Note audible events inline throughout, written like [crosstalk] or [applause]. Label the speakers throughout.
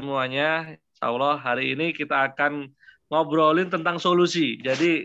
Speaker 1: semuanya. Insya Allah hari ini kita akan ngobrolin tentang solusi. Jadi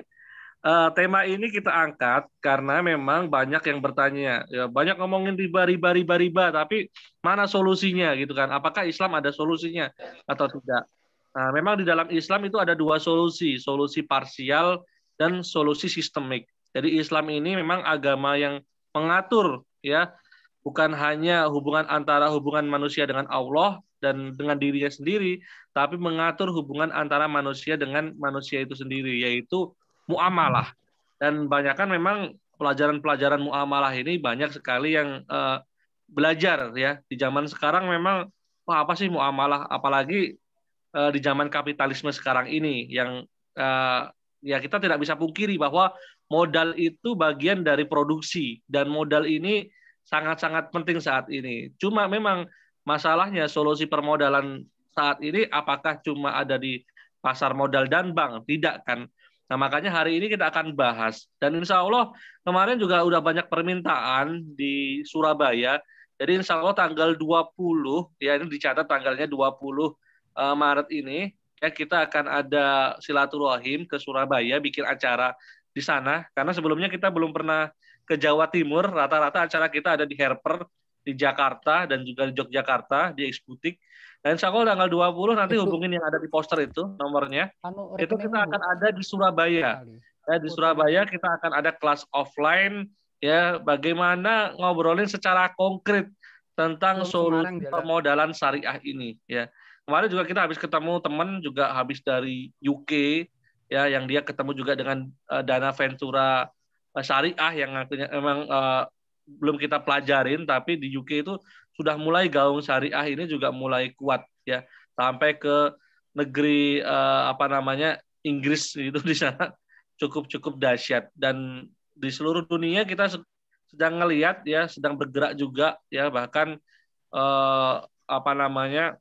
Speaker 1: uh, tema ini kita angkat karena memang banyak yang bertanya, ya, banyak ngomongin riba, riba, riba, riba, tapi mana solusinya gitu kan? Apakah Islam ada solusinya atau tidak? Nah, memang di dalam Islam itu ada dua solusi, solusi parsial dan solusi sistemik. Jadi Islam ini memang agama yang mengatur ya, bukan hanya hubungan antara hubungan manusia dengan Allah, dan dengan dirinya sendiri, tapi mengatur hubungan antara manusia dengan manusia itu sendiri, yaitu muamalah. Dan banyakkan memang pelajaran-pelajaran muamalah ini banyak sekali yang uh, belajar ya di zaman sekarang memang oh, apa sih muamalah apalagi uh, di zaman kapitalisme sekarang ini yang uh, ya kita tidak bisa pungkiri bahwa modal itu bagian dari produksi dan modal ini sangat-sangat penting saat ini. Cuma memang Masalahnya solusi permodalan saat ini apakah cuma ada di pasar modal dan bank? Tidak kan. Nah, makanya hari ini kita akan bahas. Dan insya Allah kemarin juga udah banyak permintaan di Surabaya. Jadi insya Allah tanggal 20, ya ini dicatat tanggalnya 20 eh, Maret ini, ya kita akan ada silaturahim ke Surabaya, bikin acara di sana. Karena sebelumnya kita belum pernah ke Jawa Timur, rata-rata acara kita ada di Herper, di Jakarta dan juga di Yogyakarta di Exputik. Dan Allah tanggal 20 nanti hubungin yang ada di poster itu nomornya. Anu, itu kita akan ada di Surabaya. Ya, di Surabaya kita akan ada kelas offline ya bagaimana ngobrolin secara konkret tentang solusi permodalan syariah ini ya. Kemarin juga kita habis ketemu teman juga habis dari UK ya yang dia ketemu juga dengan uh, dana Ventura uh, syariah yang akhirnya emang uh, eh, belum kita pelajarin tapi di UK itu sudah mulai gaung syariah ini juga mulai kuat ya sampai ke negeri eh, apa namanya Inggris itu di sana cukup cukup dahsyat dan di seluruh dunia kita sedang ngelihat ya sedang bergerak juga ya bahkan eh, apa namanya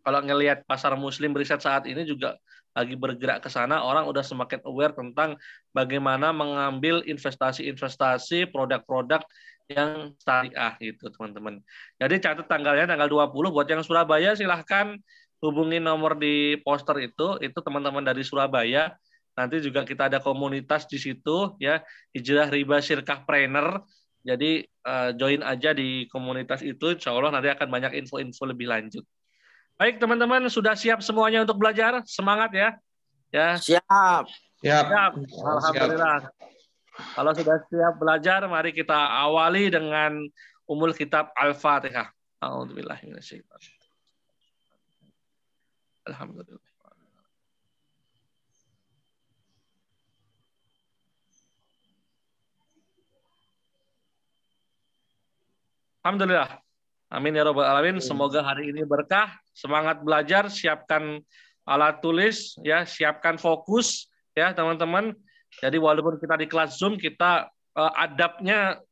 Speaker 1: kalau ngelihat pasar muslim riset saat ini juga lagi bergerak ke sana, orang udah semakin aware tentang bagaimana mengambil investasi-investasi produk-produk yang syariah gitu teman-teman. Jadi catat tanggalnya tanggal 20 buat yang Surabaya silahkan hubungi nomor di poster itu itu teman-teman dari Surabaya nanti juga kita ada komunitas di situ ya hijrah riba sirkah trainer jadi eh, join aja di komunitas itu insya Allah nanti akan banyak info-info lebih lanjut Baik teman-teman sudah siap semuanya untuk belajar? Semangat ya. Ya. Siap. Siap. siap. Alhamdulillah. Siap. Kalau sudah siap belajar, mari kita awali dengan umul kitab Al-Fatihah. Alhamdulillah. Alhamdulillah. Alhamdulillah. Amin ya robbal alamin. Semoga hari ini berkah semangat belajar, siapkan alat tulis, ya, siapkan fokus, ya, teman-teman. Jadi walaupun kita di kelas Zoom, kita uh, adabnya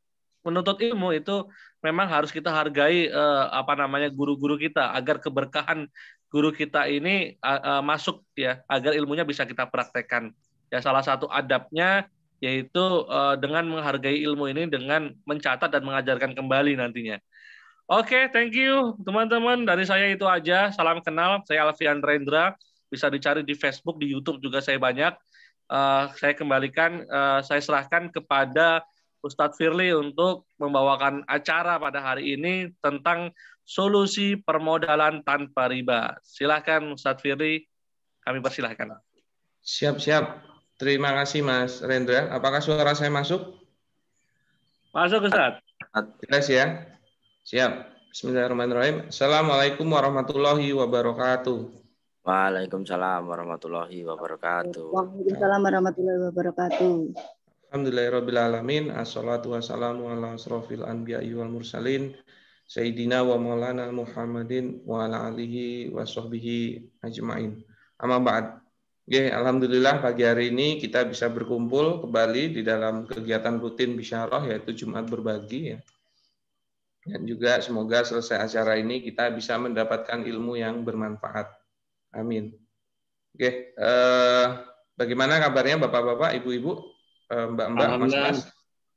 Speaker 1: menuntut ilmu itu memang harus kita hargai uh, apa namanya guru-guru kita agar keberkahan guru kita ini uh, uh, masuk ya agar ilmunya bisa kita praktekkan ya salah satu adabnya yaitu uh, dengan menghargai ilmu ini dengan mencatat dan mengajarkan kembali nantinya Oke, okay, thank you teman-teman. Dari saya itu aja. Salam kenal. Saya Alfian Rendra. Bisa dicari di Facebook, di YouTube juga saya banyak. Uh, saya kembalikan, uh, saya serahkan kepada Ustadz Firly untuk membawakan acara pada hari ini tentang solusi permodalan tanpa riba.
Speaker 2: Silahkan Ustadz Firly, kami persilahkan. Siap-siap. Terima kasih Mas Rendra. Apakah suara saya masuk? Masuk Ustadz. Jelas ya. Siap. Bismillahirrahmanirrahim. Assalamualaikum warahmatullahi wabarakatuh. Waalaikumsalam warahmatullahi wabarakatuh.
Speaker 3: Waalaikumsalam warahmatullahi wabarakatuh.
Speaker 2: Alhamdulillahirrahmanirrahim. Assalatu wassalamu ala asrafil anbiya'i wal mursalin sayyidina wa maulana Muhammadin wa ala alihi wa sahbihi ajmain. Amma ba'd. Oke, alhamdulillah pagi hari ini kita bisa berkumpul kembali di dalam kegiatan rutin bisyarah yaitu Jumat berbagi ya dan juga semoga selesai acara ini kita bisa mendapatkan ilmu yang bermanfaat. Amin. Oke, eh, bagaimana kabarnya Bapak-bapak, Ibu-ibu, eh, Mbak-mbak, Mas-mas?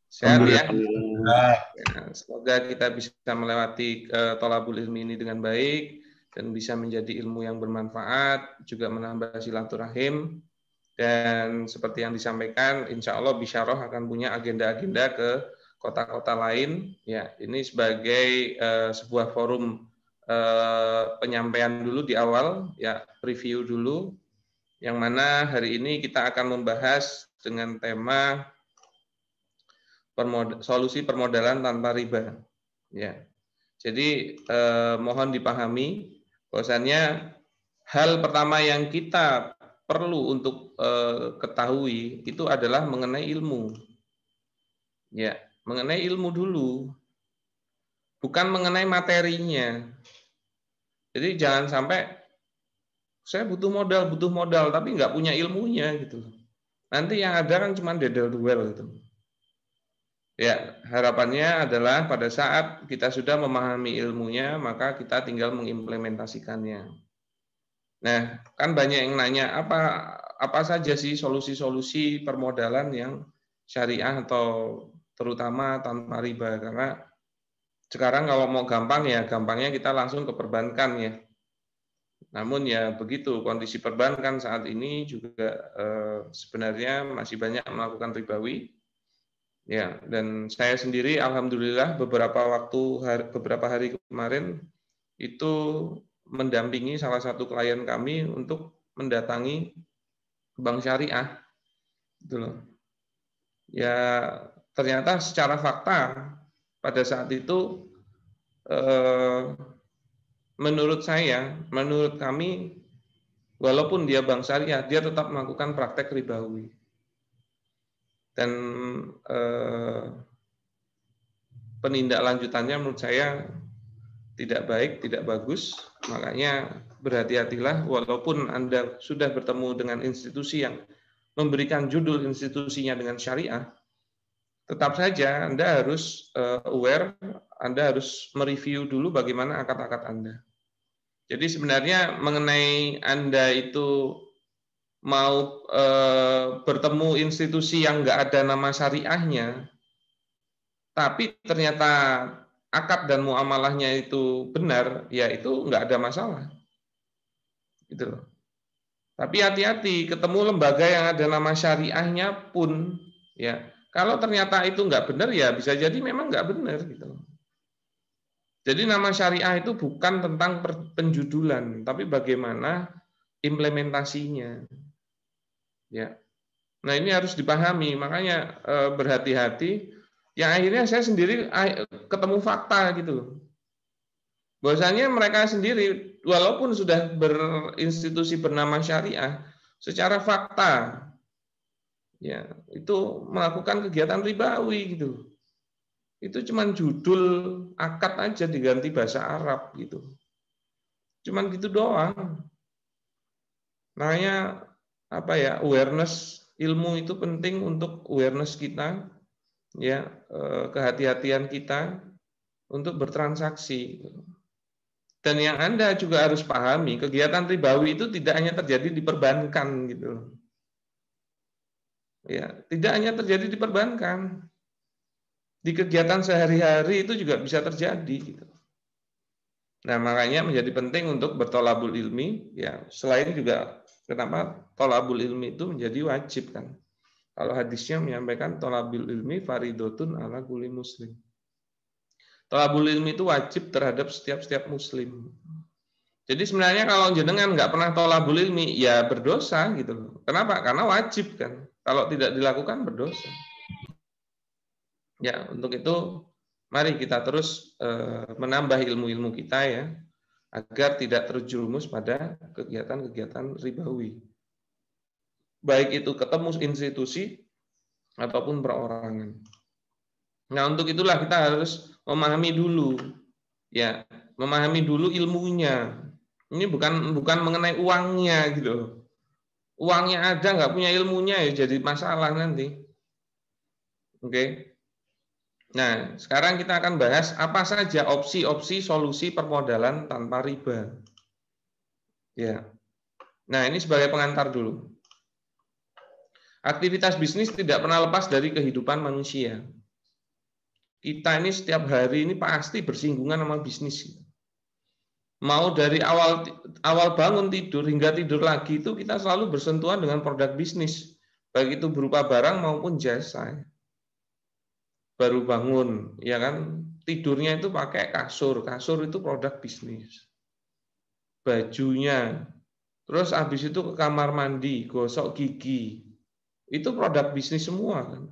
Speaker 4: Sehat ya? ya.
Speaker 2: Semoga kita bisa melewati eh, tolabul ilmi ini dengan baik dan bisa menjadi ilmu yang bermanfaat, juga menambah silaturahim. Dan seperti yang disampaikan, insya Allah Bisharoh akan punya agenda-agenda ke kota-kota lain. Ya, ini sebagai uh, sebuah forum uh, penyampaian dulu di awal, ya review dulu, yang mana hari ini kita akan membahas dengan tema permod solusi permodalan tanpa riba. Ya, jadi eh, mohon dipahami bahwasannya hal pertama yang kita perlu untuk eh, ketahui itu adalah mengenai ilmu. Ya, mengenai ilmu dulu, bukan mengenai materinya. Jadi jangan sampai saya butuh modal, butuh modal, tapi nggak punya ilmunya gitu. Nanti yang ada kan cuma dedel duel gitu. Ya, harapannya adalah pada saat kita sudah memahami ilmunya, maka kita tinggal mengimplementasikannya. Nah, kan banyak yang nanya apa apa saja sih solusi-solusi permodalan yang syariah atau terutama tanpa riba karena sekarang kalau mau gampang ya gampangnya kita langsung ke perbankan ya. Namun ya begitu kondisi perbankan saat ini juga eh, sebenarnya masih banyak melakukan ribawi. Ya, dan saya sendiri alhamdulillah beberapa waktu hari, beberapa hari kemarin itu mendampingi salah satu klien kami untuk mendatangi bank syariah. Gitu loh. Ya ternyata secara fakta pada saat itu eh, menurut saya, menurut kami, walaupun dia bank syariah, dia tetap melakukan praktek ribawi. Dan eh, penindak lanjutannya menurut saya tidak baik, tidak bagus. Makanya berhati-hatilah walaupun Anda sudah bertemu dengan institusi yang memberikan judul institusinya dengan syariah, tetap saja Anda harus eh, aware, Anda harus mereview dulu bagaimana akad-akad Anda. Jadi sebenarnya mengenai Anda itu mau e, bertemu institusi yang nggak ada nama syariahnya, tapi ternyata akad dan muamalahnya itu benar, ya itu nggak ada masalah. Gitu Tapi hati-hati, ketemu lembaga yang ada nama syariahnya pun, ya kalau ternyata itu nggak benar ya bisa jadi memang nggak benar gitu. Jadi nama syariah itu bukan tentang penjudulan, tapi bagaimana implementasinya. Ya. Nah, ini harus dipahami, makanya eh, berhati-hati. Yang akhirnya saya sendiri ketemu fakta gitu. Bahwasanya mereka sendiri walaupun sudah berinstitusi bernama syariah, secara fakta ya itu melakukan kegiatan ribawi gitu itu cuman judul akad aja diganti bahasa Arab gitu cuman gitu doang makanya apa ya awareness ilmu itu penting untuk awareness kita ya eh, kehati-hatian kita untuk bertransaksi dan yang anda juga harus pahami kegiatan ribawi itu tidak hanya terjadi di perbankan gitu Ya, tidak hanya terjadi di perbankan. Di kegiatan sehari-hari itu juga bisa terjadi gitu. Nah, makanya menjadi penting untuk bertolabul ilmi ya. Selain juga kenapa tolabul ilmi itu menjadi wajib kan. Kalau hadisnya menyampaikan tolabul ilmi faridotun ala kulli muslim. Tolabul ilmi itu wajib terhadap setiap-setiap muslim. Jadi sebenarnya kalau jenengan nggak pernah tolabul ilmi, ya berdosa gitu. Kenapa? Karena wajib kan. Kalau tidak dilakukan berdosa. Ya, untuk itu mari kita terus eh, menambah ilmu-ilmu kita ya agar tidak terjerumus pada kegiatan-kegiatan ribawi. Baik itu ketemu institusi ataupun perorangan. Nah, untuk itulah kita harus memahami dulu ya, memahami dulu ilmunya. Ini bukan bukan mengenai uangnya gitu uangnya ada nggak punya ilmunya ya jadi masalah nanti. Oke. Okay. Nah, sekarang kita akan bahas apa saja opsi-opsi solusi permodalan tanpa riba. Ya. Nah, ini sebagai pengantar dulu. Aktivitas bisnis tidak pernah lepas dari kehidupan manusia. Kita ini setiap hari ini pasti bersinggungan sama bisnis mau dari awal awal bangun tidur hingga tidur lagi itu kita selalu bersentuhan dengan produk bisnis baik itu berupa barang maupun jasa baru bangun ya kan tidurnya itu pakai kasur kasur itu produk bisnis bajunya terus habis itu ke kamar mandi gosok gigi itu produk bisnis semua kan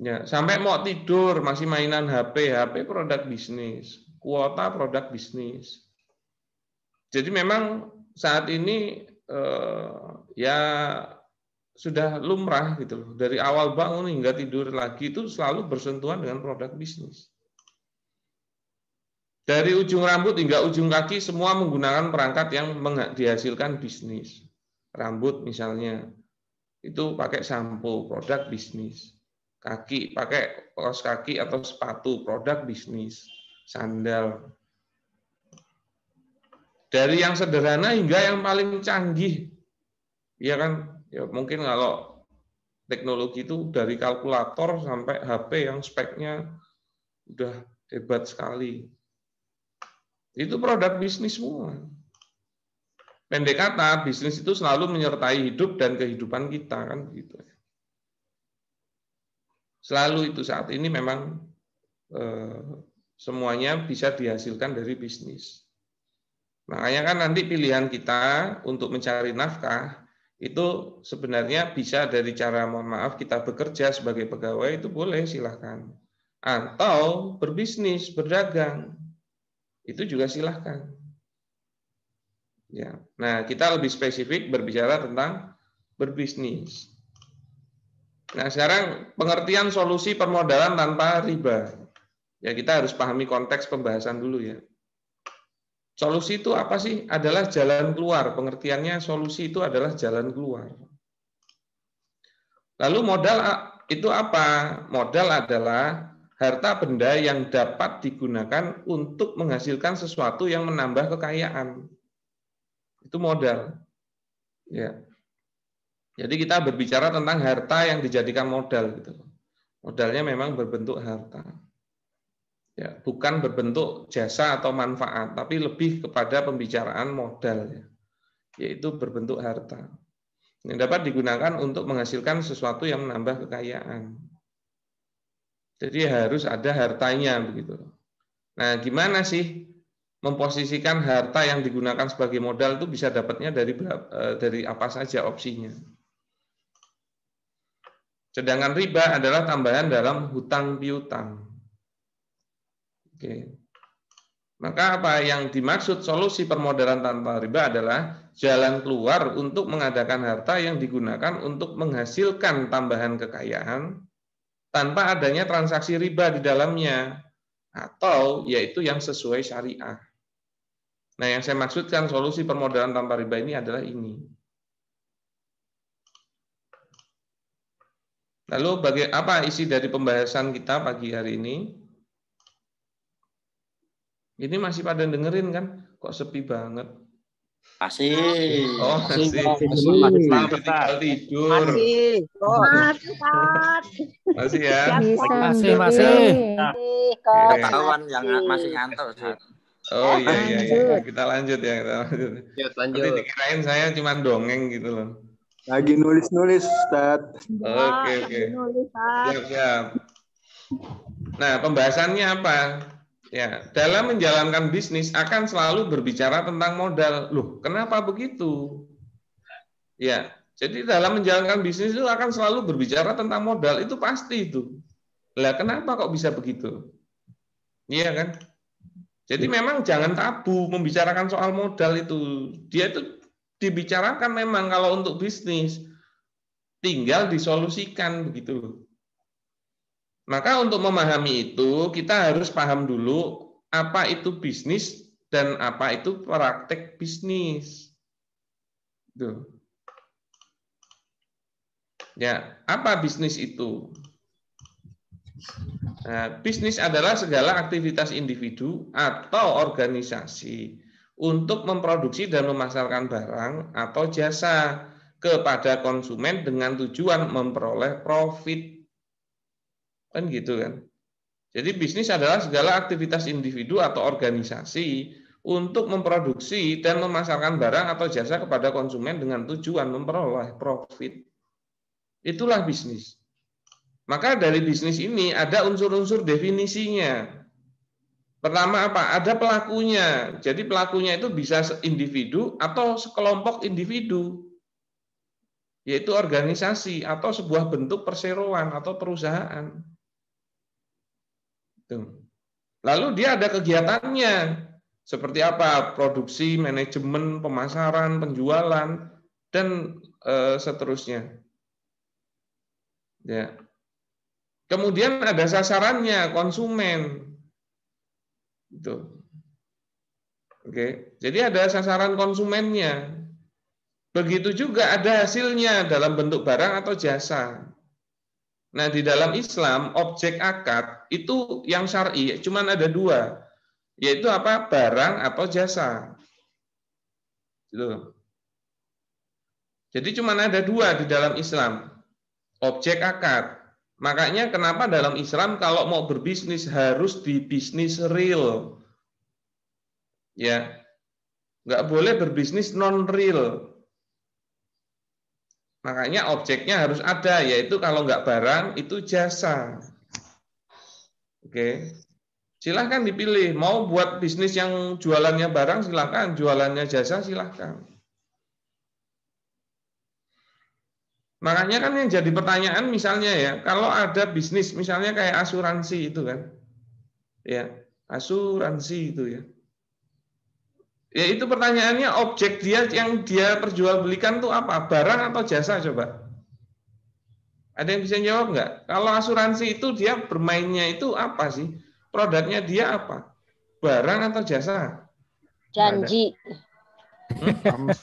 Speaker 2: ya sampai mau tidur masih mainan HP HP produk bisnis kuota produk bisnis. Jadi memang saat ini eh, ya sudah lumrah gitu loh. Dari awal bangun hingga tidur lagi itu selalu bersentuhan dengan produk bisnis. Dari ujung rambut hingga ujung kaki semua menggunakan perangkat yang dihasilkan bisnis. Rambut misalnya itu pakai sampo, produk bisnis. Kaki pakai kaos kaki atau sepatu, produk bisnis sandal. Dari yang sederhana hingga yang paling canggih. Ya kan? Ya mungkin kalau teknologi itu dari kalkulator sampai HP yang speknya udah hebat sekali. Itu produk bisnis semua. Pendek kata, bisnis itu selalu menyertai hidup dan kehidupan kita kan begitu? Selalu itu saat ini memang eh, semuanya bisa dihasilkan dari bisnis. Makanya kan nanti pilihan kita untuk mencari nafkah itu sebenarnya bisa dari cara mohon maaf kita bekerja sebagai pegawai itu boleh silahkan. Atau berbisnis, berdagang. Itu juga silahkan. Ya. Nah, kita lebih spesifik berbicara tentang berbisnis. Nah, sekarang pengertian solusi permodalan tanpa riba. Ya kita harus pahami konteks pembahasan dulu ya. Solusi itu apa sih? Adalah jalan keluar. Pengertiannya solusi itu adalah jalan keluar. Lalu modal itu apa? Modal adalah harta benda yang dapat digunakan untuk menghasilkan sesuatu yang menambah kekayaan. Itu modal. Ya. Jadi kita berbicara tentang harta yang dijadikan modal gitu. Modalnya memang berbentuk harta ya, bukan berbentuk jasa atau manfaat, tapi lebih kepada pembicaraan modal, ya, yaitu berbentuk harta. Yang dapat digunakan untuk menghasilkan sesuatu yang menambah kekayaan. Jadi harus ada hartanya begitu. Nah, gimana sih memposisikan harta yang digunakan sebagai modal itu bisa dapatnya dari eh, dari apa saja opsinya. Sedangkan riba adalah tambahan dalam hutang piutang. Oke. Maka apa yang dimaksud solusi permodalan tanpa riba adalah jalan keluar untuk mengadakan harta yang digunakan untuk menghasilkan tambahan kekayaan tanpa adanya transaksi riba di dalamnya atau yaitu yang sesuai syariah. Nah, yang saya maksudkan solusi permodalan tanpa riba ini adalah ini. Lalu bagi apa isi dari pembahasan kita pagi hari ini? Ini masih pada dengerin kan? Kok sepi banget.
Speaker 5: Masih. Oh, masih. Masih, masih, masih, masih tidur. Masih. masih, [laughs] masih ya. Masih, masih.
Speaker 4: Ketahuan yang masih ngantuk.
Speaker 2: Oh iya, iya, iya. Kita lanjut ya. Kita lanjut. Ya, lanjut. Nanti dikirain saya cuma dongeng gitu loh. Lagi nulis-nulis, Ustaz. Oke, oke. Siap, siap. Nah, pembahasannya apa? Ya, dalam menjalankan bisnis akan selalu berbicara tentang modal. Loh, kenapa begitu? Ya, jadi dalam menjalankan bisnis itu akan selalu berbicara tentang modal, itu pasti itu. Lah kenapa kok bisa begitu? Iya kan? Jadi iya. memang jangan tabu membicarakan soal modal itu. Dia itu dibicarakan memang kalau untuk bisnis tinggal disolusikan begitu. Maka untuk memahami itu kita harus paham dulu apa itu bisnis dan apa itu praktek bisnis. Tuh. Gitu. Ya, apa bisnis itu? Nah, bisnis adalah segala aktivitas individu atau organisasi untuk memproduksi dan memasarkan barang atau jasa kepada konsumen dengan tujuan memperoleh profit Kan gitu kan. Jadi bisnis adalah segala aktivitas individu atau organisasi untuk memproduksi dan memasarkan barang atau jasa kepada konsumen dengan tujuan memperoleh profit. Itulah bisnis. Maka dari bisnis ini ada unsur-unsur definisinya. Pertama apa? Ada pelakunya. Jadi pelakunya itu bisa individu atau sekelompok individu. Yaitu organisasi atau sebuah bentuk perseroan atau perusahaan. Gitu. Lalu dia ada kegiatannya. Seperti apa? Produksi, manajemen, pemasaran, penjualan, dan eh, seterusnya. Ya. Kemudian ada sasarannya, konsumen. Itu. Oke. Jadi ada sasaran konsumennya. Begitu juga ada hasilnya dalam bentuk barang atau jasa. Nah, di dalam Islam objek akad itu yang syar'i cuma ada dua, yaitu apa barang atau jasa. Gitu. Jadi cuma ada dua di dalam Islam, objek akad. Makanya kenapa dalam Islam kalau mau berbisnis harus di bisnis real. Ya. Nggak boleh berbisnis non real. Makanya objeknya harus ada, yaitu kalau nggak barang itu jasa. Oke, silahkan dipilih. Mau buat bisnis yang jualannya barang silahkan, jualannya jasa silahkan. Makanya kan yang jadi pertanyaan misalnya ya, kalau ada bisnis misalnya kayak asuransi itu kan, ya asuransi itu ya, Ya itu pertanyaannya objek dia yang dia perjualbelikan tuh apa? Barang atau jasa coba? Ada yang bisa jawab nggak? Kalau asuransi itu dia bermainnya itu apa sih? Produknya dia apa? Barang atau jasa?
Speaker 4: Janji. Hmm?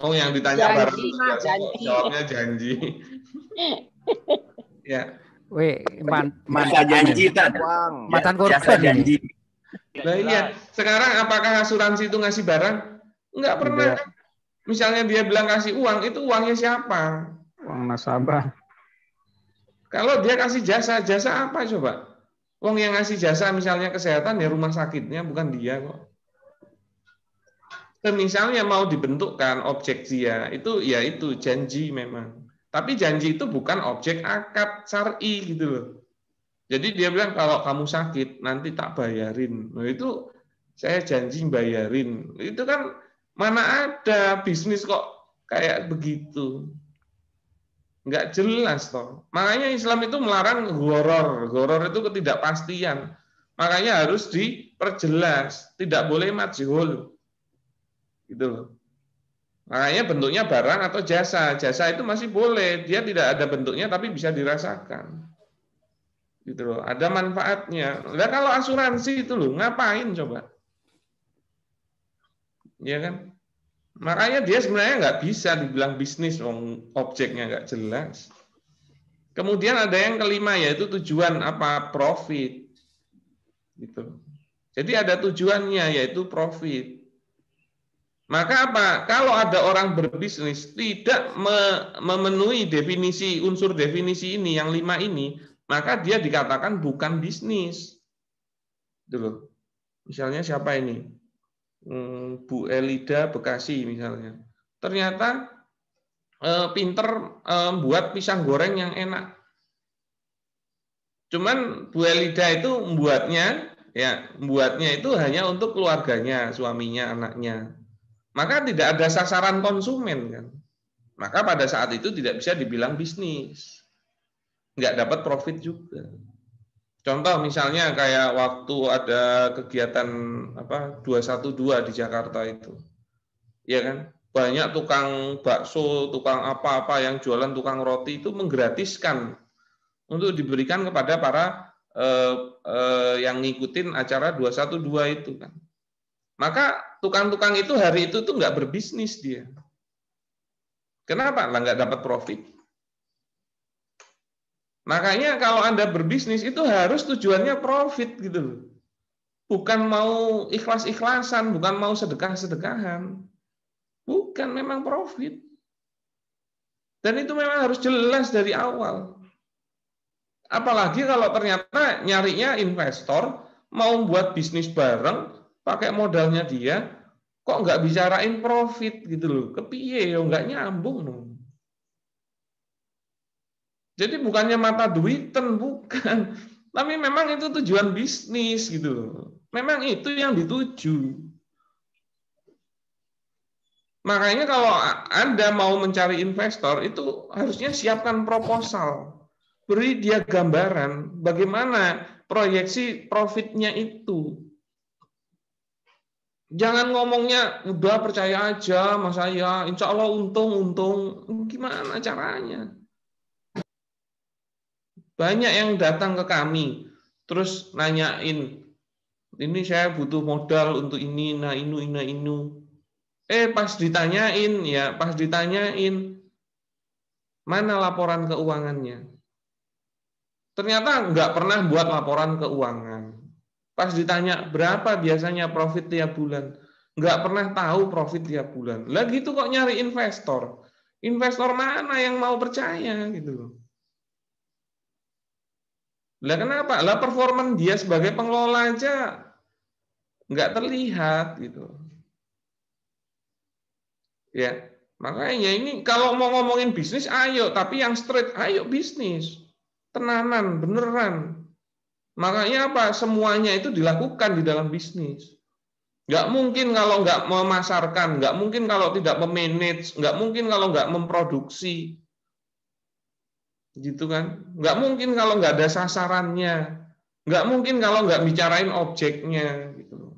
Speaker 2: Oh yang ditanya janji, barang janji. jawabnya janji. ya.
Speaker 5: Weh, man, man, man, janji, man, ya, korban man, janji. man,
Speaker 2: Nah iya, sekarang apakah asuransi itu ngasih barang? Enggak pernah. Tidak. Misalnya dia bilang kasih uang, itu uangnya siapa? Uang nasabah. Kalau dia kasih jasa, jasa apa coba? Uang yang ngasih jasa misalnya kesehatan ya rumah sakitnya bukan dia kok. Dan misalnya mau dibentukkan objek dia itu ya itu janji memang. Tapi janji itu bukan objek akad syar'i gitu loh. Jadi dia bilang kalau kamu sakit nanti tak bayarin. Nah, itu saya janji bayarin. Itu kan mana ada bisnis kok kayak begitu. Enggak jelas toh. Makanya Islam itu melarang horor. Horor itu ketidakpastian. Makanya harus diperjelas, tidak boleh majhul. Gitu loh. Makanya bentuknya barang atau jasa. Jasa itu masih boleh, dia tidak ada bentuknya tapi bisa dirasakan gitu loh ada manfaatnya lah kalau asuransi itu loh ngapain coba ya kan makanya dia sebenarnya nggak bisa dibilang bisnis objeknya nggak jelas kemudian ada yang kelima yaitu tujuan apa profit gitu jadi ada tujuannya yaitu profit maka apa? Kalau ada orang berbisnis tidak memenuhi definisi unsur definisi ini yang lima ini, maka dia dikatakan bukan bisnis. dulu. Gitu misalnya siapa ini? Hmm, Bu Elida Bekasi misalnya. Ternyata eh, pinter eh, buat pisang goreng yang enak. Cuman Bu Elida itu membuatnya ya, membuatnya itu hanya untuk keluarganya, suaminya, anaknya. Maka tidak ada sasaran konsumen kan. Maka pada saat itu tidak bisa dibilang bisnis nggak dapat profit juga. Contoh misalnya kayak waktu ada kegiatan apa 212 di Jakarta itu. ya kan? Banyak tukang bakso, tukang apa-apa yang jualan tukang roti itu menggratiskan untuk diberikan kepada para eh, eh, yang ngikutin acara 212 itu kan. Maka tukang-tukang itu hari itu tuh nggak berbisnis dia. Kenapa? Lah nggak dapat profit Makanya kalau Anda berbisnis itu harus tujuannya profit gitu loh. Bukan mau ikhlas-ikhlasan, bukan mau sedekah-sedekahan. Bukan memang profit. Dan itu memang harus jelas dari awal. Apalagi kalau ternyata nyarinya investor mau buat bisnis bareng pakai modalnya dia, kok nggak bicarain profit gitu loh. Kepiye yo nggak nyambung loh. Jadi bukannya mata duitan, bukan. Tapi memang itu tujuan bisnis gitu. Memang itu yang dituju. Makanya kalau Anda mau mencari investor itu harusnya siapkan proposal. Beri dia gambaran bagaimana proyeksi profitnya itu. Jangan ngomongnya udah percaya aja mas saya, insya Allah untung-untung. Gimana caranya? Banyak yang datang ke kami, terus nanyain, ini saya butuh modal untuk ini, nah inu, ina, inu. Eh, pas ditanyain, ya pas ditanyain, mana laporan keuangannya? Ternyata nggak pernah buat laporan keuangan. Pas ditanya berapa biasanya profit tiap bulan, nggak pernah tahu profit tiap bulan. Lagi itu kok nyari investor, investor mana yang mau percaya gitu loh. Lah kenapa? Lah performa dia sebagai pengelola aja nggak terlihat gitu. Ya, makanya ini kalau mau ngomongin bisnis ayo, tapi yang straight ayo bisnis. Tenanan beneran. Makanya apa? Semuanya itu dilakukan di dalam bisnis. Nggak mungkin kalau nggak memasarkan, nggak mungkin kalau tidak memanage, nggak mungkin kalau nggak memproduksi, gitu kan nggak mungkin kalau nggak ada sasarannya nggak mungkin kalau nggak bicarain objeknya gitu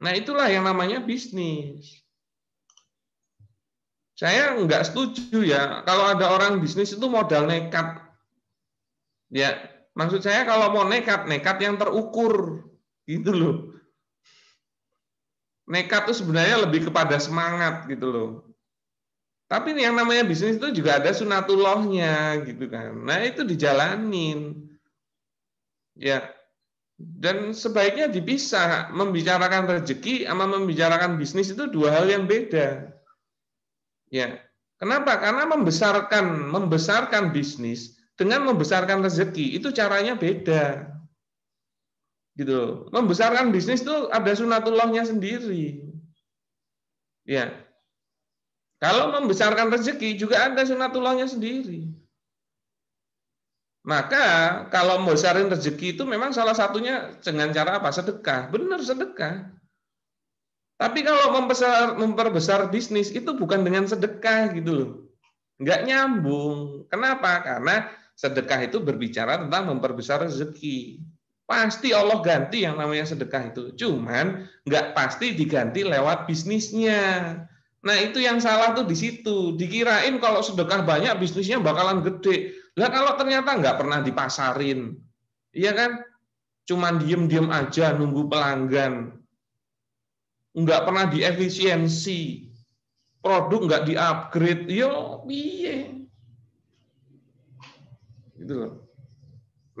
Speaker 2: nah itulah yang namanya bisnis saya nggak setuju ya kalau ada orang bisnis itu modal nekat ya maksud saya kalau mau nekat nekat yang terukur gitu loh nekat itu sebenarnya lebih kepada semangat gitu loh tapi yang namanya bisnis itu juga ada sunatullahnya gitu kan. Nah itu dijalanin. Ya, dan sebaiknya dipisah membicarakan rezeki sama membicarakan bisnis itu dua hal yang beda. Ya, kenapa? Karena membesarkan membesarkan bisnis dengan membesarkan rezeki itu caranya beda. Gitu. Membesarkan bisnis itu ada sunatullahnya sendiri. Ya, kalau membesarkan rezeki juga ada sunatullahnya sendiri. Maka kalau membesarin rezeki itu memang salah satunya dengan cara apa? Sedekah. Benar sedekah. Tapi kalau membesar, memperbesar bisnis itu bukan dengan sedekah gitu loh. Enggak nyambung. Kenapa? Karena sedekah itu berbicara tentang memperbesar rezeki. Pasti Allah ganti yang namanya sedekah itu. Cuman enggak pasti diganti lewat bisnisnya Nah, itu yang salah tuh di situ. Dikirain kalau sedekah banyak bisnisnya bakalan gede. Lah kalau ternyata nggak pernah dipasarin. Iya kan? Cuman diem-diem aja nunggu pelanggan. Nggak pernah diefisiensi. Produk nggak di-upgrade. Yo,
Speaker 4: piye?
Speaker 2: Gitu loh.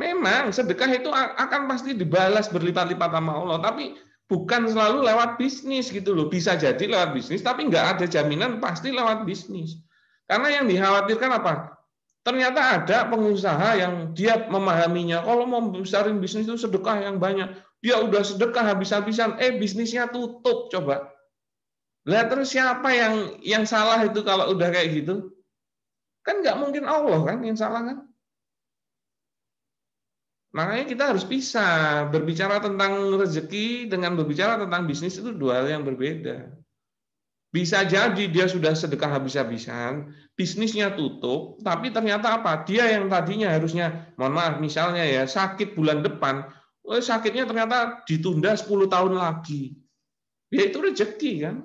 Speaker 2: Memang sedekah itu akan pasti dibalas berlipat-lipat sama Allah, tapi bukan selalu lewat bisnis gitu loh. Bisa jadi lewat bisnis, tapi nggak ada jaminan pasti lewat bisnis. Karena yang dikhawatirkan apa? Ternyata ada pengusaha yang dia memahaminya, kalau mau besarin bisnis itu sedekah yang banyak. Dia udah sedekah habis-habisan, eh bisnisnya tutup coba. lihat terus siapa yang yang salah itu kalau udah kayak gitu? Kan nggak mungkin Allah kan yang salah kan? Makanya kita harus bisa Berbicara tentang rezeki dengan berbicara tentang bisnis itu dua hal yang berbeda. Bisa jadi dia sudah sedekah habis-habisan, bisnisnya tutup, tapi ternyata apa? Dia yang tadinya harusnya, mohon maaf misalnya ya, sakit bulan depan, oh, sakitnya ternyata ditunda 10 tahun lagi. Ya itu rezeki kan.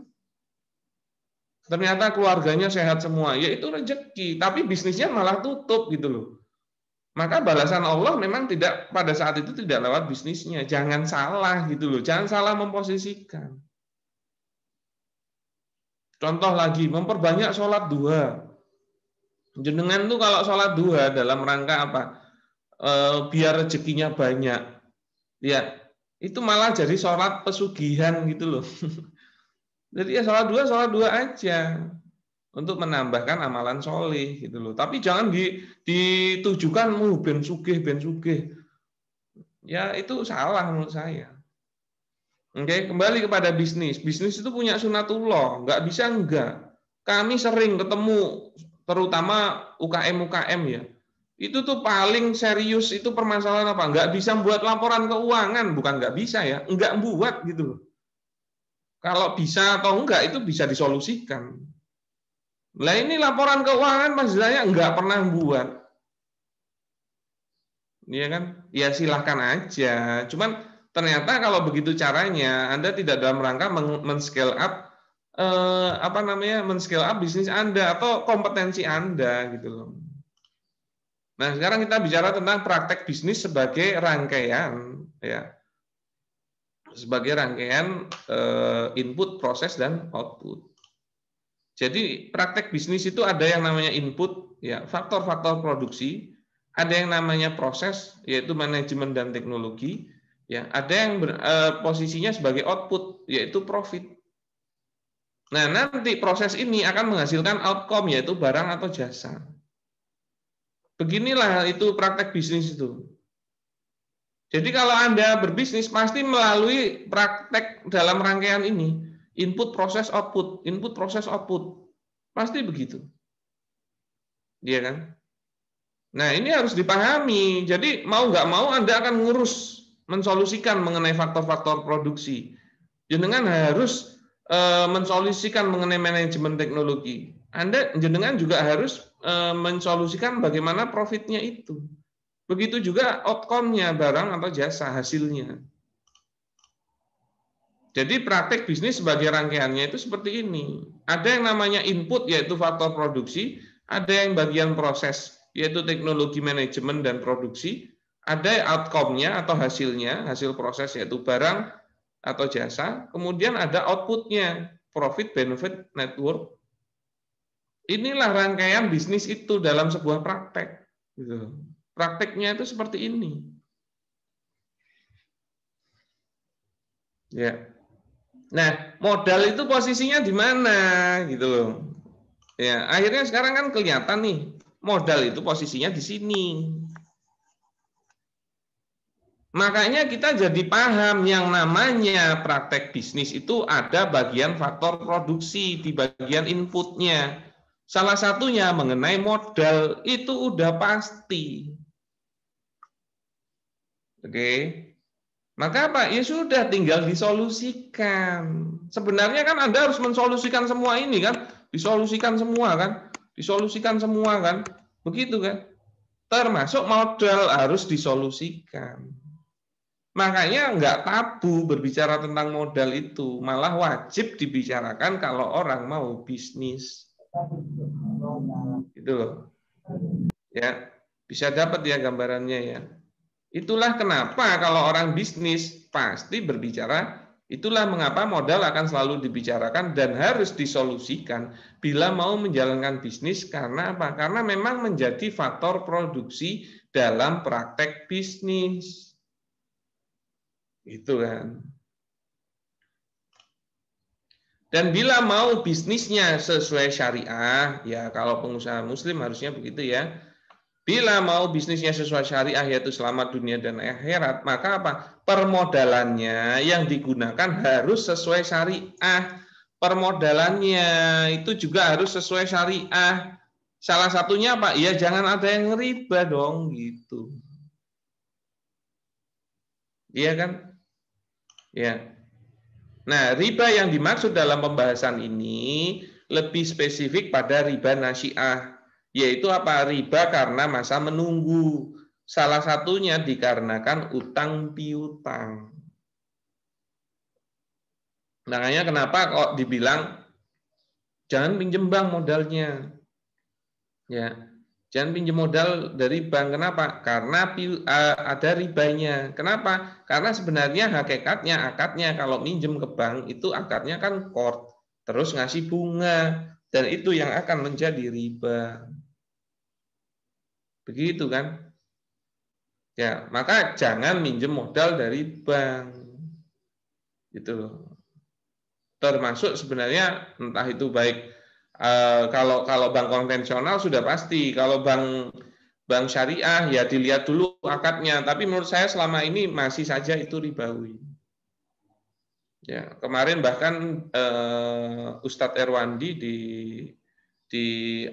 Speaker 2: Ternyata keluarganya sehat semua, ya itu rezeki, tapi bisnisnya malah tutup gitu loh maka balasan Allah memang tidak pada saat itu tidak lewat bisnisnya. Jangan salah gitu loh, jangan salah memposisikan. Contoh lagi, memperbanyak sholat duha. Jenengan tuh kalau sholat duha dalam rangka apa? E, biar rezekinya banyak. Ya, itu malah jadi sholat pesugihan gitu loh. [laughs] Jadi ya sholat dua, sholat dua aja untuk menambahkan amalan solih gitu loh. Tapi jangan di, ditujukan mu ben sugih ben sugih. Ya itu salah menurut saya. Oke, kembali kepada bisnis. Bisnis itu punya sunatullah, nggak bisa enggak. Kami sering ketemu terutama UKM UKM ya. Itu tuh paling serius itu permasalahan apa? Nggak bisa buat laporan keuangan, bukan nggak bisa ya, nggak buat gitu Kalau bisa atau enggak itu bisa disolusikan Nah ini laporan keuangan Mas Hidayat nggak pernah buat. Iya kan? Ya silahkan aja. Cuman ternyata kalau begitu caranya, Anda tidak dalam rangka men-scale up eh, apa namanya? men-scale up bisnis Anda atau kompetensi Anda gitu loh. Nah, sekarang kita bicara tentang praktek bisnis sebagai rangkaian ya. Sebagai rangkaian eh, input, proses dan output. Jadi praktek bisnis itu ada yang namanya input, ya faktor-faktor produksi, ada yang namanya proses, yaitu manajemen dan teknologi, ya ada yang ber, eh, posisinya sebagai output, yaitu profit. Nah nanti proses ini akan menghasilkan outcome, yaitu barang atau jasa. Beginilah itu praktek bisnis itu. Jadi kalau Anda berbisnis pasti melalui praktek dalam rangkaian ini Input proses output, input proses output. Pasti begitu. Iya kan? Nah ini harus dipahami. Jadi mau nggak mau Anda akan ngurus, mensolusikan mengenai faktor-faktor produksi. Jenengan harus e, eh, mensolusikan mengenai manajemen teknologi. Anda jenengan juga harus e, eh, mensolusikan bagaimana profitnya itu. Begitu juga outcome-nya barang atau jasa, hasilnya. Jadi praktek bisnis sebagai rangkaiannya itu seperti ini. Ada yang namanya input yaitu faktor produksi, ada yang bagian proses yaitu teknologi manajemen dan produksi, ada outcome-nya atau hasilnya, hasil proses yaitu barang atau jasa, kemudian ada outputnya profit, benefit, network. Inilah rangkaian bisnis itu dalam sebuah praktek. Gitu. Prakteknya itu seperti ini. Ya. Nah, modal itu posisinya di mana gitu loh. Ya, akhirnya sekarang kan kelihatan nih, modal itu posisinya di sini. Makanya kita jadi paham yang namanya praktek bisnis itu ada bagian faktor produksi di bagian inputnya. Salah satunya mengenai modal itu udah pasti. Oke. Okay. Maka apa? Ya sudah, tinggal disolusikan. Sebenarnya kan Anda harus mensolusikan semua ini kan, disolusikan semua kan, disolusikan semua kan, begitu kan. Termasuk modal harus disolusikan. Makanya nggak tabu berbicara tentang modal itu, malah wajib dibicarakan kalau orang mau bisnis. Gitu loh. Ya, bisa dapat ya gambarannya ya. Itulah kenapa kalau orang bisnis pasti berbicara, itulah mengapa modal akan selalu dibicarakan dan harus disolusikan bila mau menjalankan bisnis karena apa? Karena memang menjadi faktor produksi dalam praktek bisnis. Itu kan. Dan bila mau bisnisnya sesuai syariah, ya kalau pengusaha muslim harusnya begitu ya Bila mau bisnisnya sesuai syariah yaitu selamat dunia dan akhirat, maka apa? Permodalannya yang digunakan harus sesuai syariah. Permodalannya itu juga harus sesuai syariah. Salah satunya apa? Ya jangan ada yang riba dong gitu. Iya kan? Ya. Nah, riba yang dimaksud dalam pembahasan ini lebih spesifik pada riba nasiah yaitu apa riba karena masa menunggu. Salah satunya dikarenakan utang piutang. Makanya kenapa kok dibilang jangan pinjem bank modalnya. Ya. Jangan pinjem modal dari bank. Kenapa? Karena ada ribanya. Kenapa? Karena sebenarnya hakikatnya akadnya kalau minjem ke bank itu akadnya kan kort terus ngasih bunga dan itu yang akan menjadi riba. Begitu kan? Ya, maka jangan minjem modal dari bank. itu Termasuk sebenarnya entah itu baik e, kalau kalau bank konvensional sudah pasti kalau bank bank syariah ya dilihat dulu akadnya tapi menurut saya selama ini masih saja itu ribawi ya kemarin bahkan e, Ustadz Erwandi di di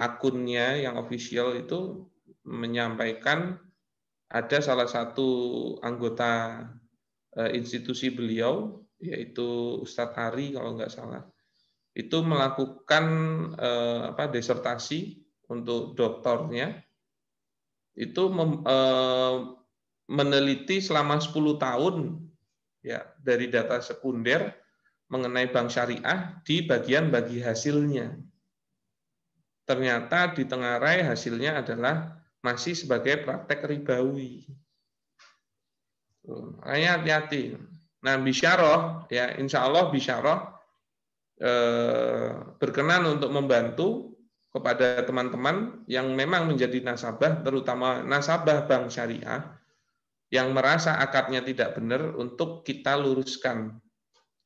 Speaker 2: akunnya yang official itu menyampaikan ada salah satu anggota eh, institusi beliau yaitu Ustadz Ari kalau nggak salah itu melakukan eh, apa desertasi untuk doktornya itu mem, eh, meneliti selama 10 tahun ya dari data sekunder mengenai bank syariah di bagian bagi hasilnya. Ternyata di tengah Tengarai hasilnya adalah masih sebagai praktek ribawi. Makanya hati-hati. Nah, bisyaroh, ya insya Allah bisyaroh eh, berkenan untuk membantu kepada teman-teman yang memang menjadi nasabah, terutama nasabah bank syariah, yang merasa akadnya tidak benar untuk kita luruskan.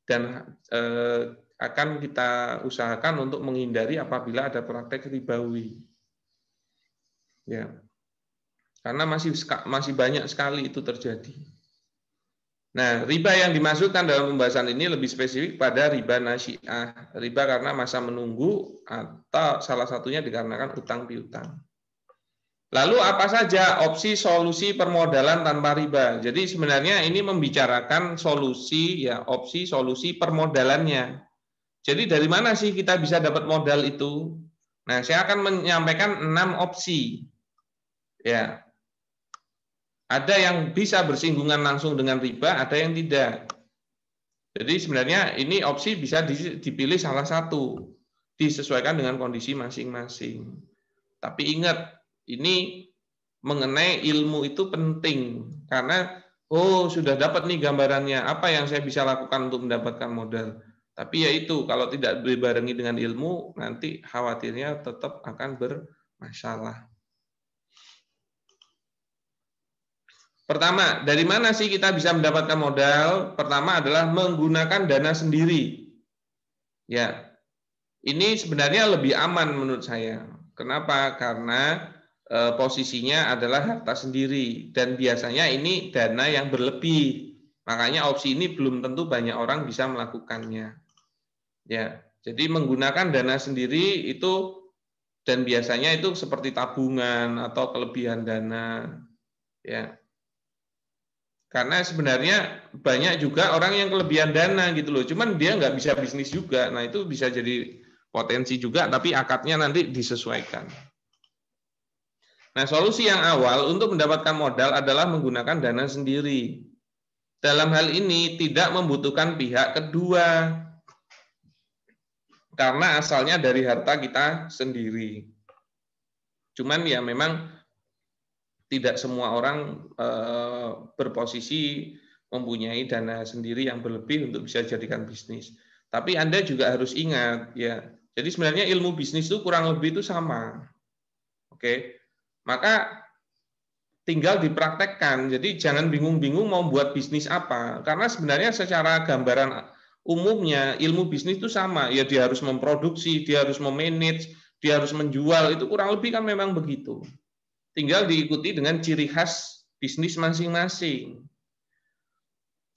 Speaker 2: Dan eh, akan kita usahakan untuk menghindari apabila ada praktek ribawi. Ya. Karena masih masih banyak sekali itu terjadi. Nah, riba yang dimaksudkan dalam pembahasan ini lebih spesifik pada riba nasiah, Riba karena masa menunggu atau salah satunya dikarenakan utang piutang. Lalu apa saja opsi solusi permodalan tanpa riba? Jadi sebenarnya ini membicarakan solusi ya opsi solusi permodalannya. Jadi dari mana sih kita bisa dapat modal itu? Nah, saya akan menyampaikan enam opsi. Ya, ada yang bisa bersinggungan langsung dengan riba, ada yang tidak. Jadi sebenarnya ini opsi bisa dipilih salah satu, disesuaikan dengan kondisi masing-masing. Tapi ingat, ini mengenai ilmu itu penting karena oh sudah dapat nih gambarannya apa yang saya bisa lakukan untuk mendapatkan modal. Tapi ya itu kalau tidak dibarengi dengan ilmu nanti khawatirnya tetap akan bermasalah. Pertama, dari mana sih kita bisa mendapatkan modal? Pertama adalah menggunakan dana sendiri. Ya. Ini sebenarnya lebih aman menurut saya. Kenapa? Karena e, posisinya adalah harta sendiri dan biasanya ini dana yang berlebih. Makanya opsi ini belum tentu banyak orang bisa melakukannya. Ya. Jadi menggunakan dana sendiri itu dan biasanya itu seperti tabungan atau kelebihan dana. Ya karena sebenarnya banyak juga orang yang kelebihan dana gitu loh. Cuman dia nggak bisa bisnis juga. Nah itu bisa jadi potensi juga, tapi akadnya nanti disesuaikan. Nah solusi yang awal untuk mendapatkan modal adalah menggunakan dana sendiri. Dalam hal ini tidak membutuhkan pihak kedua. Karena asalnya dari harta kita sendiri. Cuman ya memang tidak semua orang eh, berposisi mempunyai dana sendiri yang berlebih untuk bisa dijadikan bisnis. Tapi Anda juga harus ingat ya. Jadi sebenarnya ilmu bisnis itu kurang lebih itu sama. Oke. Maka tinggal dipraktekkan. Jadi jangan bingung-bingung mau buat bisnis apa. Karena sebenarnya secara gambaran umumnya ilmu bisnis itu sama. Ya dia harus memproduksi, dia harus memanage, dia harus menjual. Itu kurang lebih kan memang begitu tinggal diikuti dengan ciri khas bisnis masing-masing.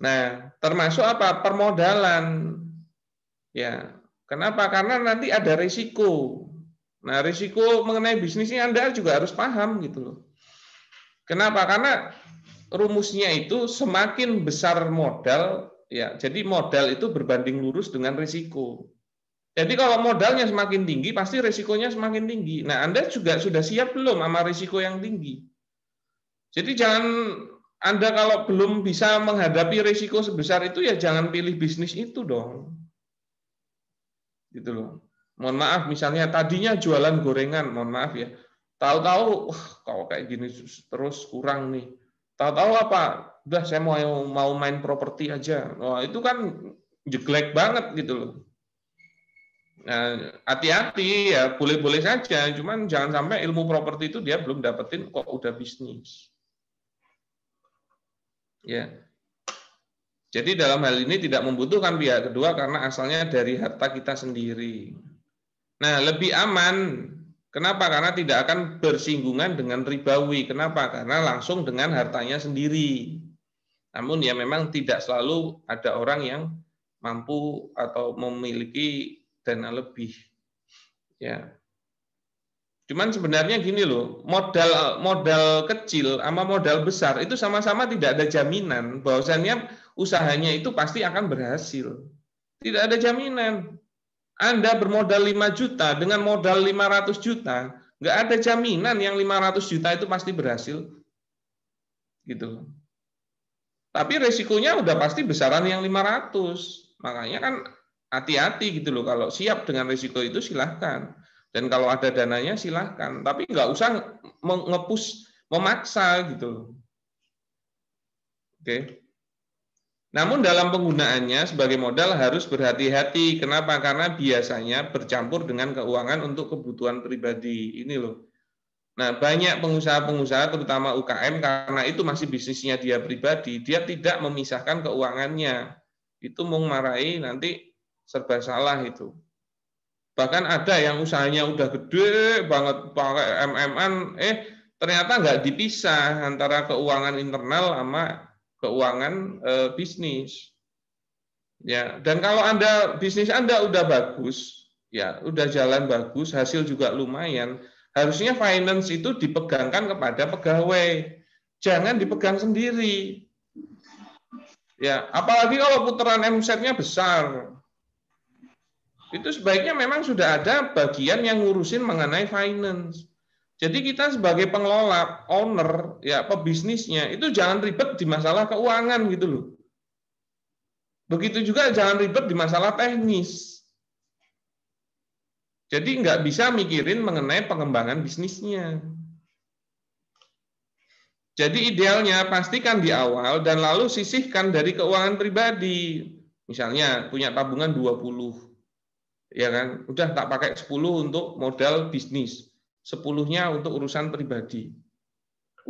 Speaker 2: Nah, termasuk apa? Permodalan. Ya, kenapa? Karena nanti ada risiko. Nah, risiko mengenai bisnis ini Anda juga harus paham gitu loh. Kenapa? Karena rumusnya itu semakin besar modal, ya. Jadi modal itu berbanding lurus dengan risiko. Jadi kalau modalnya semakin tinggi, pasti risikonya semakin tinggi. Nah, Anda juga sudah siap belum sama risiko yang tinggi? Jadi jangan Anda kalau belum bisa menghadapi risiko sebesar itu, ya jangan pilih bisnis itu dong. Gitu loh. Mohon maaf, misalnya tadinya jualan gorengan, mohon maaf ya. Tahu-tahu, wah kalau kayak gini terus kurang nih. Tahu-tahu apa? Udah saya mau mau main properti aja. Wah, itu kan jelek banget gitu loh Nah, hati-hati ya, boleh-boleh saja, cuman jangan sampai ilmu properti itu dia belum dapetin kok udah bisnis. Ya. Jadi dalam hal ini tidak membutuhkan pihak kedua karena asalnya dari harta kita sendiri. Nah, lebih aman. Kenapa? Karena tidak akan bersinggungan dengan ribawi. Kenapa? Karena langsung dengan hartanya sendiri. Namun ya memang tidak selalu ada orang yang mampu atau memiliki dana lebih. Ya. Cuman sebenarnya gini loh, modal modal kecil sama modal besar itu sama-sama tidak ada jaminan bahwasanya usahanya itu pasti akan berhasil. Tidak ada jaminan. Anda bermodal 5 juta dengan modal 500 juta, nggak ada jaminan yang 500 juta itu pasti berhasil. Gitu. Tapi resikonya udah pasti besaran yang 500. Makanya kan hati-hati gitu loh kalau siap dengan risiko itu silahkan dan kalau ada dananya silahkan tapi nggak usah mengepus memaksa gitu loh oke namun dalam penggunaannya sebagai modal harus berhati-hati kenapa karena biasanya bercampur dengan keuangan untuk kebutuhan pribadi ini loh Nah, banyak pengusaha-pengusaha terutama UKM karena itu masih bisnisnya dia pribadi, dia tidak memisahkan keuangannya. Itu mau marahi nanti serba salah itu. Bahkan ada yang usahanya udah gede banget pakai MMN, eh ternyata nggak dipisah antara keuangan internal sama keuangan e, bisnis. Ya, dan kalau Anda bisnis Anda udah bagus, ya udah jalan bagus, hasil juga lumayan, harusnya finance itu dipegangkan kepada pegawai. Jangan dipegang sendiri. Ya, apalagi kalau putaran omsetnya besar itu sebaiknya memang sudah ada bagian yang ngurusin mengenai finance. Jadi kita sebagai pengelola, owner, ya pebisnisnya itu jangan ribet di masalah keuangan gitu loh. Begitu juga jangan ribet di masalah teknis. Jadi nggak bisa mikirin mengenai pengembangan bisnisnya. Jadi idealnya pastikan di awal dan lalu sisihkan dari keuangan pribadi. Misalnya punya tabungan 20 ya kan udah tak pakai 10 untuk modal bisnis 10-nya untuk urusan pribadi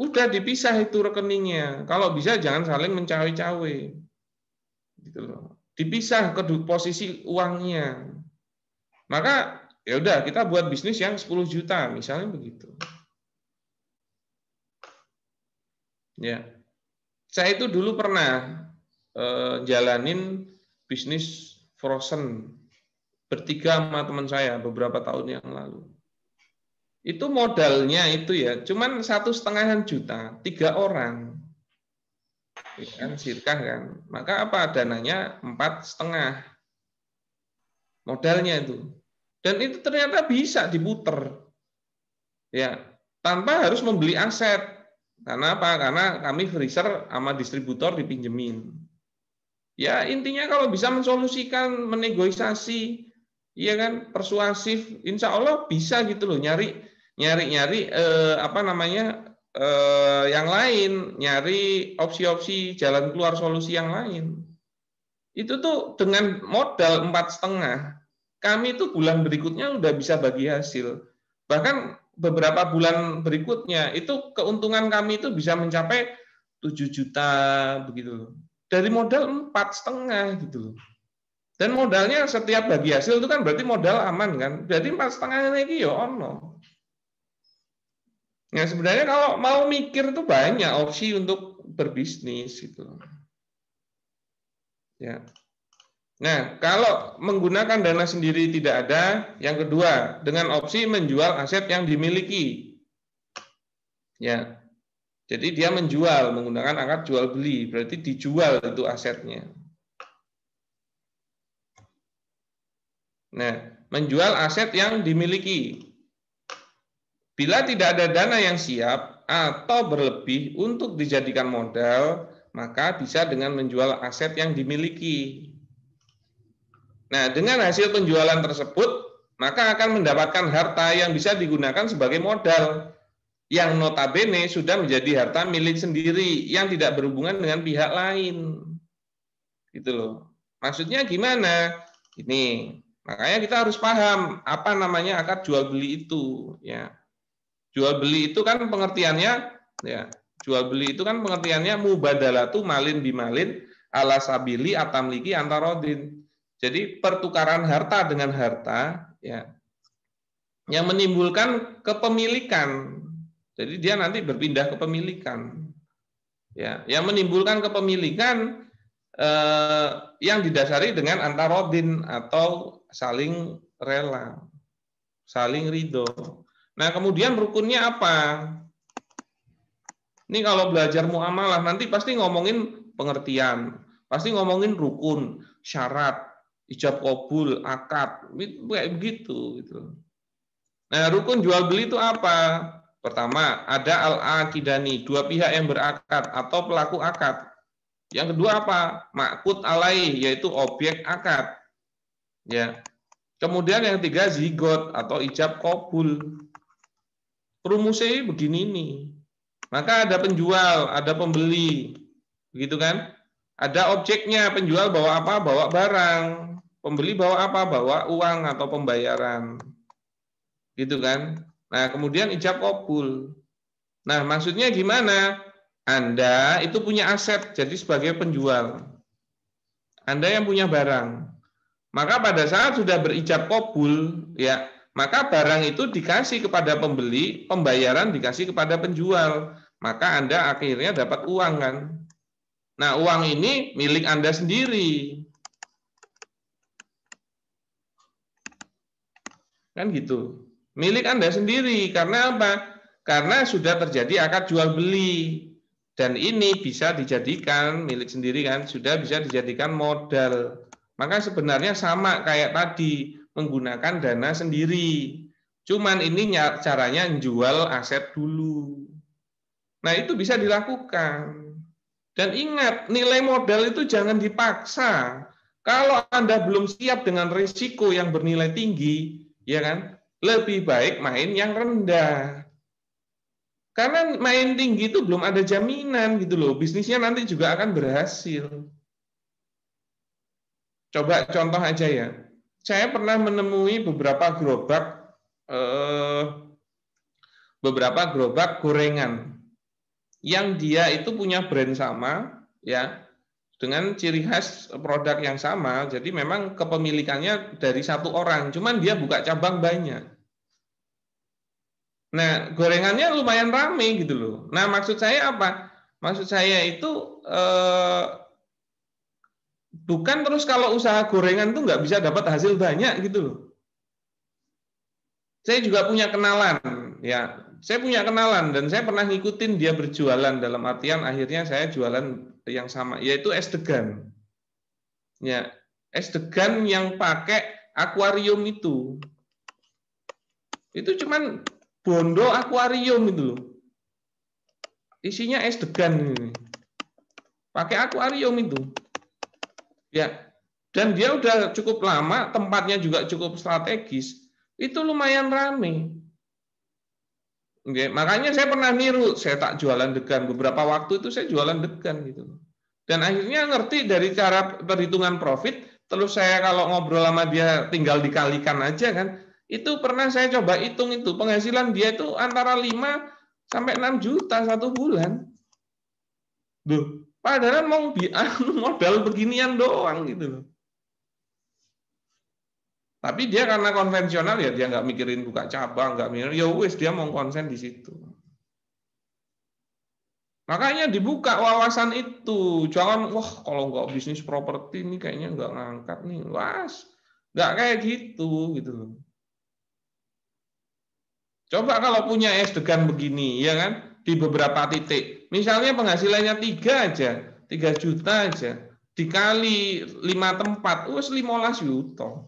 Speaker 2: udah dipisah itu rekeningnya kalau bisa jangan saling mencawe-cawe gitu loh dipisah ke posisi uangnya maka ya udah kita buat bisnis yang 10 juta misalnya begitu ya saya itu dulu pernah eh, jalanin bisnis frozen bertiga sama teman saya beberapa tahun yang lalu. Itu modalnya itu ya, cuman satu setengah juta, tiga orang. Ya kan, sirkah kan. Maka apa dananya empat setengah modalnya itu. Dan itu ternyata bisa diputer. Ya, tanpa harus membeli aset. Karena apa? Karena kami freezer sama distributor dipinjemin. Ya, intinya kalau bisa mensolusikan, menegosiasi, Iya kan, persuasif, insya Allah bisa gitu loh nyari nyari nyari eh, apa namanya eh, yang lain, nyari opsi-opsi jalan keluar solusi yang lain. Itu tuh dengan modal empat setengah, kami itu bulan berikutnya udah bisa bagi hasil. Bahkan beberapa bulan berikutnya itu keuntungan kami itu bisa mencapai 7 juta begitu loh. Dari modal empat setengah gitu loh. Dan modalnya setiap bagi hasil itu kan berarti modal aman kan. Berarti empat setengahnya lagi ya ono. Nah sebenarnya kalau mau mikir tuh banyak opsi untuk berbisnis gitu. Ya. Nah kalau menggunakan dana sendiri tidak ada, yang kedua dengan opsi menjual aset yang dimiliki. Ya. Jadi dia menjual menggunakan angkat jual beli, berarti dijual itu asetnya. Nah, menjual aset yang dimiliki. Bila tidak ada dana yang siap atau berlebih untuk dijadikan modal, maka bisa dengan menjual aset yang dimiliki. Nah, dengan hasil penjualan tersebut, maka akan mendapatkan harta yang bisa digunakan sebagai modal yang notabene sudah menjadi harta milik sendiri yang tidak berhubungan dengan pihak lain. Gitu loh. Maksudnya gimana? Ini Makanya kita harus paham apa namanya akad jual beli itu ya. Jual beli itu kan pengertiannya ya, jual beli itu kan pengertiannya mubadalatu malin bimalin ala sabili atamliki antarodin. Jadi pertukaran harta dengan harta ya yang menimbulkan kepemilikan. Jadi dia nanti berpindah kepemilikan, Ya, yang menimbulkan kepemilikan eh, yang didasari dengan antarodin atau saling rela, saling ridho. Nah, kemudian rukunnya apa? Ini kalau belajar muamalah nanti pasti ngomongin pengertian, pasti ngomongin rukun, syarat, ijab kabul, akad, kayak begitu gitu. Nah, rukun jual beli itu apa? Pertama, ada al-akidani, dua pihak yang berakad atau pelaku akad. Yang kedua apa? Makut alaih, yaitu objek akad. Ya. Kemudian yang tiga zigot atau ijab kabul. Rumusnya begini nih. Maka ada penjual, ada pembeli. Begitu kan? Ada objeknya, penjual bawa apa? Bawa barang. Pembeli bawa apa? Bawa uang atau pembayaran. Gitu kan? Nah, kemudian ijab kabul. Nah, maksudnya gimana? Anda itu punya aset, jadi sebagai penjual. Anda yang punya barang. Maka pada saat sudah berijab kobul, ya, maka barang itu dikasih kepada pembeli, pembayaran dikasih kepada penjual. Maka Anda akhirnya dapat uang kan. Nah, uang ini milik Anda sendiri. Kan gitu. Milik Anda sendiri karena apa? Karena sudah terjadi akad jual beli dan ini bisa dijadikan milik sendiri kan, sudah bisa dijadikan modal. Maka sebenarnya sama kayak tadi, menggunakan dana sendiri. Cuman ini caranya jual aset dulu. Nah, itu bisa dilakukan. Dan ingat, nilai modal itu jangan dipaksa. Kalau Anda belum siap dengan risiko yang bernilai tinggi, ya kan? Lebih baik main yang rendah. Karena main tinggi itu belum ada jaminan gitu loh. Bisnisnya nanti juga akan berhasil. Coba contoh aja ya. Saya pernah menemui beberapa gerobak eh, beberapa gerobak gorengan yang dia itu punya brand sama ya dengan ciri khas produk yang sama. Jadi memang kepemilikannya dari satu orang, cuman dia buka cabang banyak. Nah, gorengannya lumayan rame gitu loh. Nah, maksud saya apa? Maksud saya itu eh, Bukan terus kalau usaha gorengan tuh nggak bisa dapat hasil banyak gitu loh. Saya juga punya kenalan, ya. Saya punya kenalan dan saya pernah ngikutin dia berjualan dalam artian akhirnya saya jualan yang sama, yaitu es degan. Ya, es degan yang pakai akuarium itu. Itu cuman bondo akuarium itu loh. Isinya es degan ini. Pakai akuarium itu. Ya, dan dia udah cukup lama, tempatnya juga cukup strategis, itu lumayan rame. Oke, makanya saya pernah niru, saya tak jualan degan. Beberapa waktu itu saya jualan degan gitu. Dan akhirnya ngerti dari cara perhitungan profit, terus saya kalau ngobrol sama dia tinggal dikalikan aja kan. Itu pernah saya coba hitung itu, penghasilan dia itu antara 5 sampai 6 juta satu bulan. Duh, Padahal mau bi [laughs] anu, modal beginian doang gitu loh. Tapi dia karena konvensional ya dia nggak mikirin buka cabang, nggak mikirin ya wis dia mau konsen di situ. Makanya dibuka wawasan itu. Jangan wah kalau nggak bisnis properti ini kayaknya nggak ngangkat nih. Was, nggak kayak gitu gitu loh. Coba kalau punya es degan begini, ya kan, di beberapa titik misalnya penghasilannya tiga aja, tiga juta aja, dikali lima tempat, lima belas juta.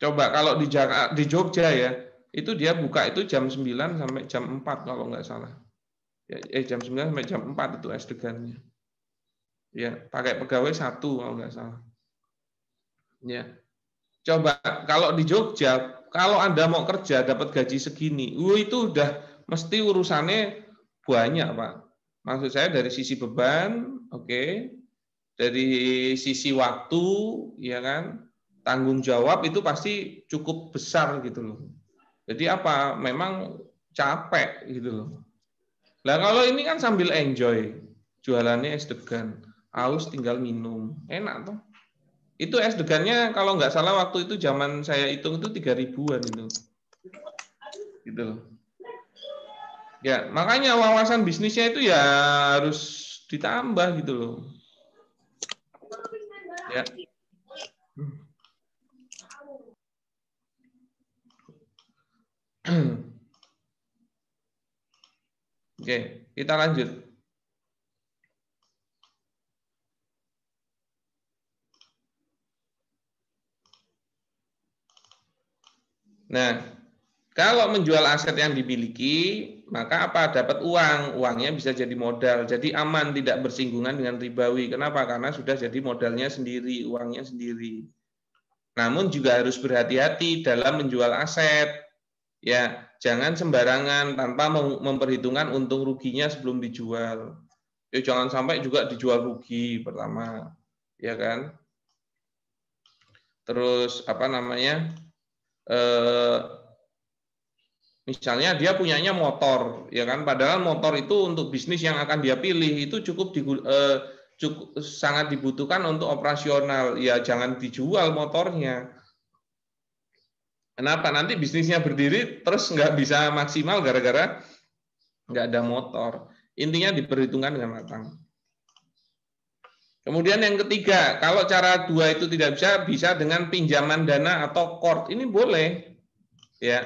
Speaker 2: Coba kalau di Jakarta, di Jogja ya, itu dia buka itu jam 9 sampai jam 4 kalau nggak salah. Ya, eh jam 9 sampai jam 4 itu es degannya. Ya, pakai pegawai satu kalau nggak salah. Ya. Coba kalau di Jogja, kalau Anda mau kerja dapat gaji segini, uh, itu udah mesti urusannya banyak, Pak. Maksud saya dari sisi beban, oke. Okay. Dari sisi waktu, ya kan? Tanggung jawab itu pasti cukup besar gitu loh. Jadi apa? Memang capek gitu loh. Nah kalau ini kan sambil enjoy. Jualannya es degan, aus tinggal minum. Enak tuh. Itu es degannya kalau nggak salah waktu itu zaman saya hitung itu tiga ribuan itu. Gitu loh Ya, makanya wawasan bisnisnya itu ya harus ditambah gitu loh. Ya. [clears throat] Oke, kita lanjut. Nah, kalau menjual aset yang dimiliki, maka apa? Dapat uang, uangnya bisa jadi modal. Jadi aman, tidak bersinggungan dengan ribawi. Kenapa? Karena sudah jadi modalnya sendiri, uangnya sendiri. Namun juga harus berhati-hati dalam menjual aset. Ya, jangan sembarangan tanpa memperhitungkan untung ruginya sebelum dijual. Ya, jangan sampai juga dijual rugi pertama, ya kan? Terus apa namanya? Eh, Misalnya dia punyanya motor, ya kan? Padahal motor itu untuk bisnis yang akan dia pilih itu cukup di, eh, cukup sangat dibutuhkan untuk operasional. Ya jangan dijual motornya. Kenapa nanti bisnisnya berdiri terus nggak bisa maksimal gara-gara nggak ada motor. Intinya diperhitungkan dengan matang. Kemudian yang ketiga, kalau cara dua itu tidak bisa, bisa dengan pinjaman dana atau kort. Ini boleh, ya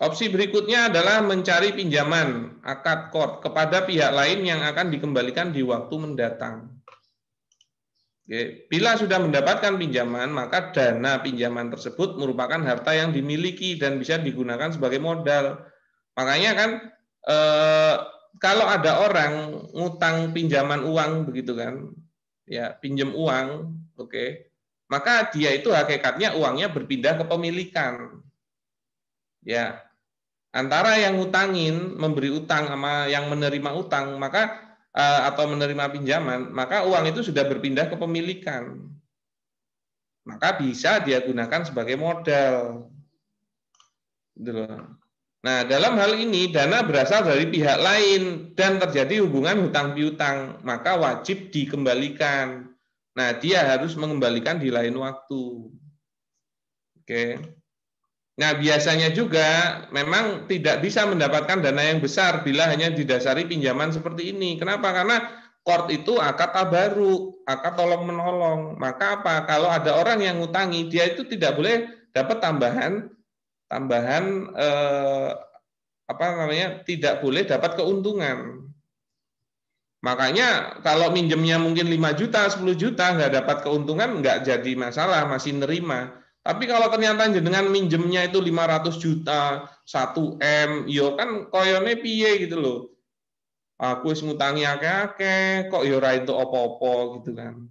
Speaker 2: Opsi berikutnya adalah mencari pinjaman akad kord kepada pihak lain yang akan dikembalikan di waktu mendatang. Oke. Bila sudah mendapatkan pinjaman, maka dana pinjaman tersebut merupakan harta yang dimiliki dan bisa digunakan sebagai modal. Makanya kan eh, kalau ada orang ngutang pinjaman uang begitu kan, ya pinjam uang, oke, maka dia itu hakikatnya uangnya berpindah ke pemilikan. Ya, antara yang ngutangin memberi utang sama yang menerima utang maka eh, atau menerima pinjaman maka uang itu sudah berpindah ke pemilikan maka bisa dia gunakan sebagai modal gitu nah dalam hal ini dana berasal dari pihak lain dan terjadi hubungan hutang piutang maka wajib dikembalikan nah dia harus mengembalikan di lain waktu oke okay. Nah, biasanya juga memang tidak bisa mendapatkan dana yang besar bila hanya didasari pinjaman seperti ini. Kenapa? Karena court itu akad baru, akad tolong menolong. Maka apa? Kalau ada orang yang ngutangi, dia itu tidak boleh dapat tambahan tambahan eh, apa namanya? tidak boleh dapat keuntungan. Makanya kalau minjemnya mungkin 5 juta, 10 juta nggak dapat keuntungan nggak jadi masalah, masih nerima. Tapi kalau ternyata dengan minjemnya itu 500 juta, 1 M, yo ya kan koyone piye gitu loh. Aku wis ngutangi akeh-akeh, kok yo ya ora itu opo opo gitu kan.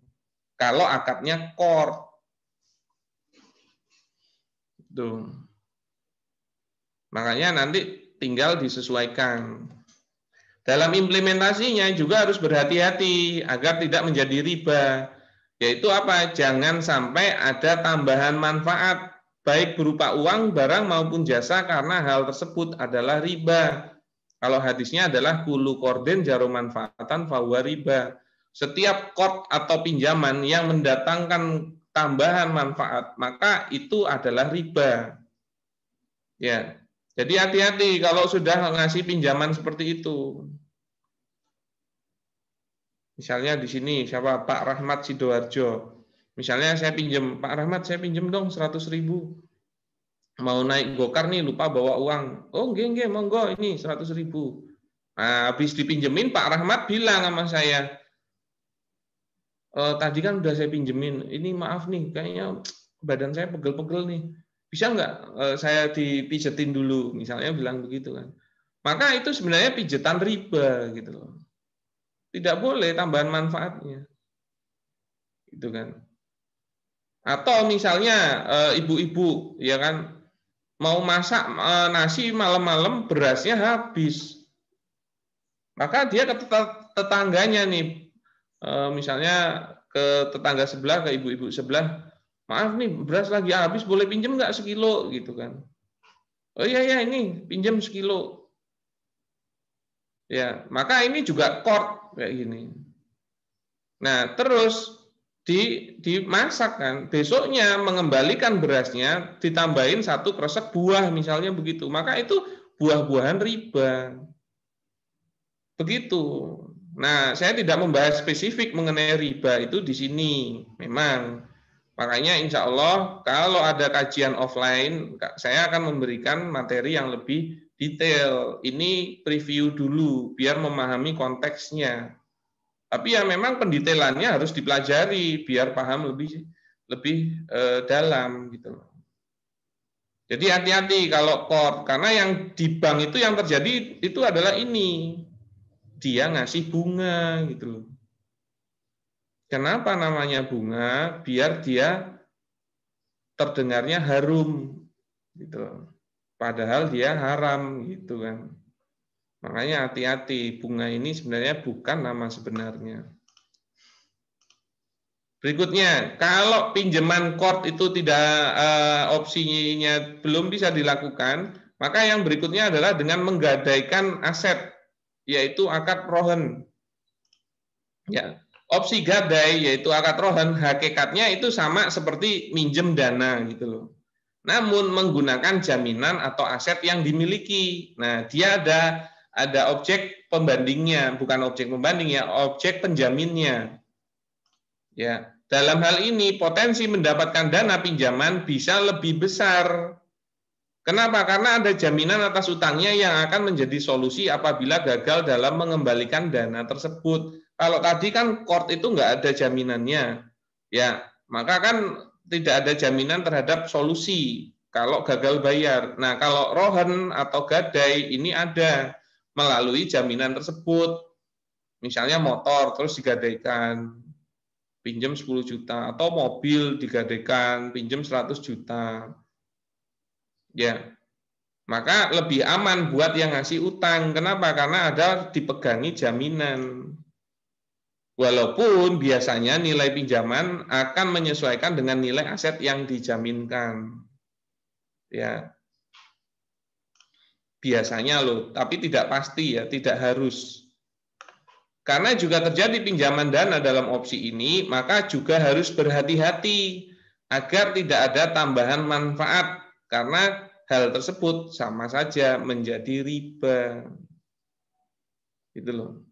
Speaker 2: Kalau akadnya kor. Tuh. Makanya nanti tinggal disesuaikan. Dalam implementasinya juga harus berhati-hati agar tidak menjadi riba yaitu apa? Jangan sampai ada tambahan manfaat baik berupa uang, barang maupun jasa karena hal tersebut adalah riba. Kalau hadisnya adalah kulu korden jaro manfaatan fawa riba. Setiap kord atau pinjaman yang mendatangkan tambahan manfaat, maka itu adalah riba. Ya. Jadi hati-hati kalau sudah ngasih pinjaman seperti itu. Misalnya di sini siapa Pak Rahmat Sidoarjo. Misalnya saya pinjam Pak Rahmat saya pinjam dong 100 ribu. Mau naik gokar nih lupa bawa uang. Oh nggih nggih monggo ini 100 ribu. Nah, habis dipinjemin Pak Rahmat bilang sama saya, e, tadi kan udah saya pinjemin, ini maaf nih, kayaknya badan saya pegel-pegel nih. Bisa nggak e, saya dipijetin dulu? Misalnya bilang begitu kan. Maka itu sebenarnya pijetan riba gitu loh tidak boleh tambahan manfaatnya. Gitu kan. Atau misalnya eh, ibu-ibu ya kan mau masak eh, nasi malam-malam berasnya habis. Maka dia ke tetangganya nih eh, misalnya ke tetangga sebelah ke ibu-ibu sebelah maaf nih beras lagi habis boleh pinjam nggak sekilo gitu kan oh iya iya ini pinjam sekilo Ya, maka ini juga chord kayak gini. Nah, terus di dimasakkan besoknya mengembalikan berasnya ditambahin satu kresek buah misalnya begitu maka itu buah-buahan riba begitu nah saya tidak membahas spesifik mengenai riba itu di sini memang makanya insya Allah kalau ada kajian offline saya akan memberikan materi yang lebih detail. Ini preview dulu biar memahami konteksnya. Tapi ya memang pendetailannya harus dipelajari biar paham lebih lebih eh, dalam gitu Jadi hati-hati kalau court karena yang di bank itu yang terjadi itu adalah ini. Dia ngasih bunga gitu loh. Kenapa namanya bunga? Biar dia terdengarnya harum gitu loh padahal dia haram gitu kan. Makanya hati-hati, bunga ini sebenarnya bukan nama sebenarnya. Berikutnya, kalau pinjaman kort itu tidak uh, opsinya belum bisa dilakukan, maka yang berikutnya adalah dengan menggadaikan aset, yaitu akad rohan. Ya, opsi gadai yaitu akad rohan hakikatnya itu sama seperti minjem dana gitu loh namun menggunakan jaminan atau aset yang dimiliki. Nah, dia ada ada objek pembandingnya, bukan objek pembanding ya, objek penjaminnya. Ya, dalam hal ini potensi mendapatkan dana pinjaman bisa lebih besar. Kenapa? Karena ada jaminan atas utangnya yang akan menjadi solusi apabila gagal dalam mengembalikan dana tersebut. Kalau tadi kan court itu nggak ada jaminannya, ya maka kan tidak ada jaminan terhadap solusi kalau gagal bayar. Nah, kalau rohan atau gadai ini ada melalui jaminan tersebut. Misalnya motor terus digadaikan, pinjam 10 juta atau mobil digadaikan, pinjam 100 juta. Ya. Maka lebih aman buat yang ngasih utang. Kenapa? Karena ada dipegangi jaminan. Walaupun biasanya nilai pinjaman akan menyesuaikan dengan nilai aset yang dijaminkan. Ya. Biasanya loh, tapi tidak pasti ya, tidak harus. Karena juga terjadi pinjaman dana dalam opsi ini, maka juga harus berhati-hati agar tidak ada tambahan manfaat karena hal tersebut sama saja menjadi riba. Gitu loh.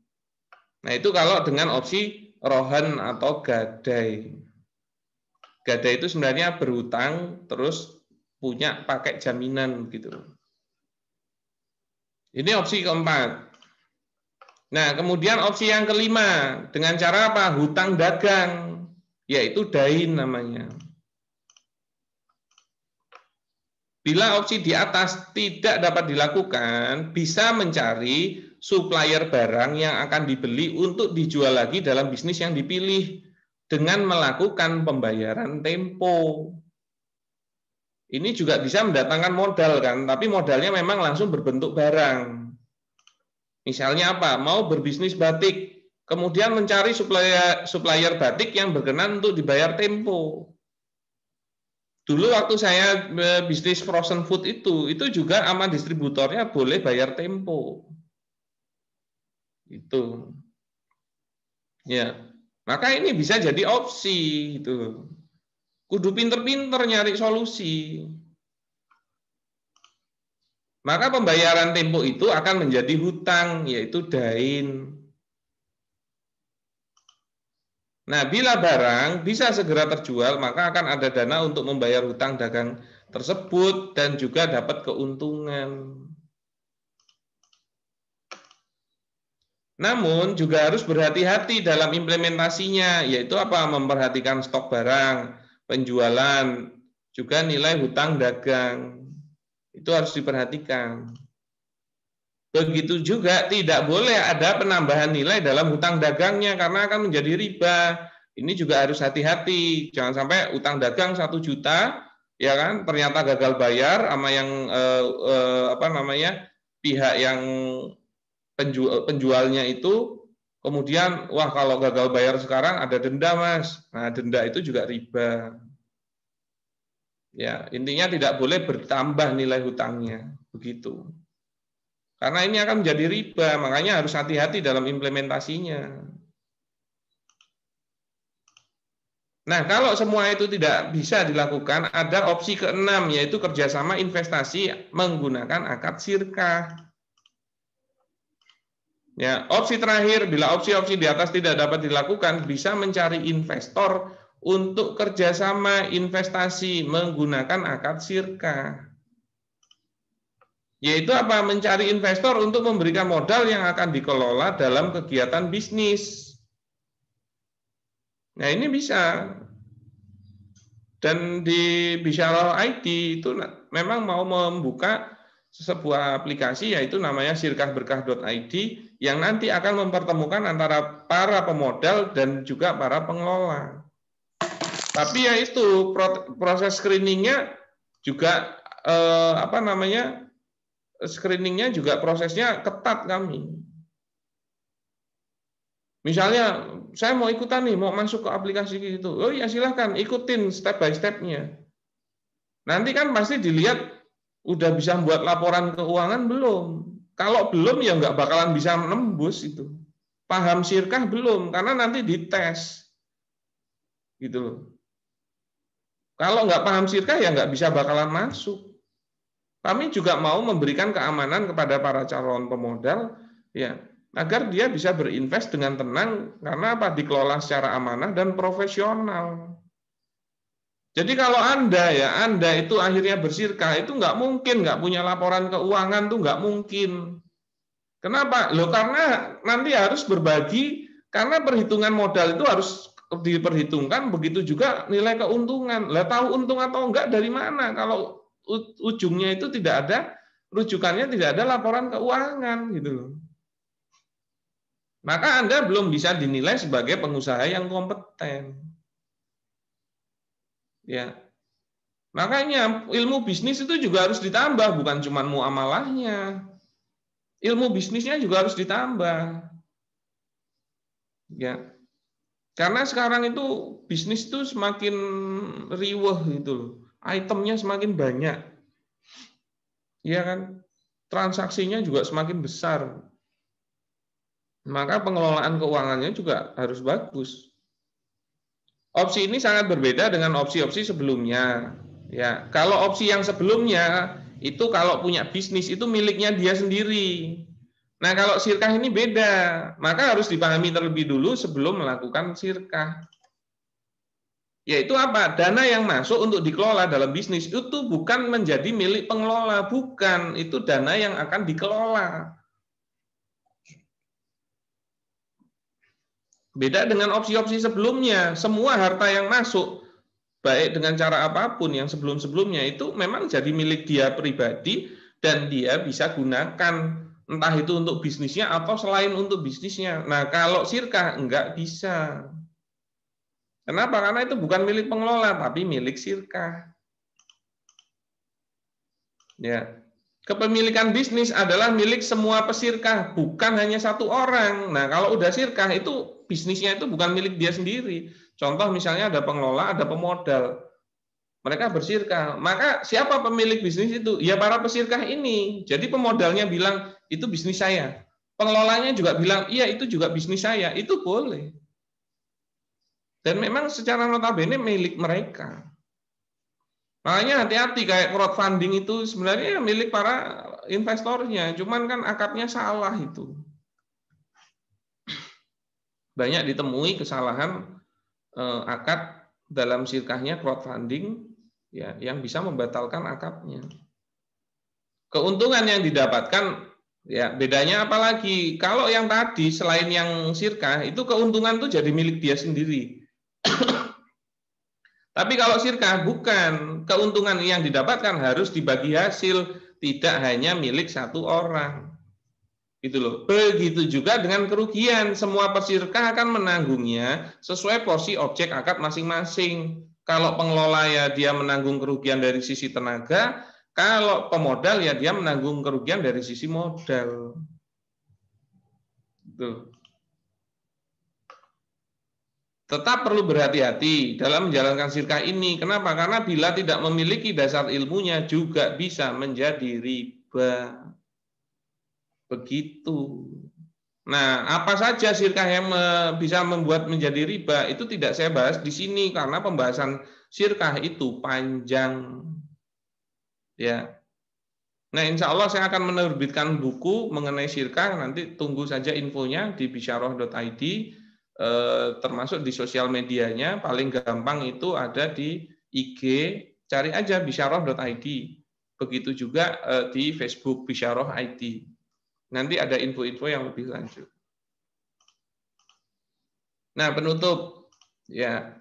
Speaker 2: Nah, itu kalau dengan opsi rohan atau gadai. Gadai itu sebenarnya berhutang terus punya pakai jaminan gitu. Ini opsi keempat. Nah, kemudian opsi yang kelima dengan cara apa? Hutang dagang, yaitu dain namanya. Bila opsi di atas tidak dapat dilakukan, bisa mencari supplier barang yang akan dibeli untuk dijual lagi dalam bisnis yang dipilih dengan melakukan pembayaran tempo. Ini juga bisa mendatangkan modal kan, tapi modalnya memang langsung berbentuk barang. Misalnya apa? Mau berbisnis batik, kemudian mencari supplier supplier batik yang berkenan untuk dibayar tempo. Dulu waktu saya eh, bisnis frozen food itu, itu juga aman distributornya boleh bayar tempo. Itu. Ya, maka ini bisa jadi opsi itu. Kudu pinter-pinter nyari solusi. Maka pembayaran tempo itu akan menjadi hutang, yaitu dain. Nah, bila barang bisa segera terjual, maka akan ada dana untuk membayar hutang dagang tersebut dan juga dapat keuntungan. Namun juga harus berhati-hati dalam implementasinya, yaitu apa? Memperhatikan stok barang, penjualan, juga nilai hutang dagang. Itu harus diperhatikan. Begitu juga tidak boleh ada penambahan nilai dalam hutang dagangnya karena akan menjadi riba. Ini juga harus hati-hati. Jangan sampai hutang dagang satu juta, ya kan, ternyata gagal bayar sama yang eh, eh, apa namanya pihak yang penjual, penjualnya itu kemudian wah kalau gagal bayar sekarang ada denda mas nah denda itu juga riba ya intinya tidak boleh bertambah nilai hutangnya begitu karena ini akan menjadi riba makanya harus hati-hati dalam implementasinya Nah, kalau semua itu tidak bisa dilakukan, ada opsi keenam, yaitu kerjasama investasi menggunakan akad sirkah. Ya, opsi terakhir bila opsi-opsi di atas tidak dapat dilakukan, bisa mencari investor untuk kerjasama investasi menggunakan akad sirka. Yaitu apa? Mencari investor untuk memberikan modal yang akan dikelola dalam kegiatan bisnis. Nah ini bisa. Dan di Bisyarah IT itu memang mau membuka sebuah aplikasi yaitu namanya sirkahberkah.id yang nanti akan mempertemukan antara para pemodal dan juga para pengelola. Tapi ya itu proses screeningnya juga eh, apa namanya screeningnya juga prosesnya ketat kami. Misalnya saya mau ikutan nih, mau masuk ke aplikasi gitu, oh ya silahkan ikutin step by stepnya. Nanti kan pasti dilihat udah bisa buat laporan keuangan belum? Kalau belum ya nggak bakalan bisa menembus itu. Paham sirkah belum, karena nanti dites. Gitu loh. Kalau nggak paham sirkah ya nggak bisa bakalan masuk. Kami juga mau memberikan keamanan kepada para calon pemodal, ya agar dia bisa berinvest dengan tenang karena apa dikelola secara amanah dan profesional. Jadi kalau Anda ya, Anda itu akhirnya bersirkah itu nggak mungkin, nggak punya laporan keuangan tuh nggak mungkin. Kenapa? Loh karena nanti harus berbagi, karena perhitungan modal itu harus diperhitungkan, begitu juga nilai keuntungan. Lah tahu untung atau enggak dari mana kalau ujungnya itu tidak ada rujukannya tidak ada laporan keuangan gitu Maka Anda belum bisa dinilai sebagai pengusaha yang kompeten. Ya. Makanya ilmu bisnis itu juga harus ditambah, bukan cuma muamalahnya. Ilmu bisnisnya juga harus ditambah. Ya. Karena sekarang itu bisnis itu semakin riweh gitu loh. Itemnya semakin banyak. Iya kan? Transaksinya juga semakin besar. Maka pengelolaan keuangannya juga harus bagus. Opsi ini sangat berbeda dengan opsi-opsi sebelumnya. Ya, kalau opsi yang sebelumnya itu kalau punya bisnis itu miliknya dia sendiri. Nah, kalau sirkah ini beda, maka harus dipahami terlebih dulu sebelum melakukan sirkah. Yaitu apa? Dana yang masuk untuk dikelola dalam bisnis itu bukan menjadi milik pengelola, bukan. Itu dana yang akan dikelola. Beda dengan opsi-opsi sebelumnya, semua harta yang masuk baik dengan cara apapun yang sebelum-sebelumnya itu memang jadi milik dia pribadi dan dia bisa gunakan entah itu untuk bisnisnya atau selain untuk bisnisnya. Nah, kalau sirkah enggak bisa. Kenapa? Karena itu bukan milik pengelola tapi milik sirkah. Ya. Kepemilikan bisnis adalah milik semua pesirkah, bukan hanya satu orang. Nah, kalau udah sirkah itu bisnisnya itu bukan milik dia sendiri. Contoh misalnya ada pengelola, ada pemodal. Mereka bersirkah. Maka siapa pemilik bisnis itu? Ya para pesirkah ini. Jadi pemodalnya bilang, itu bisnis saya. Pengelolanya juga bilang, iya itu juga bisnis saya. Itu boleh. Dan memang secara notabene milik mereka. Makanya hati-hati kayak crowdfunding itu sebenarnya milik para investornya, cuman kan akadnya salah itu. Banyak ditemui kesalahan eh, akad dalam sirkahnya crowdfunding ya yang bisa membatalkan akadnya. Keuntungan yang didapatkan ya bedanya apalagi kalau yang tadi selain yang sirkah itu keuntungan tuh jadi milik dia sendiri tapi kalau sirkah bukan keuntungan yang didapatkan harus dibagi hasil, tidak hanya milik satu orang. Gitu loh. Begitu juga dengan kerugian, semua pesirkah akan menanggungnya sesuai porsi objek akad masing-masing. Kalau pengelola ya dia menanggung kerugian dari sisi tenaga, kalau pemodal ya dia menanggung kerugian dari sisi modal. Tuh. Gitu. Tetap perlu berhati-hati dalam menjalankan sirkah ini. Kenapa? Karena bila tidak memiliki dasar ilmunya juga bisa menjadi riba. Begitu. Nah, apa saja sirkah yang me bisa membuat menjadi riba itu tidak saya bahas di sini karena pembahasan sirkah itu panjang. Ya. Nah, insya Allah saya akan menerbitkan buku mengenai sirkah. Nanti tunggu saja infonya di bisyaroh.id Eh, termasuk di sosial medianya paling gampang itu ada di IG cari aja bisharoh.id begitu juga eh, di Facebook bisharoh ID nanti ada info-info yang lebih lanjut nah penutup ya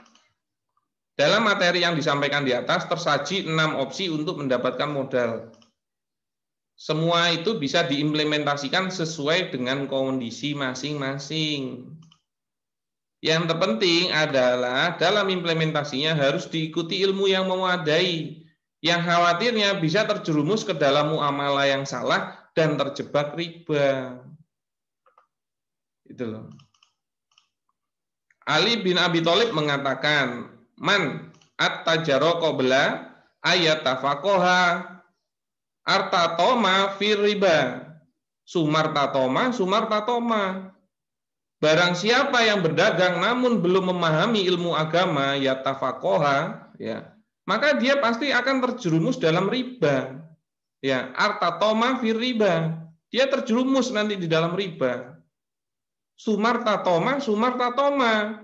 Speaker 2: dalam materi yang disampaikan di atas tersaji enam opsi untuk mendapatkan modal semua itu bisa diimplementasikan sesuai dengan kondisi masing-masing yang terpenting adalah dalam implementasinya harus diikuti ilmu yang memadai. Yang khawatirnya bisa terjerumus ke dalam muamalah yang salah dan terjebak riba. Itu loh. Ali bin Abi Thalib mengatakan, "Man at-tajaro qabla ayat tafakoha artatoma fir riba. sumarta toma Barang siapa yang berdagang namun belum memahami ilmu agama ya tafakoha ya maka dia pasti akan terjerumus dalam riba ya arta toma fir riba dia terjerumus nanti di dalam riba sumarta toma sumarta toma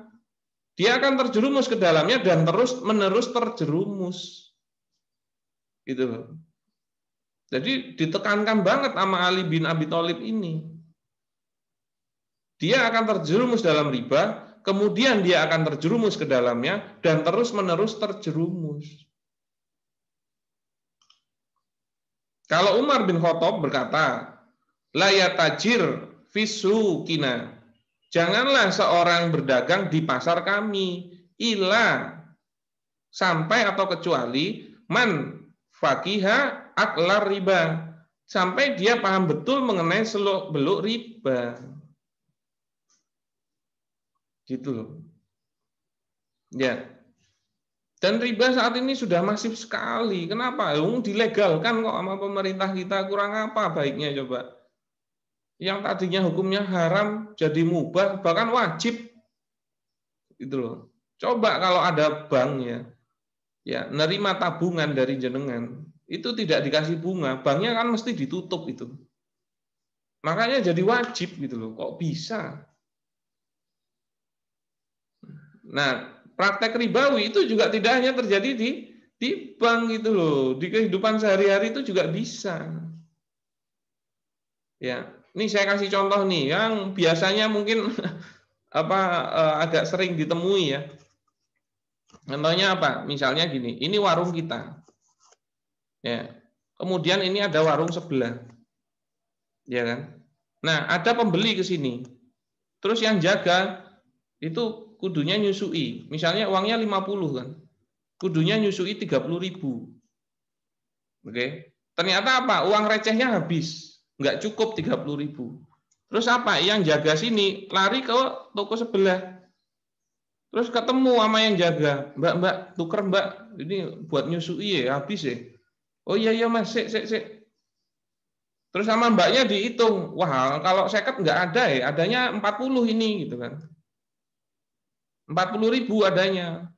Speaker 2: dia akan terjerumus ke dalamnya dan terus menerus terjerumus gitu jadi ditekankan banget sama Ali bin Abi Thalib ini dia akan terjerumus dalam riba, kemudian dia akan terjerumus ke dalamnya dan terus-menerus terjerumus. Kalau Umar bin Khattab berkata, layatajir fisu kina. Janganlah seorang berdagang di pasar kami. Ila sampai atau kecuali man fakiha aklar riba. Sampai dia paham betul mengenai seluk beluk riba. Gitu loh. Ya. Dan riba saat ini sudah masif sekali. Kenapa? Lung dilegalkan kok sama pemerintah kita. Kurang apa baiknya coba? Yang tadinya hukumnya haram jadi mubah, bahkan wajib. Gitu loh. Coba kalau ada bank ya, ya nerima tabungan dari jenengan, itu tidak dikasih bunga, banknya kan mesti ditutup itu. Makanya jadi wajib gitu loh. Kok bisa? Nah, praktek ribawi itu juga tidak hanya terjadi di di bank gitu loh, di kehidupan sehari-hari itu juga bisa. Ya, ini saya kasih contoh nih yang biasanya mungkin [laughs] apa eh, agak sering ditemui ya. Contohnya apa? Misalnya gini, ini warung kita. Ya. Kemudian ini ada warung sebelah. Ya kan? Nah, ada pembeli ke sini. Terus yang jaga itu kudunya nyusui. Misalnya uangnya 50 kan. Kudunya nyusui 30 ribu. Oke. Ternyata apa? Uang recehnya habis. Nggak cukup 30 ribu. Terus apa? Yang jaga sini lari ke toko sebelah. Terus ketemu sama yang jaga. Mbak, mbak, tuker mbak. Ini buat nyusui ya, habis ya. Oh iya, iya mas, sik, sik, sik. Terus sama mbaknya dihitung. Wah, kalau seket nggak ada ya, adanya 40 ini gitu kan puluh ribu adanya.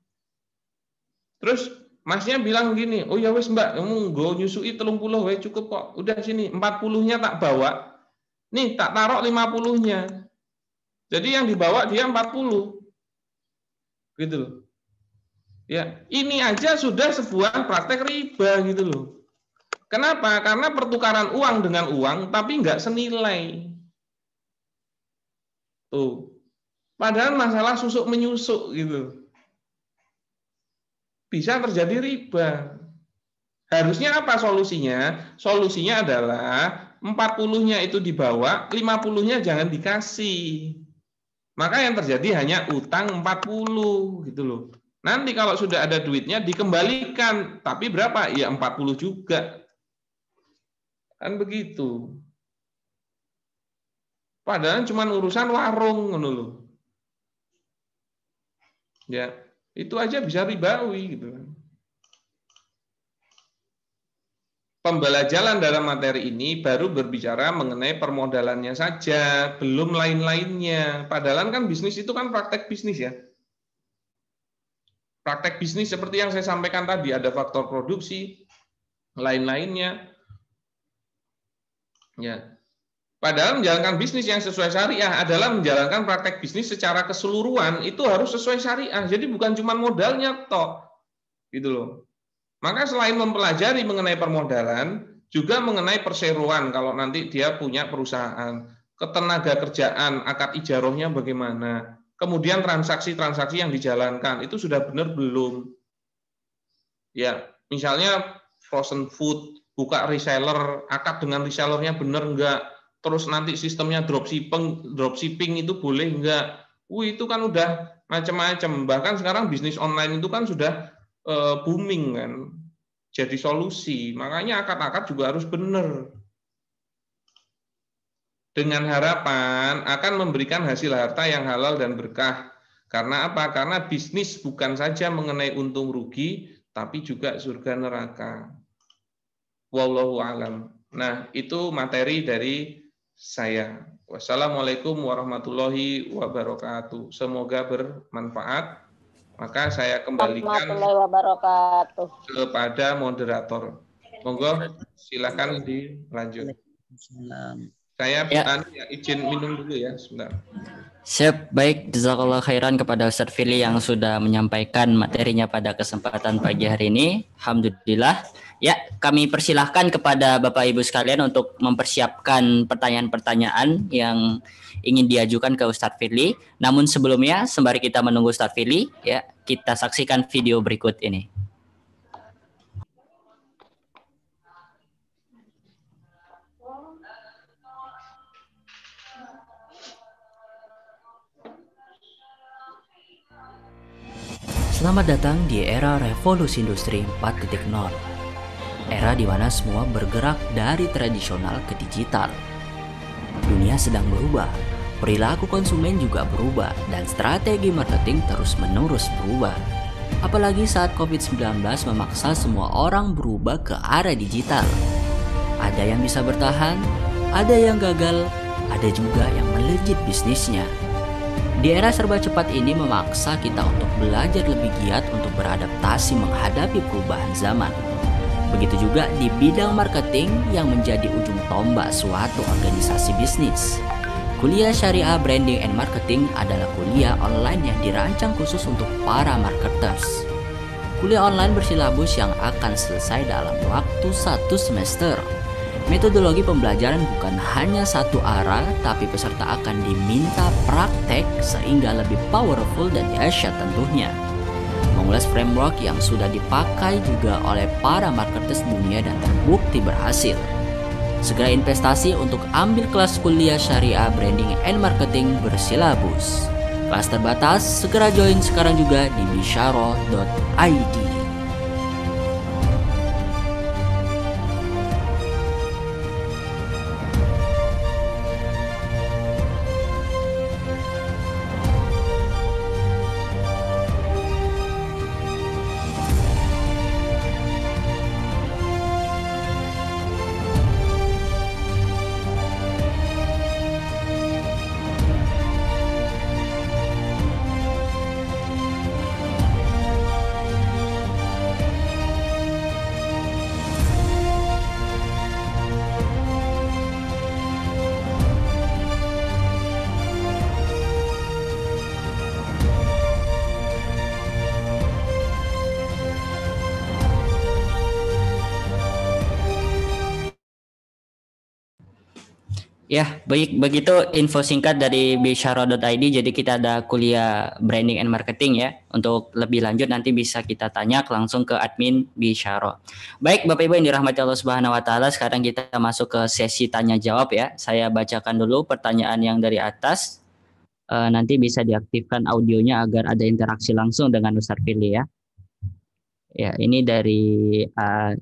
Speaker 2: Terus masnya bilang gini, oh ya wes mbak, kamu nggak nyusui telung puluh, wes cukup kok. Udah sini, empat puluhnya tak bawa. Nih, tak taruh lima puluhnya, Jadi yang dibawa dia 40. Gitu loh. Ya, ini aja sudah sebuah praktek riba gitu loh. Kenapa? Karena pertukaran uang dengan uang tapi nggak senilai. Tuh. Padahal masalah susuk menyusuk gitu. Bisa terjadi riba. Harusnya apa solusinya? Solusinya adalah 40-nya itu dibawa, 50-nya jangan dikasih. Maka yang terjadi hanya utang 40 gitu loh. Nanti kalau sudah ada duitnya dikembalikan, tapi berapa? Ya 40 juga. Kan begitu. Padahal cuma urusan warung ngono loh. Ya, itu aja bisa ribawi gitu kan. Pembelajaran dalam materi ini baru berbicara mengenai permodalannya saja, belum lain-lainnya. Padahal kan bisnis itu kan praktek bisnis ya. Praktek bisnis seperti yang saya sampaikan tadi, ada faktor produksi, lain-lainnya. Ya, Padahal menjalankan bisnis yang sesuai syariah adalah menjalankan praktek bisnis secara keseluruhan itu harus sesuai syariah. Jadi bukan cuma modalnya toh. Gitu loh. Maka selain mempelajari mengenai permodalan, juga mengenai perseroan kalau nanti dia punya perusahaan, ketenaga kerjaan, akad ijarohnya bagaimana, kemudian transaksi-transaksi yang dijalankan itu sudah benar belum? Ya, misalnya frozen food, buka reseller, akad dengan resellernya benar enggak, terus nanti sistemnya dropshipping dropshipping itu boleh enggak Wih itu kan udah macam-macam bahkan sekarang bisnis online itu kan sudah eh, booming kan jadi solusi makanya akad-akad juga harus benar dengan harapan akan memberikan hasil harta yang halal dan berkah. Karena apa? Karena bisnis bukan saja mengenai untung rugi, tapi juga surga neraka. Wallahu alam. Nah, itu materi dari saya. Wassalamualaikum warahmatullahi wabarakatuh. Semoga bermanfaat. Maka saya kembalikan kepada moderator. Monggo silakan dilanjut. Saya ya. Petani, ya, izin minum dulu ya sebentar.
Speaker 6: Siap, baik. Jazakallah khairan kepada Ustaz Fili yang sudah menyampaikan materinya pada kesempatan pagi hari ini. Alhamdulillah. Ya, kami persilahkan kepada Bapak Ibu sekalian untuk mempersiapkan pertanyaan-pertanyaan yang ingin diajukan ke Ustadz Fili. Namun sebelumnya, sembari kita menunggu Ustadz Fili, ya, kita saksikan video berikut ini. Selamat datang di era revolusi industri 4.0. Era di mana semua bergerak dari tradisional ke digital. Dunia sedang berubah, perilaku konsumen juga berubah, dan strategi marketing terus-menerus berubah. Apalagi saat COVID-19 memaksa semua orang berubah ke arah digital. Ada yang bisa bertahan, ada yang gagal, ada juga yang melejit bisnisnya. Di era serba cepat ini memaksa kita untuk belajar lebih giat untuk beradaptasi menghadapi perubahan zaman. Begitu juga di bidang marketing yang menjadi ujung tombak suatu organisasi bisnis. Kuliah Syariah Branding and Marketing adalah kuliah online yang dirancang khusus untuk para marketers. Kuliah online bersilabus yang akan selesai dalam waktu satu semester. Metodologi pembelajaran bukan hanya satu arah, tapi peserta akan diminta praktek sehingga lebih powerful dan dahsyat tentunya. Mengulas framework yang sudah dipakai juga oleh para marketers dunia dan terbukti berhasil. Segera investasi untuk ambil kelas kuliah syariah branding and marketing bersilabus. Kelas terbatas, segera join sekarang juga di bisharo.id. Ya, baik begitu info singkat dari bisharo.id. Jadi kita ada kuliah branding and marketing ya. Untuk lebih lanjut nanti bisa kita tanya langsung ke admin Bisharo. Baik, Bapak Ibu yang dirahmati Allah Subhanahu wa taala, sekarang kita masuk ke sesi tanya jawab ya. Saya bacakan dulu pertanyaan yang dari atas. E, nanti bisa diaktifkan audionya agar ada interaksi langsung dengan Ustaz Fili ya. Ya, ini dari uh,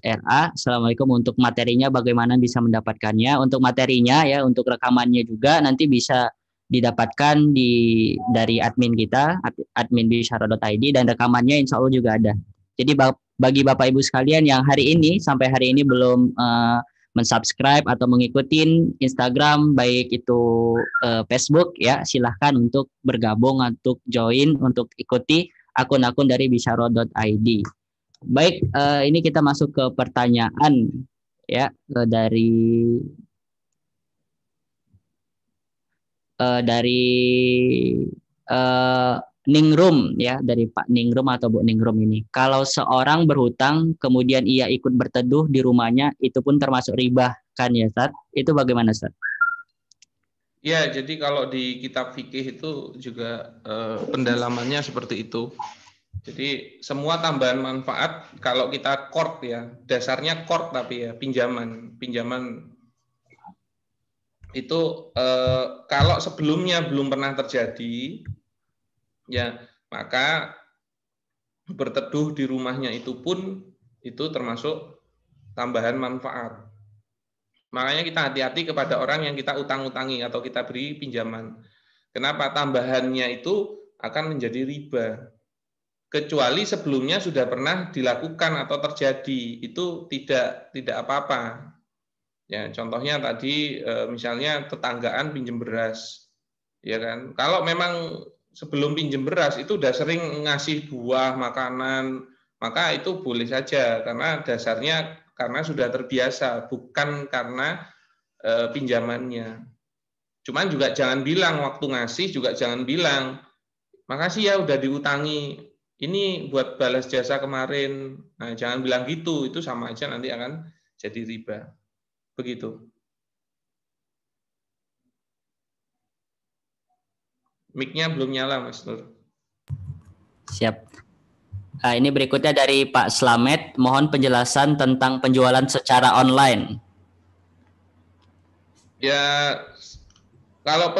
Speaker 6: eh, .ra. Assalamualaikum untuk materinya bagaimana bisa mendapatkannya. Untuk materinya ya, untuk rekamannya juga nanti bisa didapatkan di dari admin kita, admin bisyara.id dan rekamannya insya Allah juga ada. Jadi bagi Bapak Ibu sekalian yang hari ini sampai hari ini belum uh, mensubscribe atau mengikuti Instagram baik itu uh, Facebook ya silahkan untuk bergabung untuk join untuk ikuti akun-akun dari id Baik, uh, ini kita masuk ke pertanyaan ya eh, dari uh, dari uh, Ningrum ya dari Pak Ningrum atau Bu Ningrum ini. Kalau seorang berhutang kemudian ia ikut berteduh di rumahnya itu pun termasuk riba kan ya Ustaz? Itu bagaimana Ustaz?
Speaker 2: Ya, jadi kalau di kitab fikih itu juga eh, pendalamannya seperti itu. Jadi semua tambahan manfaat kalau kita kort ya, dasarnya kort tapi ya pinjaman, pinjaman itu eh, kalau sebelumnya belum pernah terjadi ya, maka berteduh di rumahnya itu pun itu termasuk tambahan manfaat. Makanya kita hati-hati kepada orang yang kita utang-utangi atau kita beri pinjaman. Kenapa tambahannya itu akan menjadi riba? Kecuali sebelumnya sudah pernah dilakukan atau terjadi, itu tidak tidak apa-apa. Ya, contohnya tadi e, misalnya tetanggaan pinjam beras. Ya kan? Kalau memang sebelum pinjam beras itu sudah sering ngasih buah, makanan, maka itu boleh saja karena dasarnya karena sudah terbiasa, bukan karena e, pinjamannya. Cuman juga jangan bilang waktu ngasih juga jangan bilang makasih ya udah diutangi. Ini buat balas jasa kemarin. Nah, jangan bilang gitu, itu sama aja nanti akan jadi riba. Begitu. mic belum nyala, Mas Nur.
Speaker 6: Siap. Nah, ini berikutnya dari Pak Slamet, mohon penjelasan tentang penjualan secara online.
Speaker 2: Ya, kalau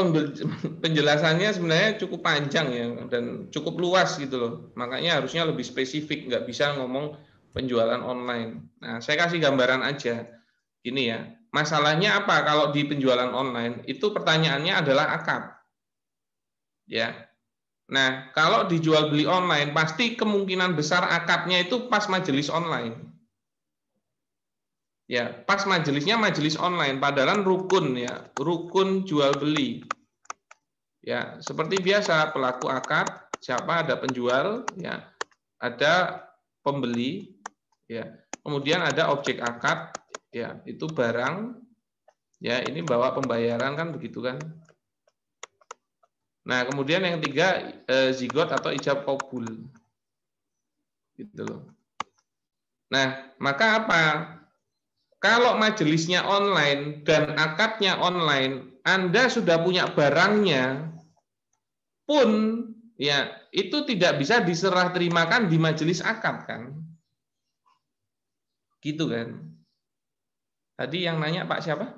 Speaker 2: penjelasannya sebenarnya cukup panjang ya dan cukup luas gitu loh. Makanya harusnya lebih spesifik, nggak bisa ngomong penjualan online. Nah, saya kasih gambaran aja. Ini ya, masalahnya apa kalau di penjualan online? Itu pertanyaannya adalah akap. Ya, Nah, kalau dijual beli online, pasti kemungkinan besar akadnya itu pas majelis online. Ya, pas majelisnya majelis online, padahal rukun ya, rukun jual beli. Ya, seperti biasa pelaku akad, siapa ada penjual, ya, ada pembeli, ya. Kemudian ada objek akad, ya, itu barang. Ya, ini bawa pembayaran kan begitu kan? Nah, kemudian yang ketiga eh, zigot atau ijab kabul. Gitu loh. Nah, maka apa? Kalau majelisnya online dan akadnya online, Anda sudah punya barangnya pun ya itu tidak bisa diserah terimakan di majelis akad kan? Gitu kan? Tadi yang nanya Pak siapa?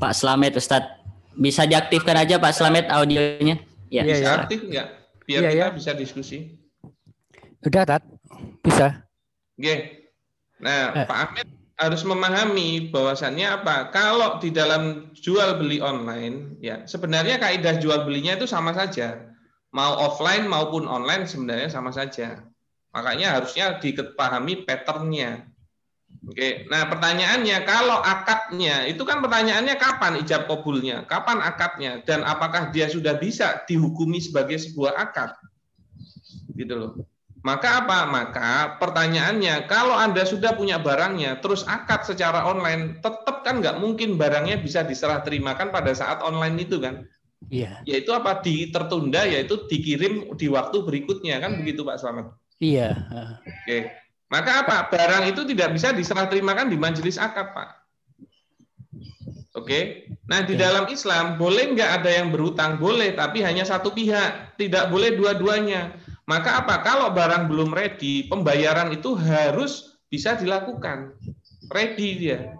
Speaker 6: Pak Slamet Ustadz. Bisa diaktifkan aja Pak Slamet audionya. Ya. Bisa ya.
Speaker 2: aktif nggak? Biar ya, kita ya. bisa diskusi.
Speaker 6: Udah, Tat. Bisa.
Speaker 2: Oke. Nah, eh. Pak Ahmed harus memahami bahwasannya apa? Kalau di dalam jual beli online, ya sebenarnya kaidah jual belinya itu sama saja. Mau offline maupun online sebenarnya sama saja. Makanya harusnya dipahami patternnya. Oke, nah pertanyaannya kalau akadnya itu kan pertanyaannya kapan ijab kabulnya, kapan akadnya, dan apakah dia sudah bisa dihukumi sebagai sebuah akad, gitu loh. Maka apa? Maka pertanyaannya kalau anda sudah punya barangnya, terus akad secara online, tetap kan nggak mungkin barangnya bisa diserah terimakan pada saat online itu kan? Iya. Yaitu apa? Di tertunda, yaitu dikirim di waktu berikutnya kan hmm. begitu Pak Selamat? Iya. Oke. Maka apa? Barang itu tidak bisa diserah terimakan di majelis akad, Pak. Oke. Okay? Nah, di dalam Islam boleh nggak ada yang berutang? Boleh, tapi hanya satu pihak. Tidak boleh dua-duanya. Maka apa? Kalau barang belum ready, pembayaran itu harus bisa dilakukan. Ready dia.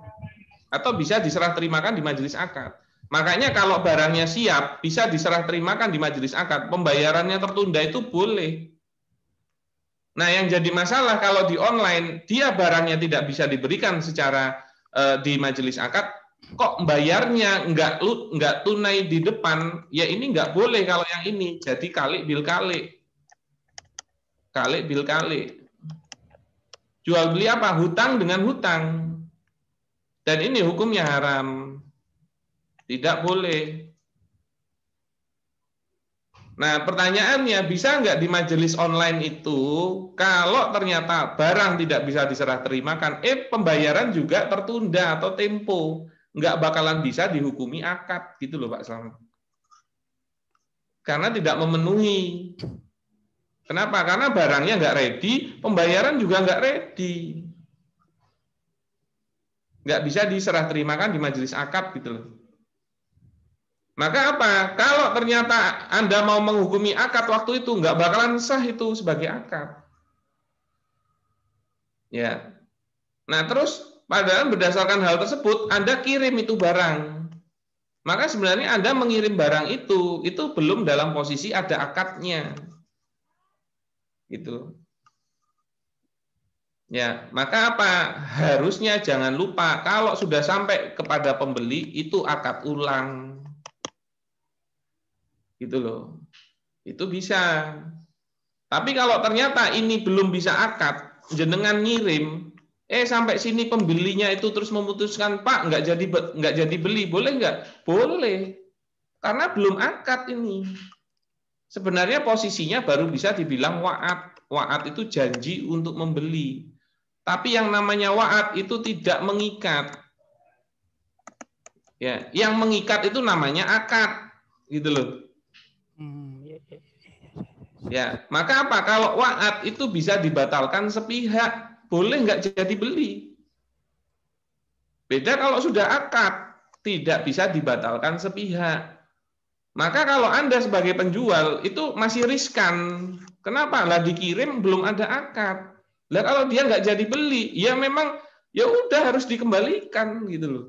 Speaker 2: Atau bisa diserah terimakan di majelis akad. Makanya kalau barangnya siap, bisa diserah terimakan di majelis akad. Pembayarannya tertunda itu boleh. Nah, yang jadi masalah kalau di online, dia barangnya tidak bisa diberikan secara uh, di majelis akad, kok bayarnya nggak nggak tunai di depan, ya ini nggak boleh kalau yang ini. Jadi kali bil kali, kali bil kali. Jual beli apa? Hutang dengan hutang. Dan ini hukumnya haram. Tidak boleh. Nah, pertanyaannya bisa nggak di majelis online itu kalau ternyata barang tidak bisa diserah terimakan, eh pembayaran juga tertunda atau tempo, nggak bakalan bisa dihukumi akad gitu loh Pak Slamet. Karena tidak memenuhi. Kenapa? Karena barangnya nggak ready, pembayaran juga nggak ready. Nggak bisa diserah terimakan di majelis akad gitu loh. Maka apa? Kalau ternyata Anda mau menghukumi akad waktu itu, nggak bakalan sah itu sebagai akad. Ya. Nah terus, padahal berdasarkan hal tersebut, Anda kirim itu barang. Maka sebenarnya Anda mengirim barang itu, itu belum dalam posisi ada akadnya. Gitu. Ya, maka apa? Harusnya jangan lupa kalau sudah sampai kepada pembeli itu akad ulang gitu loh itu bisa tapi kalau ternyata ini belum bisa akad jenengan ngirim eh sampai sini pembelinya itu terus memutuskan pak nggak jadi nggak jadi beli boleh nggak boleh karena belum akad ini sebenarnya posisinya baru bisa dibilang waat waat itu janji untuk membeli tapi yang namanya waat itu tidak mengikat ya yang mengikat itu namanya akad gitu loh
Speaker 4: Hmm, iya, iya, iya,
Speaker 2: ya, maka apa? Kalau waat itu bisa dibatalkan sepihak, boleh nggak jadi beli. Beda kalau sudah akad, tidak bisa dibatalkan sepihak. Maka kalau Anda sebagai penjual itu masih riskan. Kenapa? Lah dikirim belum ada akad. Lah kalau dia nggak jadi beli, ya memang ya udah harus dikembalikan gitu loh.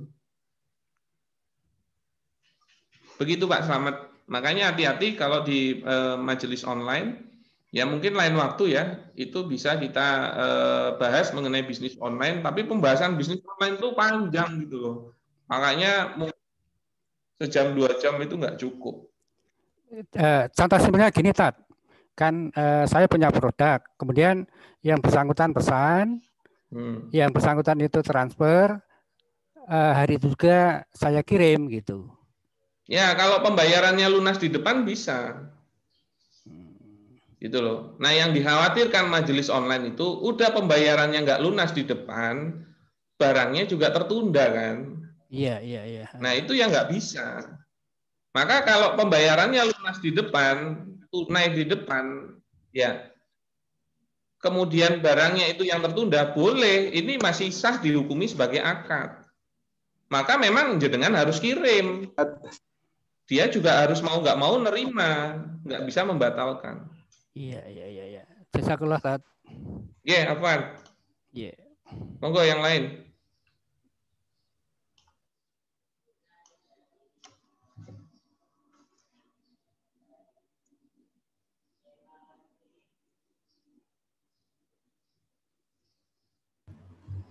Speaker 2: Begitu Pak Selamat. Makanya hati-hati kalau di e, majelis online, ya mungkin lain waktu ya, itu bisa kita e, bahas mengenai bisnis online, tapi pembahasan bisnis online itu panjang gitu loh. Makanya sejam dua jam itu nggak cukup.
Speaker 1: Eh, contoh sebenarnya gini, Tat. Kan eh, saya punya produk, kemudian yang bersangkutan pesan, hmm. yang bersangkutan itu transfer, eh, hari juga
Speaker 6: saya kirim gitu.
Speaker 2: Ya, kalau pembayarannya lunas di depan bisa. Hmm. Gitu loh. Nah, yang dikhawatirkan majelis online itu udah pembayarannya nggak lunas di depan, barangnya juga tertunda kan.
Speaker 3: Iya, iya, iya.
Speaker 2: Nah, itu yang nggak bisa. Maka kalau pembayarannya lunas di depan, tunai di depan, ya kemudian barangnya itu yang tertunda, boleh. Ini masih sah dihukumi sebagai akad. Maka memang jenengan harus kirim dia juga harus mau nggak mau nerima, nggak bisa membatalkan. Iya, iya, iya, iya. keluar saat. Iya, yeah, apa? Iya. Yeah. Monggo yang lain.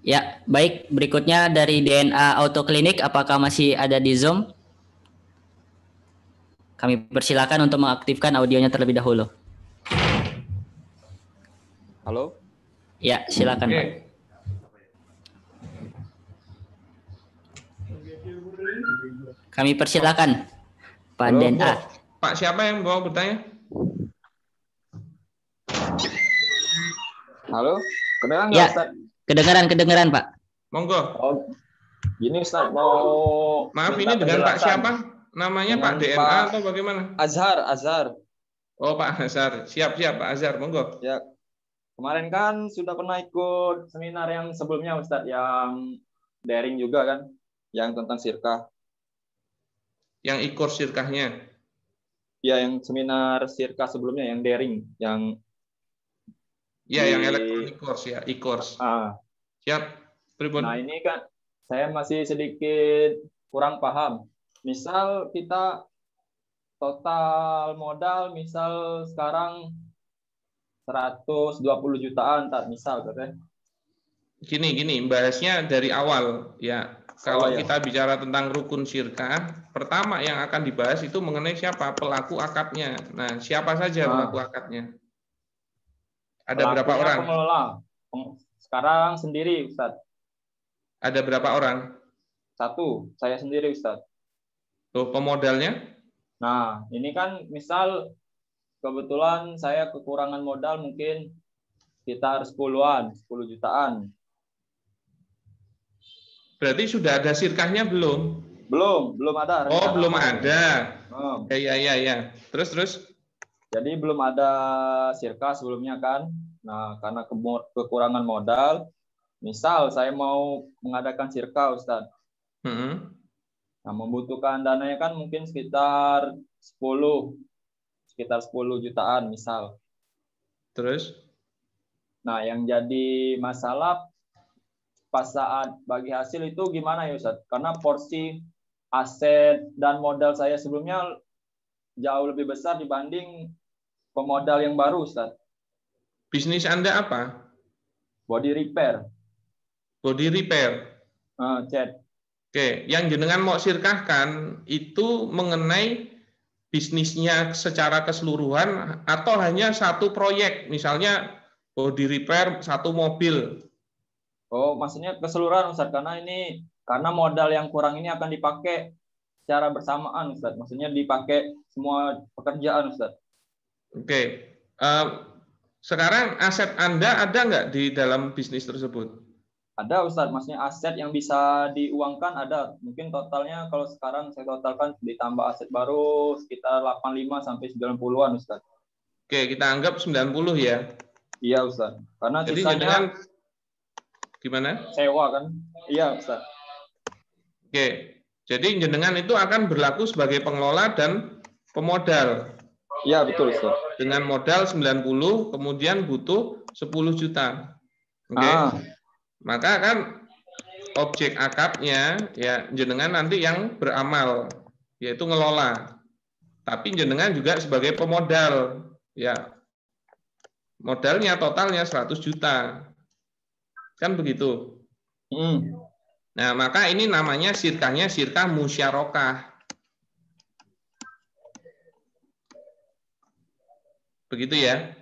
Speaker 6: Ya, baik. Berikutnya dari DNA Auto Klinik, apakah masih ada di Zoom? Kami persilakan untuk mengaktifkan audionya terlebih dahulu.
Speaker 7: Halo? Ya, silakan okay.
Speaker 6: Kami persilakan Pak Halo, Den A.
Speaker 2: Pak siapa yang mau bertanya?
Speaker 7: Halo, kedengaran ya, Ustaz?
Speaker 6: Kedengaran, kedengaran Pak.
Speaker 7: Monggo. Oh, gini Ustaz mau Maaf ini dengan Pak siapa? Namanya Pak DNA Pak atau bagaimana? Azhar, Azhar. Oh, Pak Azhar. Siap-siap Pak Azhar, monggo. Ya. Kemarin kan sudah pernah ikut seminar yang sebelumnya Ustadz yang daring juga kan, yang tentang sirkah. Yang ikut sirkahnya. Ya, yang seminar sirkah sebelumnya yang daring, yang Ya, di... yang elektronik course ya, e-course. Ah. Siap. Tribun. Nah, ini kan saya masih sedikit kurang paham. Misal kita total modal misal sekarang 120 jutaan, tak misal, kan?
Speaker 2: Gini, gini, bahasnya dari awal ya. Kalau oh, iya. kita bicara tentang rukun syirkah, pertama yang akan dibahas itu mengenai siapa pelaku akadnya. Nah, siapa saja nah. pelaku akadnya? Ada Pelakunya berapa orang?
Speaker 7: Pengelola. Sekarang sendiri, ustadz. Ada berapa orang? Satu, saya sendiri, ustadz. Tuh pemodalnya. Nah, ini kan misal kebetulan saya kekurangan modal mungkin sekitar 10-an, 10 jutaan.
Speaker 2: Berarti sudah ada sirkahnya belum?
Speaker 7: Belum, belum ada. Oh, belum ada. Oh. Ya, ya, ya, ya. Terus, terus. Jadi belum ada sirkah sebelumnya kan. Nah, karena ke kekurangan modal, misal saya mau mengadakan sirka, Ustadz. Mm -hmm. Nah, membutuhkan dananya kan mungkin sekitar 10 sekitar 10 jutaan misal. Terus nah yang jadi masalah pas saat bagi hasil itu gimana ya Ustaz? Karena porsi aset dan modal saya sebelumnya jauh lebih besar dibanding pemodal yang baru Ustaz. Bisnis Anda apa? Body repair. Body repair. Uh, Oke, yang jenengan mau
Speaker 2: sirkahkan itu mengenai bisnisnya secara keseluruhan atau hanya satu proyek, misalnya body repair satu mobil.
Speaker 7: Oh, maksudnya keseluruhan Ustaz, karena ini karena modal yang kurang ini akan dipakai secara bersamaan Ustaz. Maksudnya dipakai semua pekerjaan Ustaz. Oke. Uh, sekarang aset Anda ada nggak di dalam bisnis
Speaker 2: tersebut?
Speaker 7: Ada Ustadz, maksudnya aset yang bisa diuangkan ada. Mungkin totalnya kalau sekarang saya totalkan ditambah aset baru sekitar 85 sampai 90-an Ustadz. Oke, kita anggap 90 ya. Iya Ustadz. Karena Jadi sisanya jenengan,
Speaker 2: gimana? Sewa kan? Iya Ustadz. Oke. Jadi jenengan itu akan berlaku sebagai pengelola dan pemodal. Iya, betul Ustaz. Dengan modal 90 kemudian butuh 10 juta. Oke. Okay? Ah. Maka kan objek akapnya ya jenengan nanti yang beramal yaitu ngelola. Tapi jenengan juga sebagai pemodal ya. Modalnya totalnya 100 juta. Kan begitu. Hmm. Nah, maka ini namanya sirkahnya sirkah musyarakah. Begitu ya.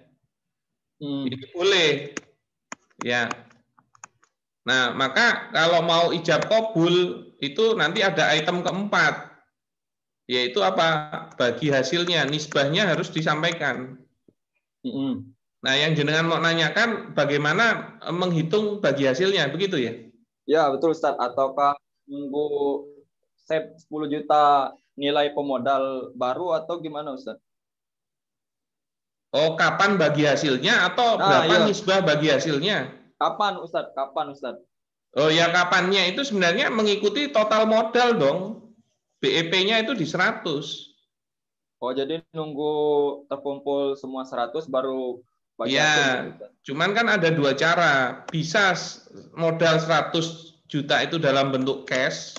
Speaker 2: Hmm. boleh. Ya, Nah, maka kalau mau ijab kobul itu nanti ada item keempat, yaitu apa? Bagi hasilnya, nisbahnya harus disampaikan. Mm -hmm. Nah, yang jenengan mau nanyakan bagaimana e, menghitung bagi hasilnya, begitu ya?
Speaker 7: Ya, betul Ustaz. Ataukah nunggu set 10 juta nilai pemodal baru atau gimana Ustaz?
Speaker 2: Oh, kapan bagi hasilnya atau nah, berapa iya. nisbah bagi hasilnya?
Speaker 7: Kapan Ustadz? Kapan Ustadz?
Speaker 2: Oh ya kapannya itu sebenarnya mengikuti total modal dong.
Speaker 7: BEP-nya itu di 100. Oh jadi nunggu terkumpul semua 100 baru bagi ya, hasil.
Speaker 2: cuman kan ada dua cara. Bisa modal 100 juta itu dalam bentuk cash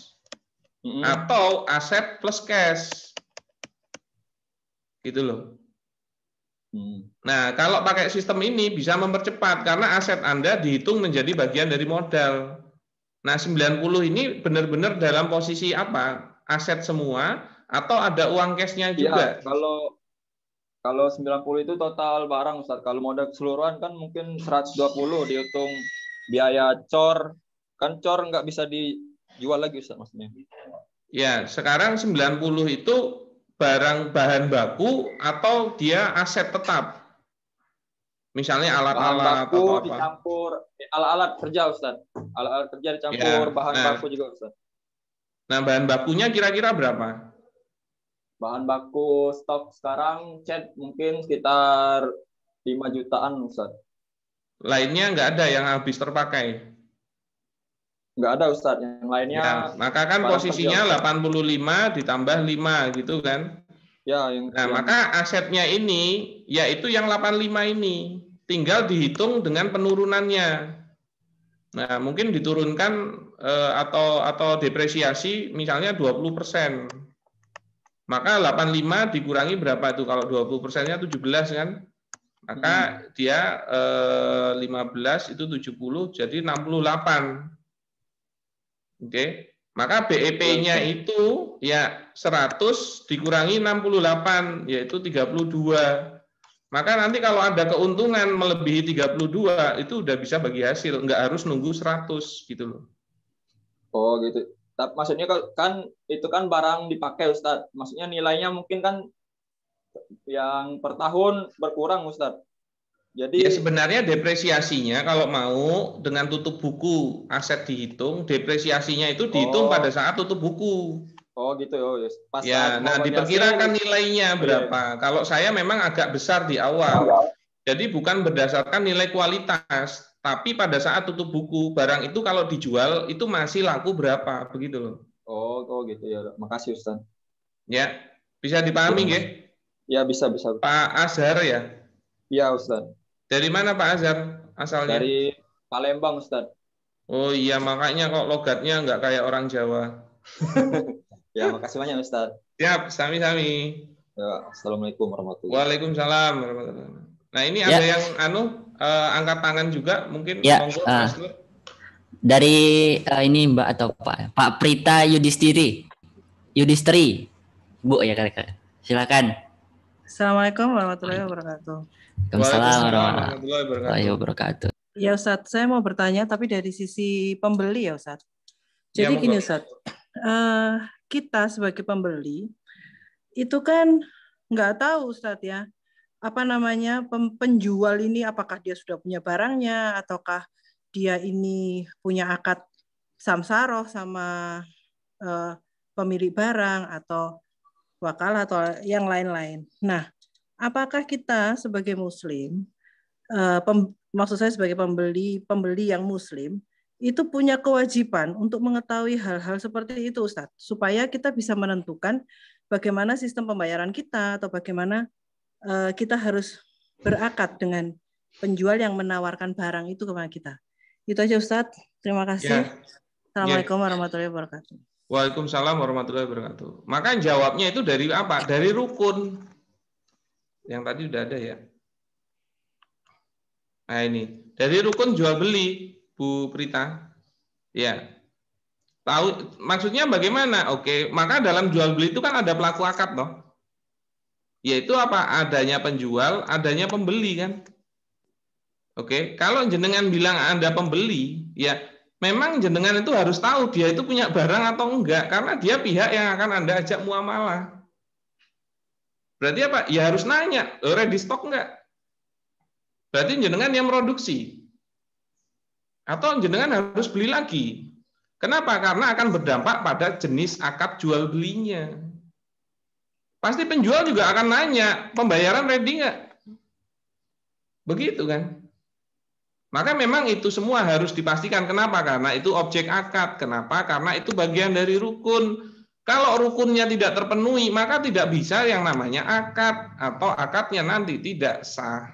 Speaker 2: -hmm. atau aset plus cash. Gitu loh. Hmm. Nah, kalau pakai sistem ini bisa mempercepat karena aset Anda dihitung menjadi bagian dari modal. Nah, 90 ini benar-benar dalam posisi apa? Aset semua atau ada uang cashnya iya, juga? Ya,
Speaker 7: kalau kalau 90 itu total barang Ustaz. Kalau modal keseluruhan kan mungkin 120 dihitung biaya cor. Kan cor nggak bisa dijual lagi Ustaz maksudnya.
Speaker 2: Ya, sekarang 90 itu barang bahan baku atau dia aset tetap? Misalnya alat-alat atau apa?
Speaker 7: alat-alat kerja Ustaz. Alat-alat kerja dicampur ya, bahan nah, baku juga Ustaz. Nah,
Speaker 2: bahan bakunya kira-kira berapa?
Speaker 7: Bahan baku stok sekarang chat mungkin sekitar 5 jutaan Ustaz. Lainnya nggak ada yang habis terpakai? Nggak ada Ustadz, yang lainnya. Ya, maka kan posisinya kerja.
Speaker 2: 85 ditambah 5 gitu kan. Ya, yang, nah, yang... maka asetnya ini yaitu yang 85 ini tinggal dihitung dengan penurunannya. Nah, mungkin diturunkan eh, atau atau depresiasi misalnya 20%. Maka 85 dikurangi berapa itu kalau 20%-nya 17 kan? Maka hmm. dia eh, 15 itu 70 jadi 68. Oke. Maka BEP-nya
Speaker 7: itu
Speaker 2: ya 100 dikurangi 68 yaitu 32. Maka nanti kalau ada keuntungan melebihi 32 itu udah bisa bagi hasil, nggak harus nunggu 100 gitu loh. Oh gitu.
Speaker 7: Tapi maksudnya kan itu kan barang dipakai Ustadz. Maksudnya nilainya mungkin kan yang per tahun berkurang Ustadz. Jadi ya sebenarnya
Speaker 2: depresiasinya kalau mau dengan tutup buku aset dihitung, depresiasinya itu dihitung oh. pada
Speaker 7: saat tutup buku. Oh gitu oh, yes. Pas ya. Nah diperkirakan nilainya iya. berapa. Yeah.
Speaker 2: Kalau saya memang agak besar di awal. Oh. Jadi bukan berdasarkan nilai kualitas, tapi pada saat tutup buku barang itu kalau dijual itu masih laku berapa begitu
Speaker 7: Oh, oh gitu ya. Makasih Ustaz. Ya,
Speaker 2: bisa dipahami iya. nggih?
Speaker 7: Ya? ya bisa bisa. Pak Azhar ya? Ya Ustaz. Dari mana Pak Azhar asalnya? Dari Palembang
Speaker 2: Ustaz. Oh iya makanya kok logatnya nggak kayak orang Jawa. [laughs] ya makasih banyak Ustaz. Siap, sami-sami. Ya, Assalamualaikum warahmatullahi wabarakatuh. Waalaikumsalam warahmatullahi wabarakatuh. Nah ini ya. ada yang anu uh, angkat tangan juga mungkin ya. monggo uh,
Speaker 6: dari uh, ini Mbak atau Pak Pak Prita Yudistiri. Yudistri, Bu ya kakak silakan
Speaker 8: Assalamualaikum warahmatullahi wabarakatuh Waalaikumsalam warahmatullahi wabarakatuh. wabarakatuh. Ya Ustadz, saya mau bertanya tapi dari sisi pembeli ya Ustadz. Jadi ya, gini Ustadz, uh, eh, kita sebagai pembeli itu kan nggak tahu Ustadz ya, apa namanya penjual ini apakah dia sudah punya barangnya ataukah dia ini punya akad samsaroh sama uh, pemilik barang atau wakal atau yang lain-lain. Nah, apakah kita sebagai muslim eh, pem, maksud saya sebagai pembeli pembeli yang muslim itu punya kewajiban untuk mengetahui hal-hal seperti itu Ustadz supaya kita bisa menentukan bagaimana sistem pembayaran kita atau bagaimana eh, kita harus berakat dengan penjual yang menawarkan barang itu kepada kita. Itu aja Ustadz. Terima kasih. Ya. Assalamualaikum ya. warahmatullahi wabarakatuh.
Speaker 2: Waalaikumsalam warahmatullahi wabarakatuh. Maka jawabnya itu dari apa? Dari rukun. Yang tadi sudah ada ya. Nah ini dari rukun jual beli, Bu Prita. Ya. Tahu maksudnya bagaimana? Oke, maka dalam jual beli itu kan ada pelaku akad loh. Yaitu apa? Adanya penjual, adanya pembeli kan. Oke, kalau jenengan bilang ada pembeli, ya memang jenengan itu harus tahu dia itu punya barang atau enggak karena dia pihak yang akan Anda ajak muamalah. Berarti apa? Ya harus nanya, ready stock enggak? Berarti jenengan yang produksi. Atau jenengan harus beli lagi. Kenapa? Karena akan berdampak pada jenis akad jual belinya. Pasti penjual juga akan nanya, pembayaran ready enggak? Begitu kan? Maka memang itu semua harus dipastikan. Kenapa? Karena itu objek akad. Kenapa? Karena itu bagian dari rukun kalau rukunnya tidak terpenuhi, maka tidak bisa yang namanya akad atau akadnya nanti tidak sah.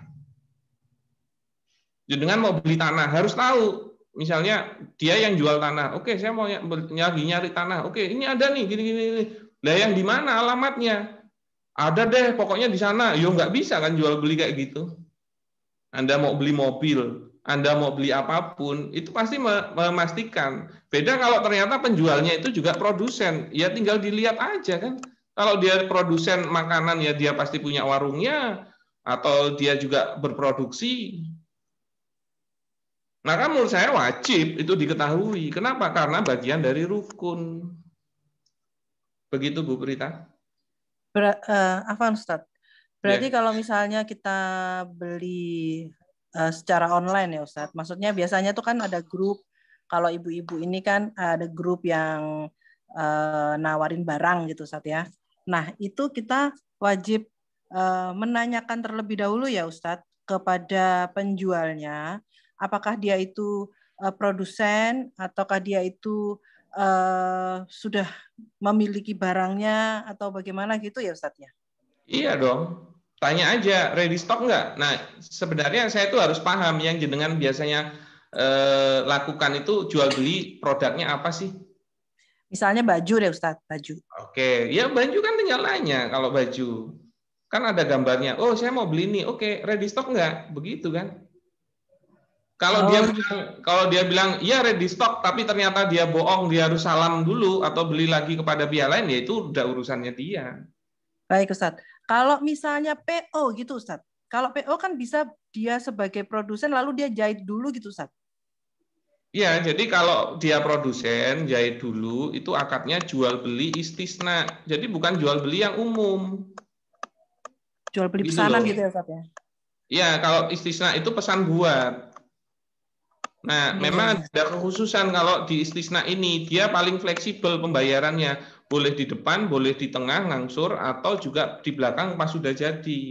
Speaker 2: Jadi Dengan mau beli tanah harus tahu, misalnya dia yang jual tanah, oke saya mau nyari nyari tanah, oke ini ada nih gini gini, gini. lah yang di mana alamatnya? Ada deh, pokoknya di sana. Yo ya, nggak bisa kan jual beli kayak gitu. Anda mau beli mobil, anda mau beli apapun, itu pasti memastikan. Beda kalau ternyata penjualnya itu juga produsen, ya tinggal dilihat aja kan. Kalau dia produsen makanan ya dia pasti punya warungnya atau dia juga berproduksi. Maka nah, menurut saya wajib itu diketahui. Kenapa? Karena bagian dari rukun. Begitu Bu Prita.
Speaker 8: Ber, uh, Afan Ustadz, Berarti yeah. kalau misalnya kita beli Eh, secara online ya Ustadz. Maksudnya biasanya tuh kan ada grup, kalau ibu-ibu ini kan ada grup yang uh, nawarin barang gitu Ustadz ya. Nah itu kita wajib uh, menanyakan terlebih dahulu ya Ustadz kepada penjualnya, apakah dia itu uh, produsen ataukah dia itu uh, sudah memiliki barangnya atau bagaimana gitu ya Ustadz ya?
Speaker 2: Iya dong, tanya aja ready stock nggak? Nah sebenarnya saya itu harus paham yang jenengan biasanya eh, lakukan itu jual beli produknya apa sih?
Speaker 8: Misalnya baju deh Ustadz, baju.
Speaker 2: Oke, ya baju kan tinggal nanya kalau baju. Kan ada gambarnya, oh saya mau beli ini, oke ready stock nggak? Begitu kan? Kalau oh. dia bilang, kalau dia bilang iya ready stock, tapi ternyata dia bohong, dia harus salam dulu atau beli lagi kepada pihak lain, ya itu udah urusannya dia.
Speaker 8: Baik Ustadz. Kalau misalnya PO gitu Ustaz. kalau PO kan bisa dia sebagai produsen lalu dia jahit dulu gitu Ustaz.
Speaker 2: Iya, jadi kalau dia produsen jahit dulu itu akadnya jual beli istisna. Jadi bukan jual beli yang umum. Jual beli gitu pesanan loh. gitu ya Ustaz ya. Iya, kalau istisna itu pesan buat. Nah, hmm. memang ada kekhususan kalau di istisna ini dia paling fleksibel pembayarannya boleh di depan, boleh di tengah ngangsur atau juga di belakang pas sudah jadi.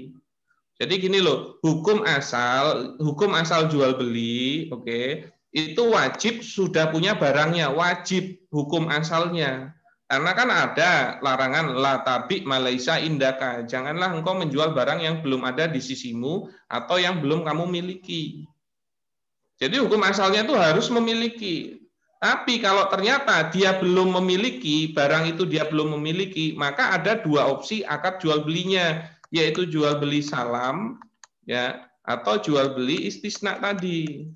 Speaker 2: Jadi gini loh, hukum asal hukum asal jual beli, oke, okay, itu wajib sudah punya barangnya, wajib hukum asalnya. Karena kan ada larangan la tabi Malaysia indaka. Janganlah engkau menjual barang yang belum ada di sisimu atau yang belum kamu miliki. Jadi hukum asalnya itu harus memiliki. Tapi kalau ternyata dia belum memiliki barang itu dia belum memiliki, maka ada dua opsi akad jual belinya, yaitu jual beli salam ya atau jual beli istisna tadi.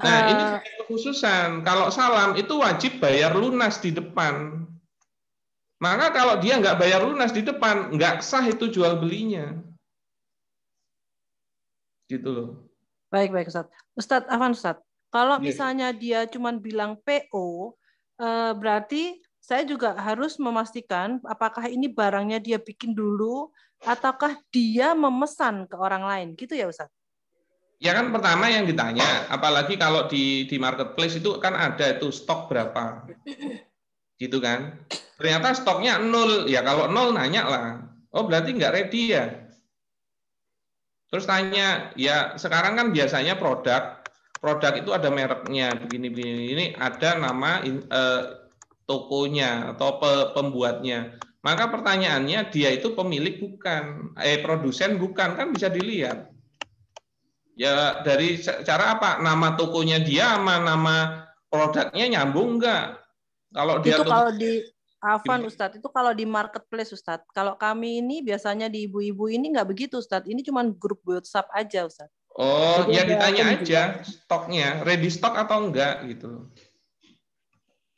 Speaker 2: Nah, uh, ini khususan Kalau salam itu wajib bayar lunas di depan. Maka kalau dia nggak bayar lunas di depan, nggak sah itu jual belinya. Gitu loh.
Speaker 8: Baik, baik Ustaz. Ustaz, Afan Ustaz. Kalau iya, iya. misalnya dia cuma bilang PO, eh, berarti saya juga harus memastikan apakah ini barangnya dia bikin dulu ataukah dia memesan ke orang lain. Gitu ya Ustaz?
Speaker 2: Ya kan pertama yang ditanya, apalagi kalau di di marketplace itu kan ada itu stok berapa. Gitu kan? Ternyata stoknya nol. Ya kalau nol nanya lah. Oh berarti nggak ready ya. Terus tanya, ya sekarang kan biasanya produk produk itu ada mereknya begini begini ini ada nama eh, tokonya atau pe, pembuatnya. Maka pertanyaannya dia itu pemilik bukan, eh produsen bukan kan bisa dilihat. Ya dari cara apa? Nama tokonya dia sama nama produknya nyambung enggak? Kalau dia itu kalau
Speaker 8: di Afan Ustadz itu kalau di marketplace Ustadz. Kalau kami ini biasanya di ibu-ibu ini nggak begitu Ustadz. Ini cuma grup WhatsApp aja Ustadz.
Speaker 2: Oh, Jadi iya, ya iya, ditanya iya. aja juga. stoknya, ready stok atau enggak gitu.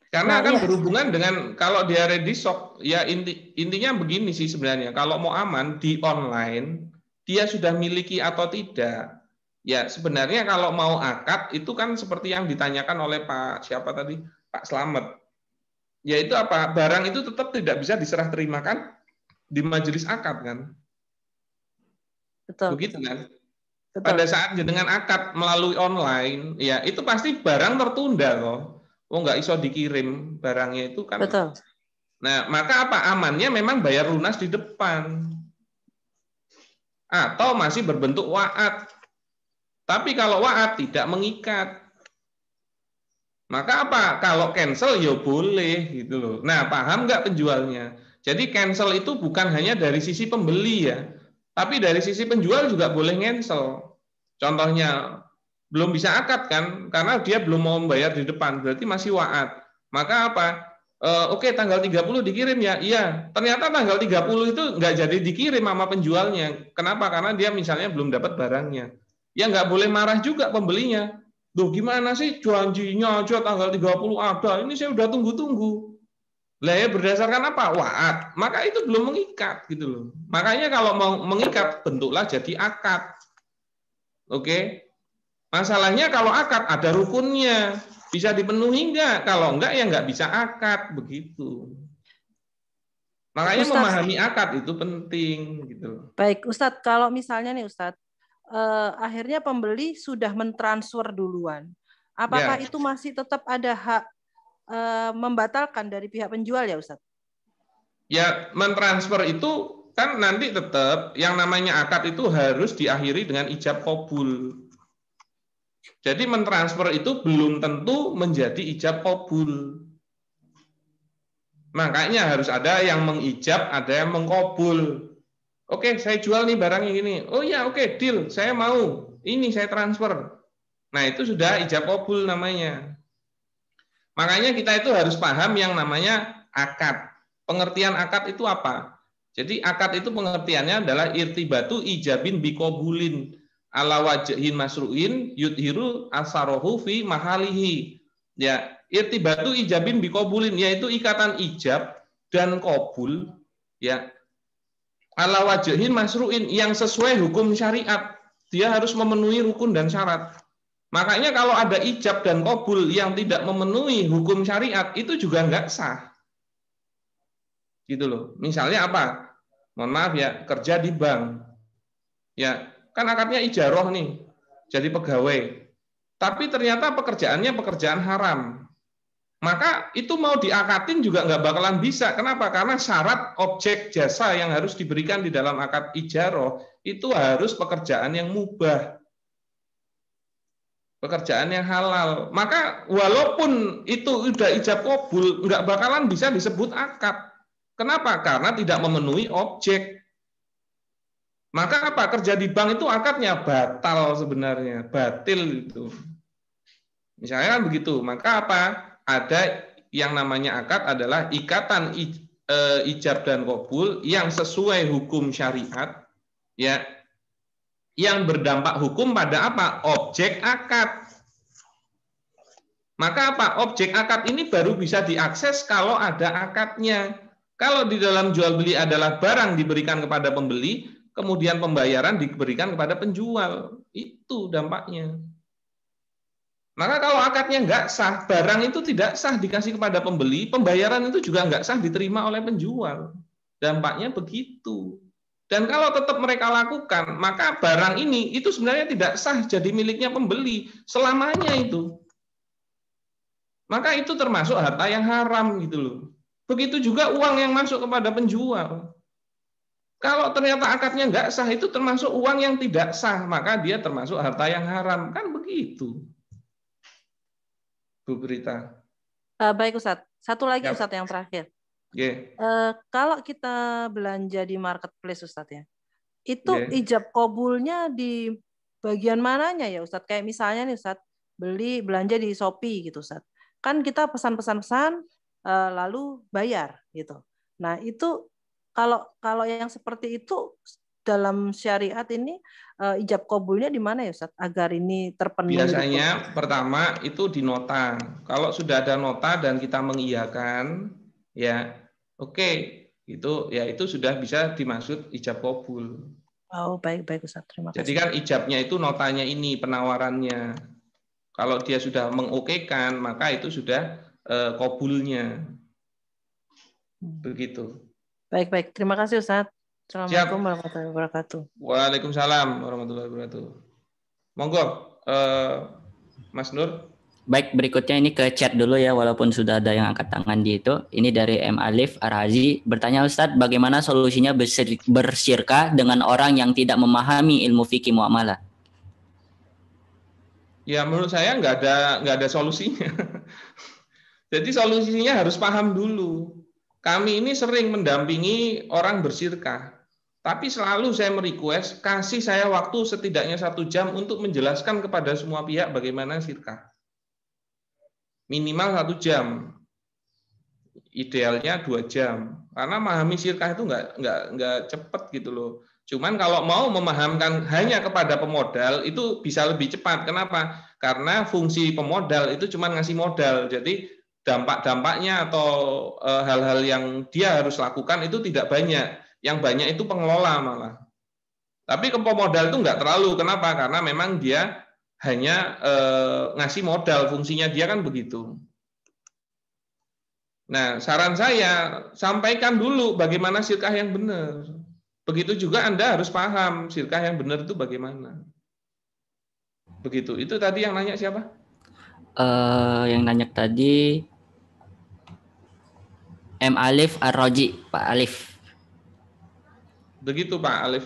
Speaker 2: Karena nah, akan iya. berhubungan dengan kalau dia ready stok, ya inti, intinya begini sih sebenarnya. Kalau mau aman di online, dia sudah miliki atau tidak. Ya, sebenarnya kalau mau akad itu kan seperti yang ditanyakan oleh Pak siapa tadi? Pak Slamet yaitu apa barang itu tetap tidak bisa diserah terimakan di majelis akad kan betul begitu kan betul. pada saat dengan akad melalui online ya itu pasti barang tertunda loh oh nggak iso dikirim barangnya itu kan betul nah maka apa amannya memang bayar lunas di depan atau masih berbentuk waat tapi kalau waat tidak mengikat maka apa? Kalau cancel ya boleh gitu loh. Nah, paham nggak penjualnya? Jadi cancel itu bukan hanya dari sisi pembeli ya, tapi dari sisi penjual juga boleh cancel. Contohnya belum bisa akad kan karena dia belum mau membayar di depan, berarti masih waat. Maka apa? E, Oke, okay, tanggal 30 dikirim ya. Iya, ternyata tanggal 30 itu nggak jadi dikirim sama penjualnya. Kenapa? Karena dia misalnya belum dapat barangnya. Ya nggak boleh marah juga pembelinya Duh, gimana sih janjinya aja tanggal 30 ada, ini saya udah tunggu-tunggu. Lah ya berdasarkan apa? Waat. Maka itu belum mengikat gitu loh. Makanya kalau mau mengikat bentuklah jadi akad. Oke. Masalahnya kalau akad ada rukunnya. Bisa dipenuhi enggak? Kalau enggak ya enggak bisa akad begitu. Makanya Ustaz, memahami akad itu penting gitu
Speaker 8: Baik, Ustadz, kalau misalnya nih Ustadz, eh, akhirnya pembeli sudah mentransfer duluan. Apakah ya. itu masih tetap ada hak eh, membatalkan dari pihak penjual ya Ustadz?
Speaker 2: Ya, mentransfer itu kan nanti tetap yang namanya akad itu harus diakhiri dengan ijab kobul. Jadi mentransfer itu belum tentu menjadi ijab kobul. Makanya harus ada yang mengijab, ada yang mengkobul. Oke, saya jual nih barang ini. Oh ya, oke, deal. Saya mau. Ini saya transfer. Nah, itu sudah ijab kabul namanya. Makanya kita itu harus paham yang namanya akad. Pengertian akad itu apa? Jadi akad itu pengertiannya adalah irtibatu ijabin bikobulin ala wajahin masruin yudhiru asarohu fi mahalihi. Ya, irtibatu ijabin bikobulin yaitu ikatan ijab dan kobul ya ala wajahin masruin yang sesuai hukum syariat. Dia harus memenuhi rukun dan syarat. Makanya kalau ada ijab dan kobul yang tidak memenuhi hukum syariat, itu juga nggak sah. Gitu loh. Misalnya apa? Mohon maaf ya, kerja di bank. Ya, kan akadnya ijaroh nih, jadi pegawai. Tapi ternyata pekerjaannya pekerjaan haram maka itu mau diakatin juga nggak bakalan bisa. Kenapa? Karena syarat objek jasa yang harus diberikan di dalam akad ijaroh itu harus pekerjaan yang mubah. Pekerjaan yang halal. Maka walaupun itu udah ijab kabul, nggak bakalan bisa disebut akad. Kenapa? Karena tidak memenuhi objek. Maka apa? Kerja di bank itu akadnya batal sebenarnya, batil itu. Misalnya kan begitu. Maka apa? ada yang namanya akad adalah ikatan e, ijab dan kabul yang sesuai hukum syariat ya yang berdampak hukum pada apa? objek akad. Maka apa? objek akad ini baru bisa diakses kalau ada akadnya. Kalau di dalam jual beli adalah barang diberikan kepada pembeli, kemudian pembayaran diberikan kepada penjual. Itu dampaknya. Maka kalau akadnya nggak sah, barang itu tidak sah dikasih kepada pembeli, pembayaran itu juga nggak sah diterima oleh penjual. Dampaknya begitu. Dan kalau tetap mereka lakukan, maka barang ini itu sebenarnya tidak sah jadi miliknya pembeli selamanya itu. Maka itu termasuk harta yang haram gitu loh. Begitu juga uang yang masuk kepada penjual. Kalau ternyata akadnya nggak sah, itu termasuk uang yang tidak sah, maka dia termasuk harta yang haram. Kan begitu. Bu Berita?
Speaker 8: Uh, eh, baik Ustadz. Satu lagi ya. Ustadz yang terakhir. Okay. Uh, eh, kalau kita belanja di marketplace Ustadz ya, itu yeah. ijab kobulnya di bagian mananya ya Ustadz? Kayak misalnya nih Ustadz, beli belanja di Shopee gitu Ustadz. Kan kita pesan-pesan-pesan uh, lalu bayar gitu. Nah itu kalau kalau yang seperti itu dalam syariat ini uh, ijab kabulnya di mana ya Ustaz agar ini terpenuhi? Gitu. Biasanya dipenuhi.
Speaker 2: pertama itu di nota. Kalau sudah ada nota dan kita mengiyakan ya oke okay, itu ya itu sudah bisa dimaksud ijab kabul.
Speaker 8: Oh baik baik Ustaz terima kasih. Jadi kan
Speaker 2: ijabnya itu notanya ini penawarannya. Kalau dia sudah mengokekan maka itu sudah uh, eh, kabulnya. Hmm. Begitu.
Speaker 8: Baik baik terima kasih Ustaz. Assalamualaikum Siap.
Speaker 2: warahmatullahi wabarakatuh. Waalaikumsalam warahmatullahi wabarakatuh. Monggo, uh, Mas Nur.
Speaker 6: Baik, berikutnya ini ke chat dulu ya, walaupun sudah ada yang angkat tangan di itu. Ini dari M. Alif Arazi, bertanya Ustadz, bagaimana solusinya bersirka dengan orang yang tidak memahami ilmu fikih muamalah?
Speaker 2: Ya, menurut saya nggak ada nggak ada solusinya. [laughs] Jadi solusinya harus paham dulu kami ini sering mendampingi orang bersirkah. Tapi selalu saya merequest, kasih saya waktu setidaknya satu jam untuk menjelaskan kepada semua pihak bagaimana sirkah. Minimal satu jam, idealnya dua jam karena memahami sirkah itu enggak, nggak nggak cepet gitu loh cuman kalau mau memahamkan hanya kepada pemodal itu bisa lebih cepat kenapa karena fungsi pemodal itu cuma ngasih modal jadi dampak-dampaknya atau eh, hal-hal yang dia harus lakukan itu tidak banyak. Yang banyak itu pengelola malah. Tapi ke modal itu enggak terlalu. Kenapa? Karena memang dia hanya eh, ngasih modal, fungsinya dia kan begitu. Nah, saran saya sampaikan dulu bagaimana sirkah yang benar. Begitu juga Anda harus paham sirkah yang benar itu bagaimana. Begitu. Itu tadi yang nanya siapa?
Speaker 6: Uh, yang nanya tadi
Speaker 2: M Alif Arroji Pak Alif begitu Pak Alif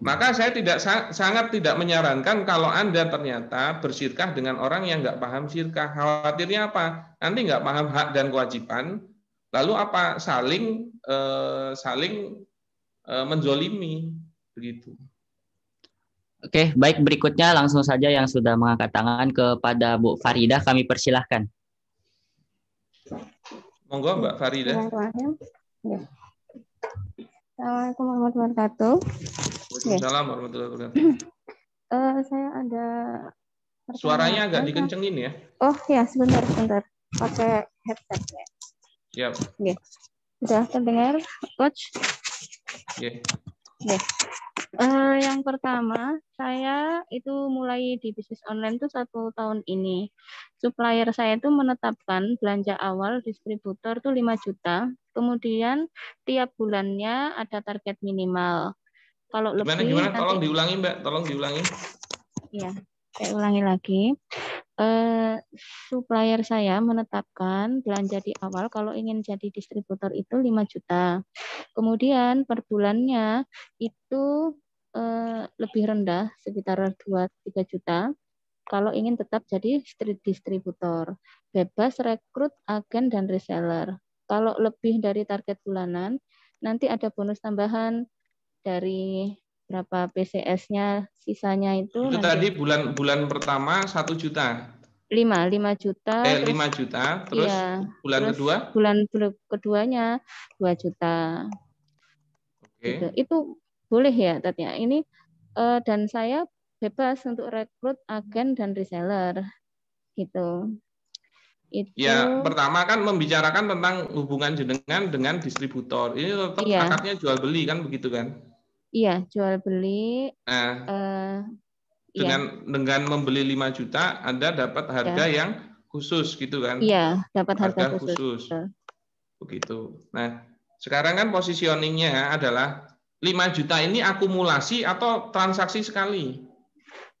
Speaker 2: maka saya tidak sangat tidak menyarankan kalau Anda ternyata bersirkah dengan orang yang nggak paham sirkah. Khawatirnya apa? Nanti nggak paham hak dan kewajiban, lalu apa? Saling eh, saling eh, menzolimi begitu.
Speaker 6: Oke, baik berikutnya langsung saja yang sudah mengangkat tangan kepada Bu Farida kami persilahkan.
Speaker 2: Monggo Mbak Farida. Ya.
Speaker 3: Assalamualaikum warahmatullahi wabarakatuh. Ya. Waalaikumsalam warahmatullahi wabarakatuh. Uh, [clears throat] saya ada
Speaker 2: Suaranya agak dikencengin ya.
Speaker 3: Oh ya, sebentar, sebentar. Pakai headset ya. Ya. Oke. Ya. Sudah terdengar, Coach? Oke. Okay. Oke. Uh, yang pertama, saya itu mulai di bisnis online itu satu tahun ini. Supplier saya itu menetapkan belanja awal distributor itu 5 juta. Kemudian tiap bulannya ada target minimal. Kalau gimana, lebih gimana? Tolong diulangi,
Speaker 2: Mbak. Tolong diulangi.
Speaker 3: Iya, saya ulangi lagi. Uh, supplier saya menetapkan belanja di awal kalau ingin jadi distributor itu 5 juta. Kemudian per bulannya itu Eh, lebih rendah sekitar 2-3 juta kalau ingin tetap jadi street distributor. Bebas rekrut agen dan reseller. Kalau lebih dari target bulanan, nanti ada bonus tambahan dari berapa PCS-nya sisanya itu. Itu nanti tadi
Speaker 2: bulan bulan pertama satu juta.
Speaker 3: Lima lima juta. Eh, terus,
Speaker 2: juta. Terus iya, bulan terus kedua?
Speaker 3: Bulan, bulan keduanya dua juta. Okay. Gitu. Itu boleh ya Tatya ini uh, dan saya bebas untuk rekrut agen dan reseller gitu itu ya pertama
Speaker 2: kan membicarakan tentang hubungan jenengan dengan distributor ini tetap iya. akadnya jual beli kan begitu kan
Speaker 3: iya jual beli nah, uh,
Speaker 2: dengan iya. dengan membeli 5 juta anda dapat iya. harga iya. yang khusus gitu kan iya
Speaker 3: dapat harga, harga khusus,
Speaker 2: khusus. begitu nah sekarang kan positioningnya adalah 5 juta ini akumulasi atau transaksi sekali?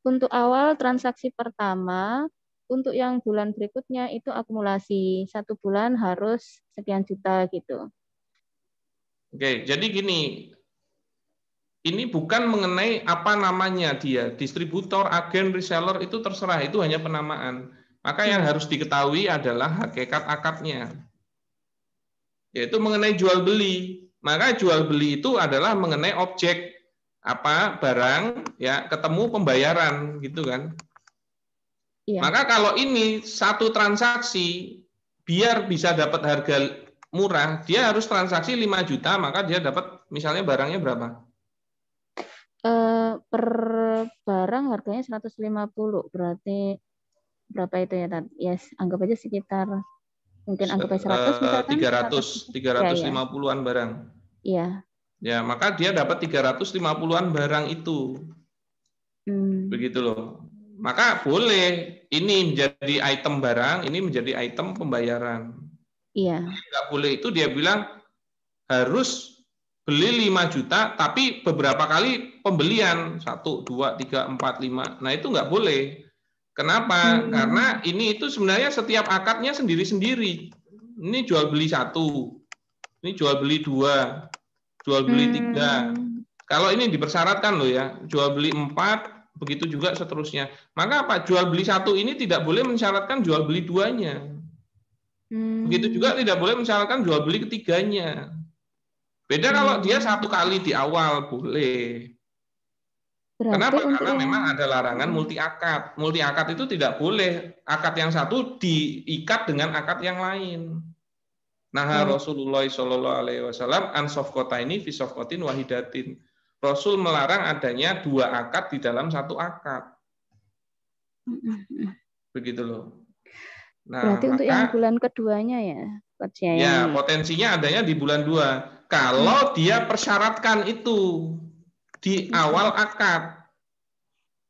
Speaker 2: Untuk
Speaker 3: awal transaksi pertama, untuk yang bulan berikutnya itu akumulasi. Satu bulan harus sekian juta gitu.
Speaker 2: Oke, jadi gini. Ini bukan mengenai apa namanya dia, distributor, agen, reseller itu terserah, itu hanya penamaan. Maka yang hmm. harus diketahui adalah hakikat akadnya. Yaitu mengenai jual beli maka jual beli itu adalah mengenai objek apa barang ya ketemu pembayaran gitu kan. Iya. Maka kalau ini satu transaksi biar bisa dapat harga murah, dia harus transaksi 5 juta, maka dia dapat misalnya barangnya berapa?
Speaker 3: e, per barang harganya 150 berarti berapa itu ya Tad? Yes, anggap aja sekitar mungkin anggap aja 100 misalkan.
Speaker 2: 300 350-an ya, ya. barang. Iya. Ya, maka dia dapat 350-an barang itu. Hmm. Begitu loh. Maka boleh ini menjadi item barang, ini menjadi item pembayaran. Iya. Enggak boleh itu dia bilang harus beli 5 juta tapi beberapa kali pembelian 1 2 3 4 5. Nah, itu enggak boleh. Kenapa? Hmm. Karena ini itu sebenarnya setiap akadnya sendiri-sendiri. Ini jual beli satu, ini jual beli dua, jual beli tiga. Hmm. Kalau ini dipersyaratkan loh ya, jual beli empat, begitu juga seterusnya. Maka apa? Jual beli satu ini tidak boleh mensyaratkan jual beli duanya.
Speaker 4: Hmm. Begitu
Speaker 2: juga tidak boleh mensyaratkan jual beli ketiganya. Beda hmm. kalau dia satu kali di awal boleh. Berarti Kenapa? Untuk... Karena memang ada larangan hmm. multi akad. Multi akad itu tidak boleh akad yang satu diikat dengan akad yang lain. Nah hmm. Rasulullah Shallallahu Alaihi Wasallam ansof kota ini fisofkotin wahidatin. Rasul melarang adanya dua akad di dalam satu akad. Begitu loh. Nah, Berarti maka, untuk yang
Speaker 3: bulan keduanya ya kerja Ya
Speaker 2: potensinya adanya di bulan dua. Kalau hmm. dia persyaratkan itu di hmm. awal akad.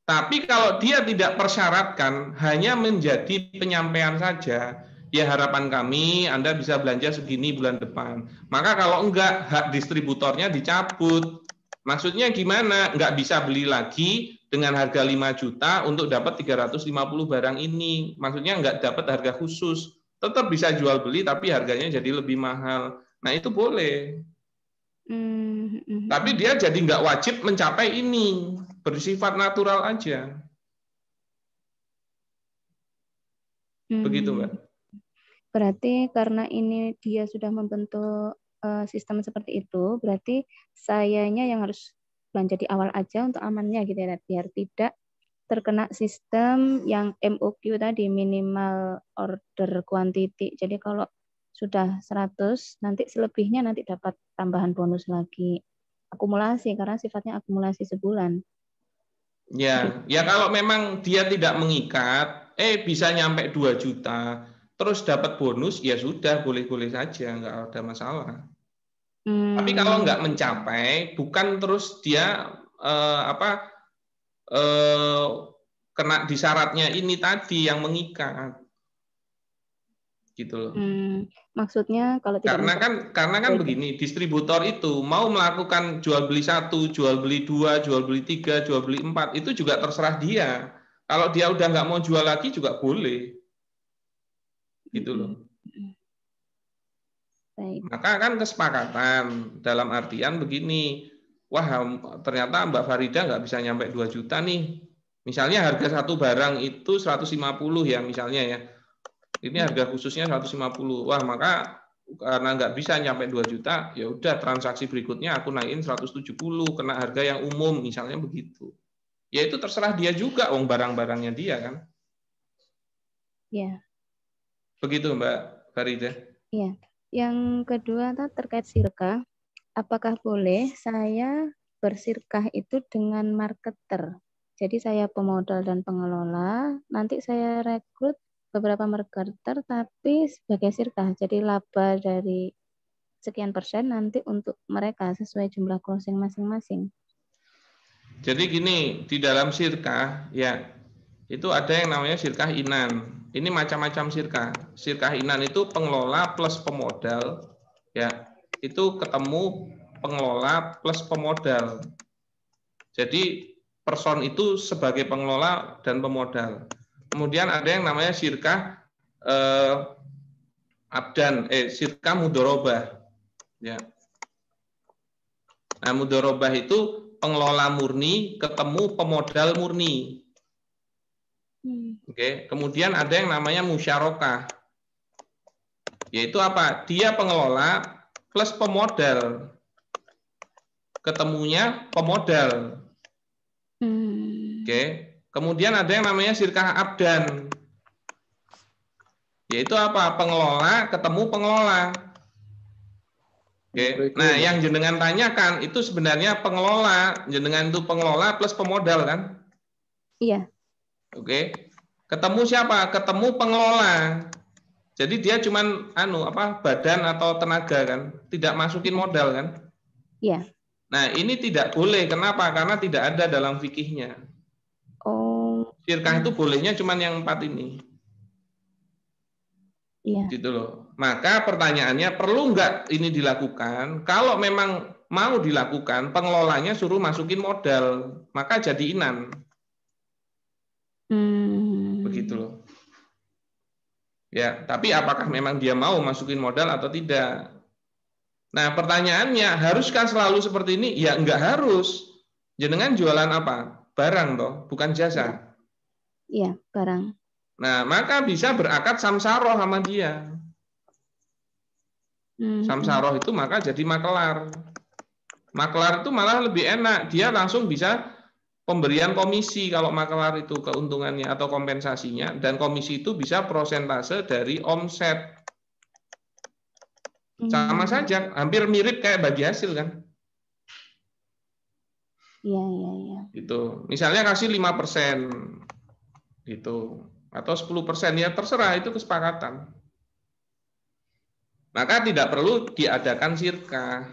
Speaker 2: Tapi kalau dia tidak persyaratkan, hanya menjadi penyampaian saja, ya harapan kami Anda bisa belanja segini bulan depan. Maka kalau enggak, hak distributornya dicabut. Maksudnya gimana? Enggak bisa beli lagi dengan harga 5 juta untuk dapat 350 barang ini. Maksudnya enggak dapat harga khusus. Tetap bisa jual beli, tapi harganya jadi lebih mahal. Nah, itu boleh. Mm -hmm. Tapi dia jadi enggak wajib mencapai ini. Bersifat natural aja. Hmm. Begitu, Mbak.
Speaker 3: Berarti karena ini dia sudah membentuk eh, sistem seperti itu, berarti sayanya yang harus belanja di awal aja untuk amannya gitu ya, biar tidak terkena sistem yang MOQ tadi minimal order quantity. Jadi kalau sudah 100, nanti selebihnya nanti dapat tambahan bonus lagi. Akumulasi, karena sifatnya akumulasi sebulan.
Speaker 2: Ya, ya kalau memang dia tidak mengikat, eh bisa nyampe 2 juta terus dapat bonus ya sudah boleh-boleh saja nggak ada masalah.
Speaker 4: Hmm. Tapi kalau nggak
Speaker 2: mencapai bukan terus dia eh, apa eh, kena di syaratnya ini tadi yang mengikat gitu loh.
Speaker 3: Hmm, maksudnya kalau tidak karena kan karena kan
Speaker 2: begini distributor itu mau melakukan jual beli satu, jual beli dua, jual beli tiga, jual beli empat itu juga terserah dia. Kalau dia udah nggak mau jual lagi juga boleh gitu loh. Maka kan kesepakatan dalam artian begini, wah ternyata Mbak Farida nggak bisa nyampe 2 juta nih. Misalnya harga satu barang itu 150 ya misalnya ya. Ini harga khususnya 150. Wah, maka karena nggak bisa nyampe 2 juta, ya udah transaksi berikutnya aku naikin 170 kena harga yang umum misalnya begitu. Ya itu terserah dia juga wong barang-barangnya dia kan. Ya. Begitu Mbak Farida.
Speaker 3: Iya. Yang kedua terkait sirka, Apakah boleh saya bersirkah itu dengan marketer? Jadi saya pemodal dan pengelola, nanti saya rekrut beberapa marketer tapi sebagai sirkah. Jadi laba dari sekian persen nanti untuk mereka sesuai jumlah closing masing-masing.
Speaker 2: Jadi gini, di dalam sirkah ya itu ada yang namanya sirkah inan. Ini macam-macam sirkah. Sirkah inan itu pengelola plus pemodal, ya. Itu ketemu pengelola plus pemodal. Jadi person itu sebagai pengelola dan pemodal. Kemudian ada yang namanya sirkah eh, abdan, eh sirkah mudorobah, ya. Nah, mudorobah itu pengelola murni ketemu pemodal murni. Hmm. Oke, okay. kemudian ada yang namanya musyarakah. Yaitu apa? Dia pengelola plus pemodal. Ketemunya pemodal.
Speaker 4: Hmm.
Speaker 2: Oke. Okay. Kemudian ada yang namanya sirkah abdan. Yaitu apa? Pengelola ketemu pengelola. Oke. Okay. Nah, yang jenengan tanyakan itu sebenarnya pengelola, jenengan itu pengelola plus pemodal kan? Iya. Oke. Ketemu siapa? Ketemu pengelola. Jadi dia cuman anu apa badan atau tenaga kan, tidak masukin modal kan? Iya. Nah, ini tidak boleh. Kenapa? Karena tidak ada dalam fikihnya. Oh. Firkah itu bolehnya cuman yang empat ini. Iya. Gitu loh. Maka pertanyaannya perlu enggak ini dilakukan? Kalau memang mau dilakukan, pengelolanya suruh masukin modal, maka jadi inan. Ya, tapi apakah memang dia mau masukin modal atau tidak? Nah, pertanyaannya, haruskah selalu seperti ini? Ya, enggak harus. Jenengan jualan apa? Barang toh, bukan jasa.
Speaker 3: Iya, iya barang.
Speaker 2: Nah, maka bisa berakad samsaro sama dia.
Speaker 3: Hmm.
Speaker 4: Samsaroh
Speaker 2: itu maka jadi makelar. Makelar itu malah lebih enak. Dia langsung bisa pemberian komisi kalau makelar itu keuntungannya atau kompensasinya dan komisi itu bisa prosentase dari omset hmm. sama saja hampir mirip kayak bagi hasil kan iya iya iya itu misalnya kasih lima persen gitu atau 10 persen ya terserah itu kesepakatan maka tidak perlu diadakan sirka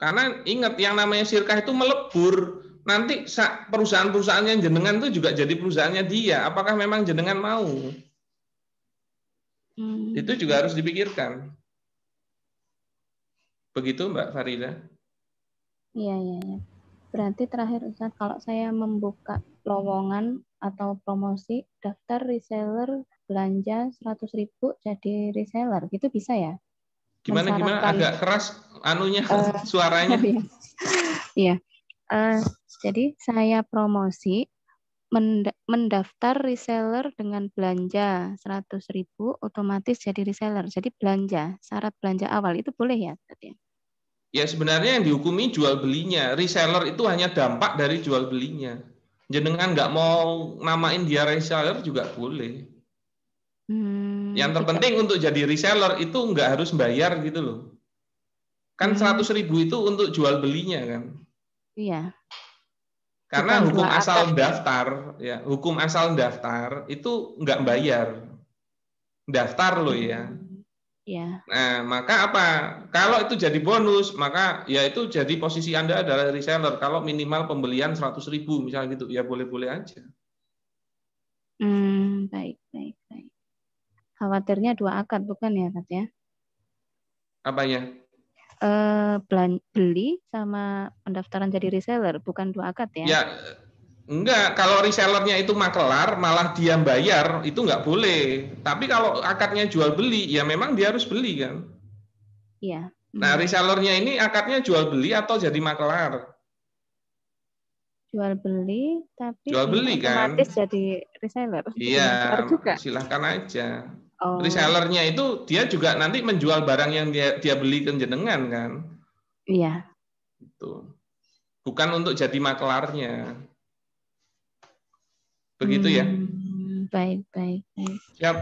Speaker 2: karena ingat yang namanya sirka itu melebur nanti perusahaan-perusahaannya jenengan itu juga jadi perusahaannya dia. Apakah memang jenengan mau? Hmm. Itu juga harus dipikirkan. Begitu Mbak Farida?
Speaker 3: Iya, iya, iya. Berarti terakhir Ustaz, kalau saya membuka lowongan atau promosi, daftar reseller belanja 100 ribu jadi reseller, itu bisa ya?
Speaker 2: Gimana, gimana? Agak keras anunya, uh, [laughs] suaranya. [laughs]
Speaker 3: Iya. iya. Uh, jadi saya promosi mendaftar reseller dengan belanja 100.000 otomatis jadi reseller. Jadi belanja, syarat belanja awal itu boleh ya, ya
Speaker 2: Ya sebenarnya yang dihukumi jual belinya. Reseller itu hanya dampak dari jual belinya. Jenengan nggak mau namain dia reseller juga boleh. Hmm, yang gitu. terpenting untuk jadi reseller itu nggak harus bayar gitu loh. Kan hmm. seratus hmm. ribu itu untuk jual belinya kan. Iya. Karena Bukan hukum asal atas. Ya. daftar, ya hukum asal daftar itu nggak bayar. Daftar loh ya. Hmm, ya. Nah, maka apa? Kalau itu jadi bonus, maka ya itu jadi posisi Anda adalah reseller. Kalau minimal pembelian 100 ribu, misalnya gitu, ya boleh-boleh aja.
Speaker 3: Hmm, baik, baik, baik. Khawatirnya dua akad, bukan ya, Kat, ya? Apanya? eh, beli sama pendaftaran jadi reseller, bukan dua akad ya? Ya,
Speaker 2: enggak. Kalau resellernya itu makelar, malah dia bayar, itu enggak boleh. Tapi kalau akadnya jual beli, ya memang dia harus beli kan? Iya. Nah, hmm. resellernya ini akadnya jual beli atau jadi makelar?
Speaker 3: Jual beli, tapi jual beli kan? Otomatis jadi reseller. Iya. Juga.
Speaker 2: Silahkan aja.
Speaker 3: Oh. Resellernya itu
Speaker 2: dia juga nanti menjual barang yang dia dia beli ke jenengan kan? Iya. Itu bukan untuk jadi makelarnya. Begitu ya? hmm. ya?
Speaker 3: Baik, baik, baik.
Speaker 2: Siap.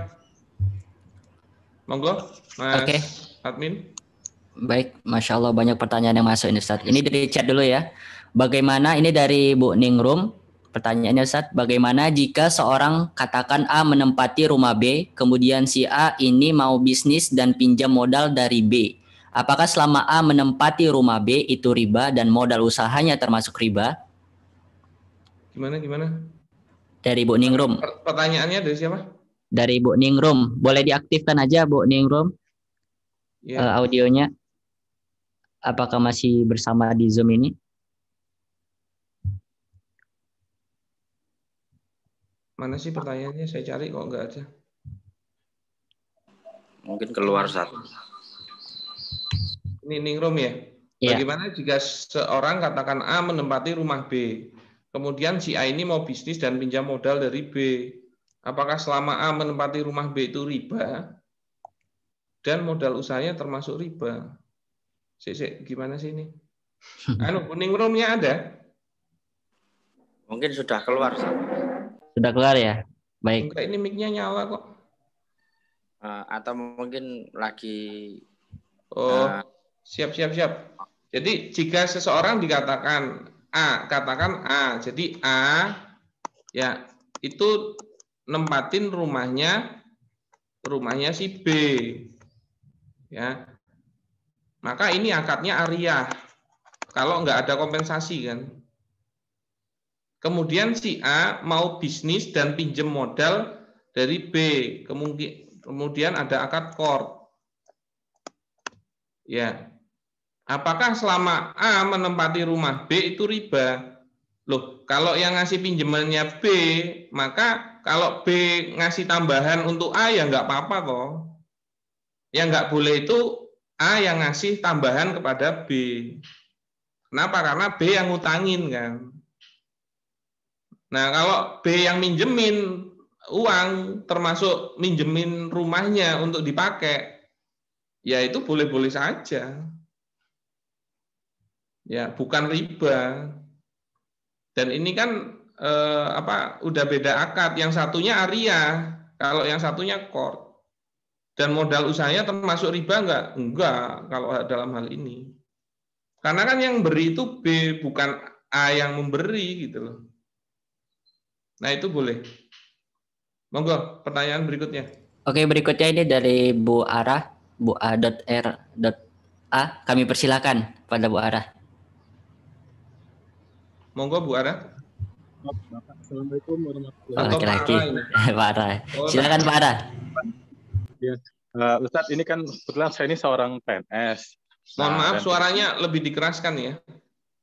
Speaker 2: Monggo, Mas okay. admin.
Speaker 6: Baik, masya Allah banyak pertanyaan yang masuk ini Ustaz. Ini dari chat dulu ya. Bagaimana ini dari Bu Ningrum? Pertanyaannya Ustaz, bagaimana jika seorang katakan A menempati rumah B, kemudian si A ini mau bisnis dan pinjam modal dari B? Apakah selama A menempati rumah B itu riba dan modal usahanya termasuk riba? Gimana gimana? Dari Bu Ningrum.
Speaker 2: Pertanyaannya dari siapa?
Speaker 6: Dari Bu Ningrum. Boleh diaktifkan aja Bu Ningrum ya. uh, audionya. Apakah masih bersama di Zoom ini?
Speaker 2: Mana sih pertanyaannya? Saya cari kok nggak ada.
Speaker 7: Mungkin keluar
Speaker 2: satu. Ini ningrum ya? ya? Bagaimana jika seorang katakan A menempati rumah B, kemudian si A ini mau bisnis dan pinjam modal dari B. Apakah selama A menempati rumah B itu riba? Dan modal usahanya termasuk riba. Si, si, gimana sih ini?
Speaker 7: [laughs] Anu,
Speaker 2: Ningrumnya roomnya ada?
Speaker 7: Mungkin sudah keluar. satu.
Speaker 6: Sudah keluar
Speaker 2: ya? Baik. Enggak, ini mic-nya nyala kok. Uh, atau mungkin lagi Oh, uh, siap siap siap. Jadi jika seseorang dikatakan A, katakan A. Jadi A ya itu nempatin rumahnya rumahnya si B. Ya. Maka ini akadnya Arya. Kalau nggak ada kompensasi kan. Kemudian si A mau bisnis dan pinjam modal dari B. Kemudian ada akad kor. Ya. Apakah selama A menempati rumah B itu riba? Loh, kalau yang ngasih pinjamannya B, maka kalau B ngasih tambahan untuk A ya nggak apa-apa kok. Yang nggak boleh itu A yang ngasih tambahan kepada B. Kenapa? Karena B yang ngutangin kan. Nah, kalau B yang minjemin uang termasuk minjemin rumahnya untuk dipakai, ya itu boleh-boleh saja. Ya, bukan riba. Dan ini kan eh, apa udah beda akad. Yang satunya Arya, kalau yang satunya court Dan modal usahanya termasuk riba enggak? Enggak kalau dalam hal ini. Karena kan yang beri itu B bukan A yang memberi gitu loh. Nah, itu boleh. Monggo, pertanyaan berikutnya.
Speaker 6: Oke, berikutnya ini dari Bu Ara, Bu a r a Kami persilakan pada Bu Ara.
Speaker 2: Monggo Bu Ara.
Speaker 5: Assalamualaikum warahmatullahi wabarakatuh. Laki-laki. Pak Ara. [laughs] Oh, Silakan Pak Ara. Ya. Uh, eh, Ustadz, ini kan kebetulan saya ini seorang PNS.
Speaker 2: Mohon nah, maaf, suaranya
Speaker 5: lebih dikeraskan ya.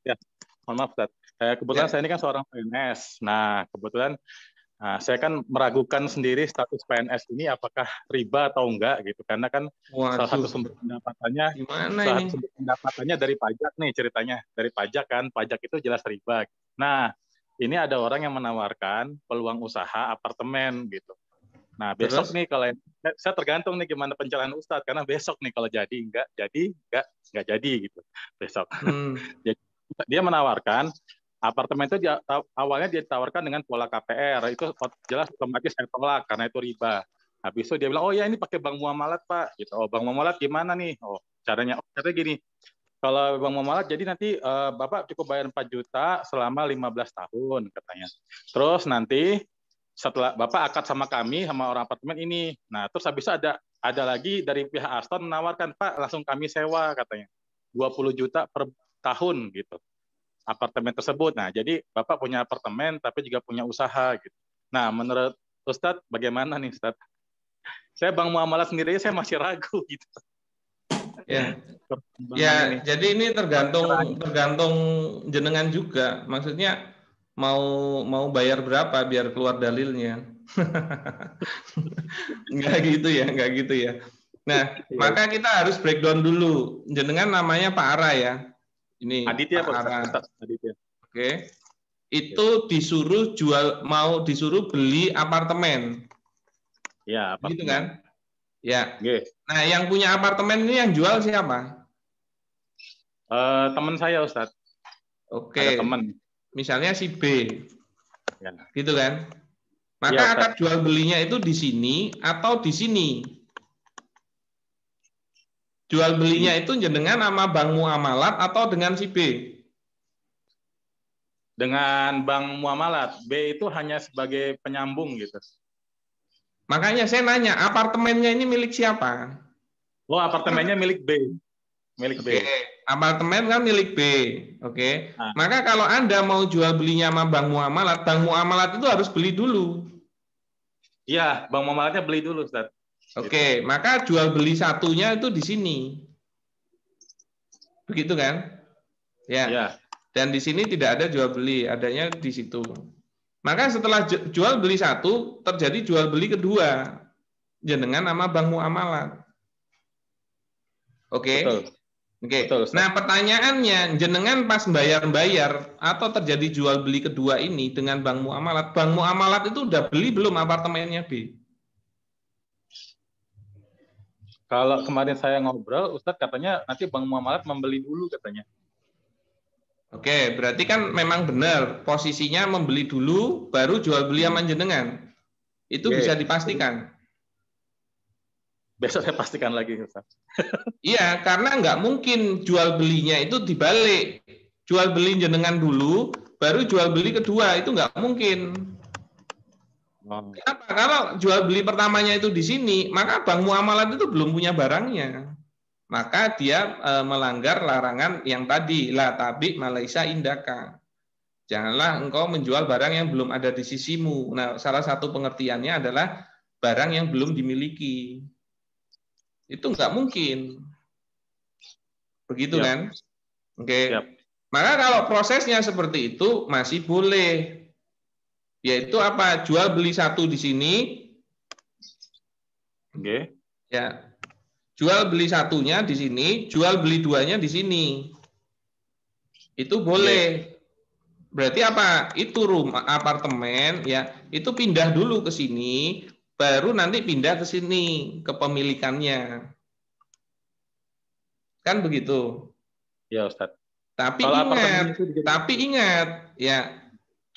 Speaker 5: Ya, mohon maaf Ustadz. Eh, kebetulan yeah. saya ini kan seorang PNS. Nah, kebetulan Nah, saya kan meragukan sendiri status PNS ini apakah riba atau enggak gitu karena kan Waduh. salah satu sumber pendapatannya Gimana salah satu sumber pendapatannya dari pajak nih ceritanya dari pajak kan pajak itu jelas riba. Nah ini ada orang yang menawarkan peluang usaha apartemen gitu. Nah besok Terus? nih kalau eh, saya tergantung nih gimana pencalonan Ustadz karena besok nih kalau jadi enggak jadi enggak enggak jadi gitu besok. Hmm. [laughs] jadi dia menawarkan apartemen itu dia, awalnya dia ditawarkan dengan pola KPR itu jelas otomatis saya tolak karena itu riba habis itu dia bilang oh ya ini pakai bank muamalat pak gitu oh bank muamalat gimana nih oh caranya oh caranya gini kalau bank Muamalat jadi nanti uh, Bapak cukup bayar 4 juta selama 15 tahun katanya. Terus nanti setelah Bapak akad sama kami sama orang apartemen ini. Nah, terus habis itu ada ada lagi dari pihak Aston menawarkan, "Pak, langsung kami sewa," katanya. 20 juta per tahun gitu apartemen tersebut. Nah, jadi Bapak punya apartemen tapi juga punya usaha gitu. Nah, menurut Ustadz bagaimana nih Ustadz? Saya Bang Muamalah sendiri saya masih ragu gitu. Ya,
Speaker 2: ya ini. jadi ini tergantung tergantung jenengan juga. Maksudnya mau mau bayar berapa biar keluar dalilnya. Enggak [laughs] gitu ya, enggak gitu ya. Nah, iya. maka kita harus breakdown dulu. Jenengan namanya Pak Ara ya
Speaker 5: ini Aditya Pak Aditya. Oke.
Speaker 2: Itu disuruh jual mau disuruh beli apartemen.
Speaker 5: Ya, gitu apartemen. Gitu kan? Ya. Oke.
Speaker 2: Nah, yang punya apartemen ini yang jual siapa?
Speaker 5: Uh, teman saya, Ustadz. Oke. Ada Teman. Misalnya si B. Ya. Gitu kan? Ya, Maka
Speaker 7: ya,
Speaker 2: akan jual belinya itu di sini atau di sini. Jual belinya itu ya dengan nama Bang Muamalat atau dengan si B?
Speaker 5: Dengan Bang Muamalat. B itu hanya sebagai penyambung gitu.
Speaker 2: Makanya saya nanya, apartemennya ini milik siapa? Oh, apartemennya milik B. Milik okay. Apartemen kan milik B. Oke. Okay. Nah. Maka kalau Anda mau jual belinya sama Bang Muamalat, Bang Muamalat itu harus beli dulu.
Speaker 5: Iya, Bang Muamalatnya beli dulu, Ustaz. Oke, gitu. maka jual beli satunya
Speaker 2: itu di sini. Begitu kan? Ya. ya. Dan di sini tidak ada jual beli, adanya di situ. Maka setelah jual beli satu, terjadi jual beli kedua. Jenengan nama Bang Muamalat. Oke. Oke. Okay. Nah, pertanyaannya, jenengan pas bayar-bayar atau terjadi jual beli kedua ini dengan Bang Muamalat, Bang Muamalat itu udah beli belum apartemennya, B?
Speaker 5: Kalau kemarin saya ngobrol, Ustadz katanya nanti Bang Muamalat membeli dulu katanya.
Speaker 2: Oke, berarti kan memang benar posisinya membeli dulu, baru jual beli sama jenengan.
Speaker 5: Itu Oke. bisa dipastikan. Besok saya pastikan lagi, Ustaz. [laughs]
Speaker 2: iya, karena nggak mungkin jual belinya itu dibalik. Jual beli jenengan dulu, baru jual beli kedua itu nggak mungkin. Oh. Kenapa? Kalau jual beli pertamanya itu di sini, maka bank muamalat itu belum punya barangnya. Maka dia e, melanggar larangan yang tadi, la tabi Malaysia indaka. Janganlah engkau menjual barang yang belum ada di sisimu. Nah, salah satu pengertiannya adalah barang yang belum dimiliki. Itu enggak mungkin. Begitu yep. kan? Oke. Okay. Yep. Maka kalau prosesnya seperti itu masih boleh yaitu apa jual beli satu di sini oke okay. ya jual beli satunya di sini jual beli duanya di sini itu boleh iya. berarti apa itu rumah apartemen ya itu pindah dulu ke sini baru nanti pindah ke sini kepemilikannya kan begitu ya Ustadz. tapi Kalau ingat tapi ingat ya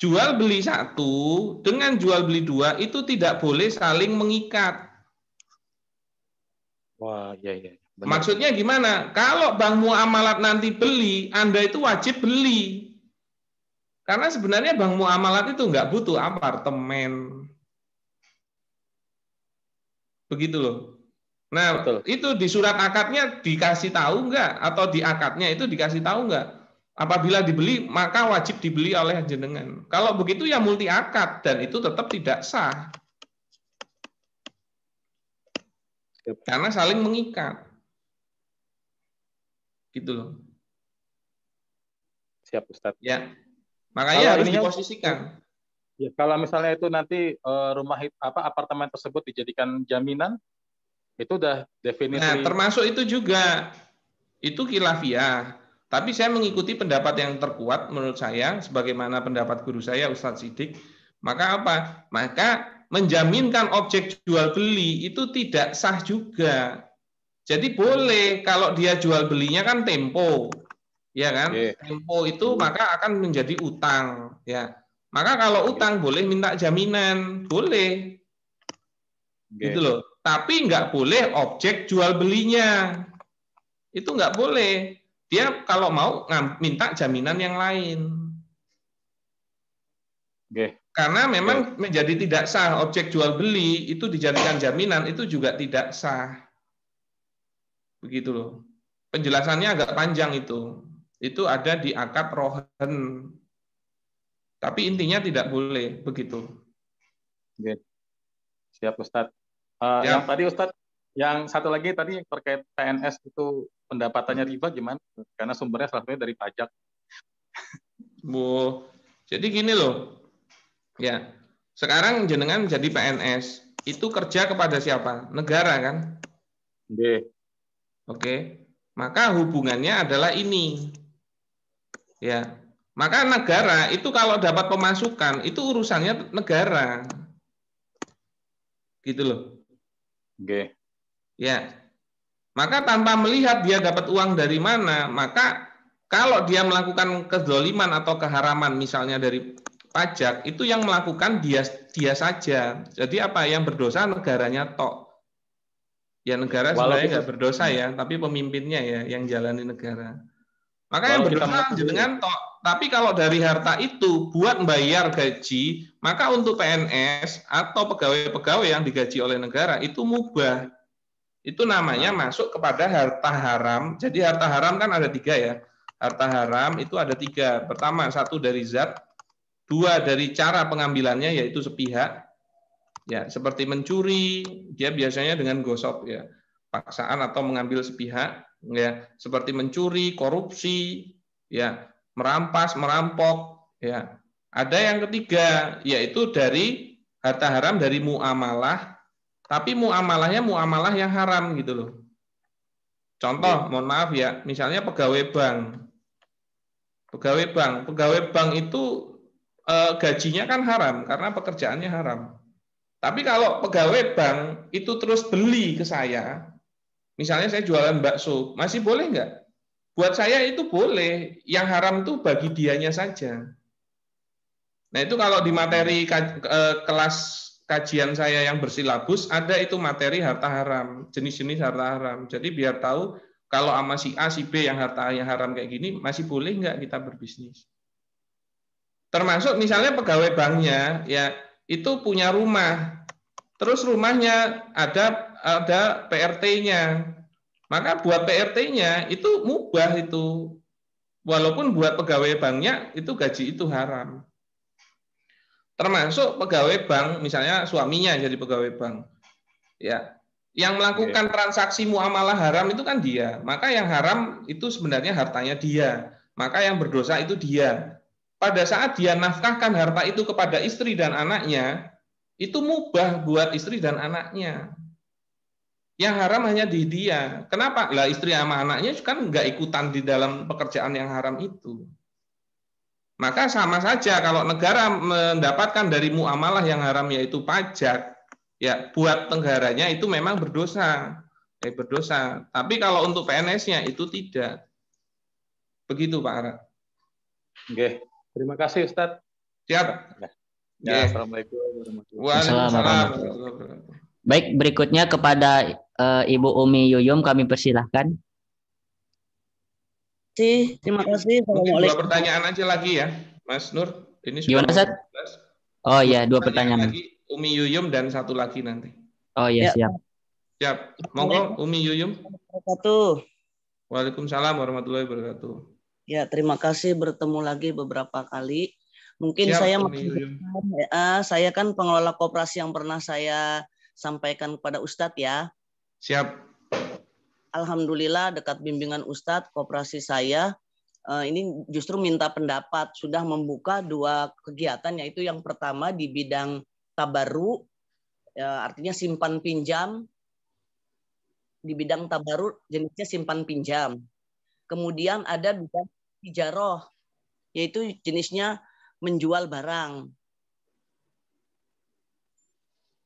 Speaker 2: jual beli satu dengan jual beli dua itu tidak boleh saling mengikat.
Speaker 5: Wah, ya ya.
Speaker 2: Maksudnya gimana? Kalau bank muamalat nanti beli, Anda itu wajib beli. Karena sebenarnya bank muamalat itu nggak butuh apartemen. Begitu loh. Nah, Betul. itu di surat akadnya dikasih tahu nggak? Atau di akadnya itu dikasih tahu nggak? Apabila dibeli, maka wajib dibeli oleh jenengan. Kalau begitu ya multi akad dan itu tetap tidak sah. Karena saling mengikat.
Speaker 5: Gitu loh. Siap, Ustaz. Ya. Makanya kalau harus ininya, diposisikan. Ya, kalau misalnya itu nanti eh, rumah apa apartemen tersebut dijadikan jaminan, itu udah definisi. Nah, termasuk itu juga. Itu kilafiah. Tapi saya mengikuti pendapat yang terkuat
Speaker 2: menurut saya, sebagaimana pendapat guru saya Ustadz Sidik. Maka apa? Maka menjaminkan objek jual beli itu tidak sah juga. Jadi boleh kalau dia jual belinya kan tempo, ya kan? Yeah. Tempo itu maka akan menjadi utang, ya. Maka kalau iya. utang yeah. boleh minta jaminan, boleh, yeah. gitu loh. Tapi nggak boleh objek jual belinya, itu nggak boleh. Dia kalau mau minta jaminan yang lain. Okay. Karena memang okay. menjadi tidak sah objek jual beli itu dijadikan jaminan itu juga tidak sah. Begitu loh. Penjelasannya agak panjang itu. Itu ada di akad rohen.
Speaker 5: Tapi intinya tidak boleh begitu. Oke. Okay. Siap Ustadz. Uh, ya. Yang tadi Ustadz yang satu lagi tadi terkait PNS itu pendapatannya riba gimana? Karena sumbernya selalu dari pajak.
Speaker 2: Bu, jadi gini loh.
Speaker 5: Ya, sekarang jenengan
Speaker 2: jadi PNS itu kerja kepada siapa? Negara kan? Oke. Oke. Maka hubungannya adalah ini. Ya. Maka negara itu kalau dapat pemasukan itu urusannya negara.
Speaker 7: Gitu loh. Oke.
Speaker 2: Ya. Maka tanpa melihat dia dapat uang dari mana, maka kalau dia melakukan kezoliman atau keharaman misalnya dari pajak, itu yang melakukan dia dia saja. Jadi apa yang berdosa negaranya tok. Ya negara sebenarnya nggak berdosa hmm. ya, tapi pemimpinnya ya yang jalani negara. Maka yang berdosa dengan tok. Tapi kalau dari harta itu buat bayar gaji, maka untuk PNS atau pegawai-pegawai yang digaji oleh negara itu mubah itu namanya nah. masuk kepada harta haram. Jadi harta haram kan ada tiga ya. Harta haram itu ada tiga. Pertama, satu dari zat. Dua dari cara pengambilannya yaitu sepihak. Ya, seperti mencuri, dia biasanya dengan gosok ya. Paksaan atau mengambil sepihak ya, seperti mencuri, korupsi, ya, merampas, merampok, ya. Ada yang ketiga yaitu dari harta haram dari muamalah tapi muamalahnya muamalah yang haram gitu loh. Contoh, iya. mohon maaf ya, misalnya pegawai bank. Pegawai bank, pegawai bank itu e, gajinya kan haram karena pekerjaannya haram. Tapi kalau pegawai bank itu terus beli ke saya, misalnya saya jualan bakso, masih boleh nggak? Buat saya itu boleh, yang haram itu bagi dianya saja. Nah itu kalau di materi eh, kelas kajian saya yang bersilabus ada itu materi harta haram, jenis-jenis harta haram. Jadi biar tahu kalau sama si A, si B yang harta yang haram kayak gini masih boleh nggak kita berbisnis. Termasuk misalnya pegawai banknya ya itu punya rumah. Terus rumahnya ada ada PRT-nya. Maka buat PRT-nya itu mubah itu. Walaupun buat pegawai banknya itu gaji itu haram termasuk pegawai bank misalnya suaminya jadi pegawai bank ya yang melakukan iya. transaksi muamalah haram itu kan dia maka yang haram itu sebenarnya hartanya dia maka yang berdosa itu dia pada saat dia nafkahkan harta itu kepada istri dan anaknya itu mubah buat istri dan anaknya yang haram hanya di dia kenapa lah istri sama anaknya kan nggak ikutan di dalam pekerjaan yang haram itu maka sama saja kalau negara mendapatkan dari muamalah yang haram yaitu pajak, ya buat negaranya itu memang berdosa, eh, berdosa. Tapi kalau untuk PNS-nya itu tidak. Begitu Pak Ara.
Speaker 5: Oke, terima kasih Ustadz. Siap. Ya, ya Assalamualaikum warahmatullahi
Speaker 6: wabarakatuh. Baik, berikutnya kepada uh, Ibu Umi Yuyum kami persilahkan kasih, terima kasih.
Speaker 9: Mungkin dua
Speaker 2: pertanyaan aja lagi ya, Mas Nur. Ini sudah Gimana, Sat? Oh iya, dua pertanyaan. Lagi Umi Yuyum dan satu lagi nanti. Oh iya, ya. siap. Siap. Monggo Umi Yuyum. Waalaikumsalam warahmatullahi wabarakatuh.
Speaker 9: Ya, terima kasih bertemu lagi beberapa kali. Mungkin Siap, saya
Speaker 2: ya,
Speaker 9: saya kan pengelola koperasi yang pernah saya sampaikan kepada Ustadz ya. Siap alhamdulillah dekat bimbingan Ustadz kooperasi saya eh, ini justru minta pendapat sudah membuka dua kegiatan yaitu yang pertama di bidang tabaru eh, artinya simpan pinjam di bidang tabaru jenisnya simpan pinjam kemudian ada bidang tijaroh yaitu jenisnya menjual barang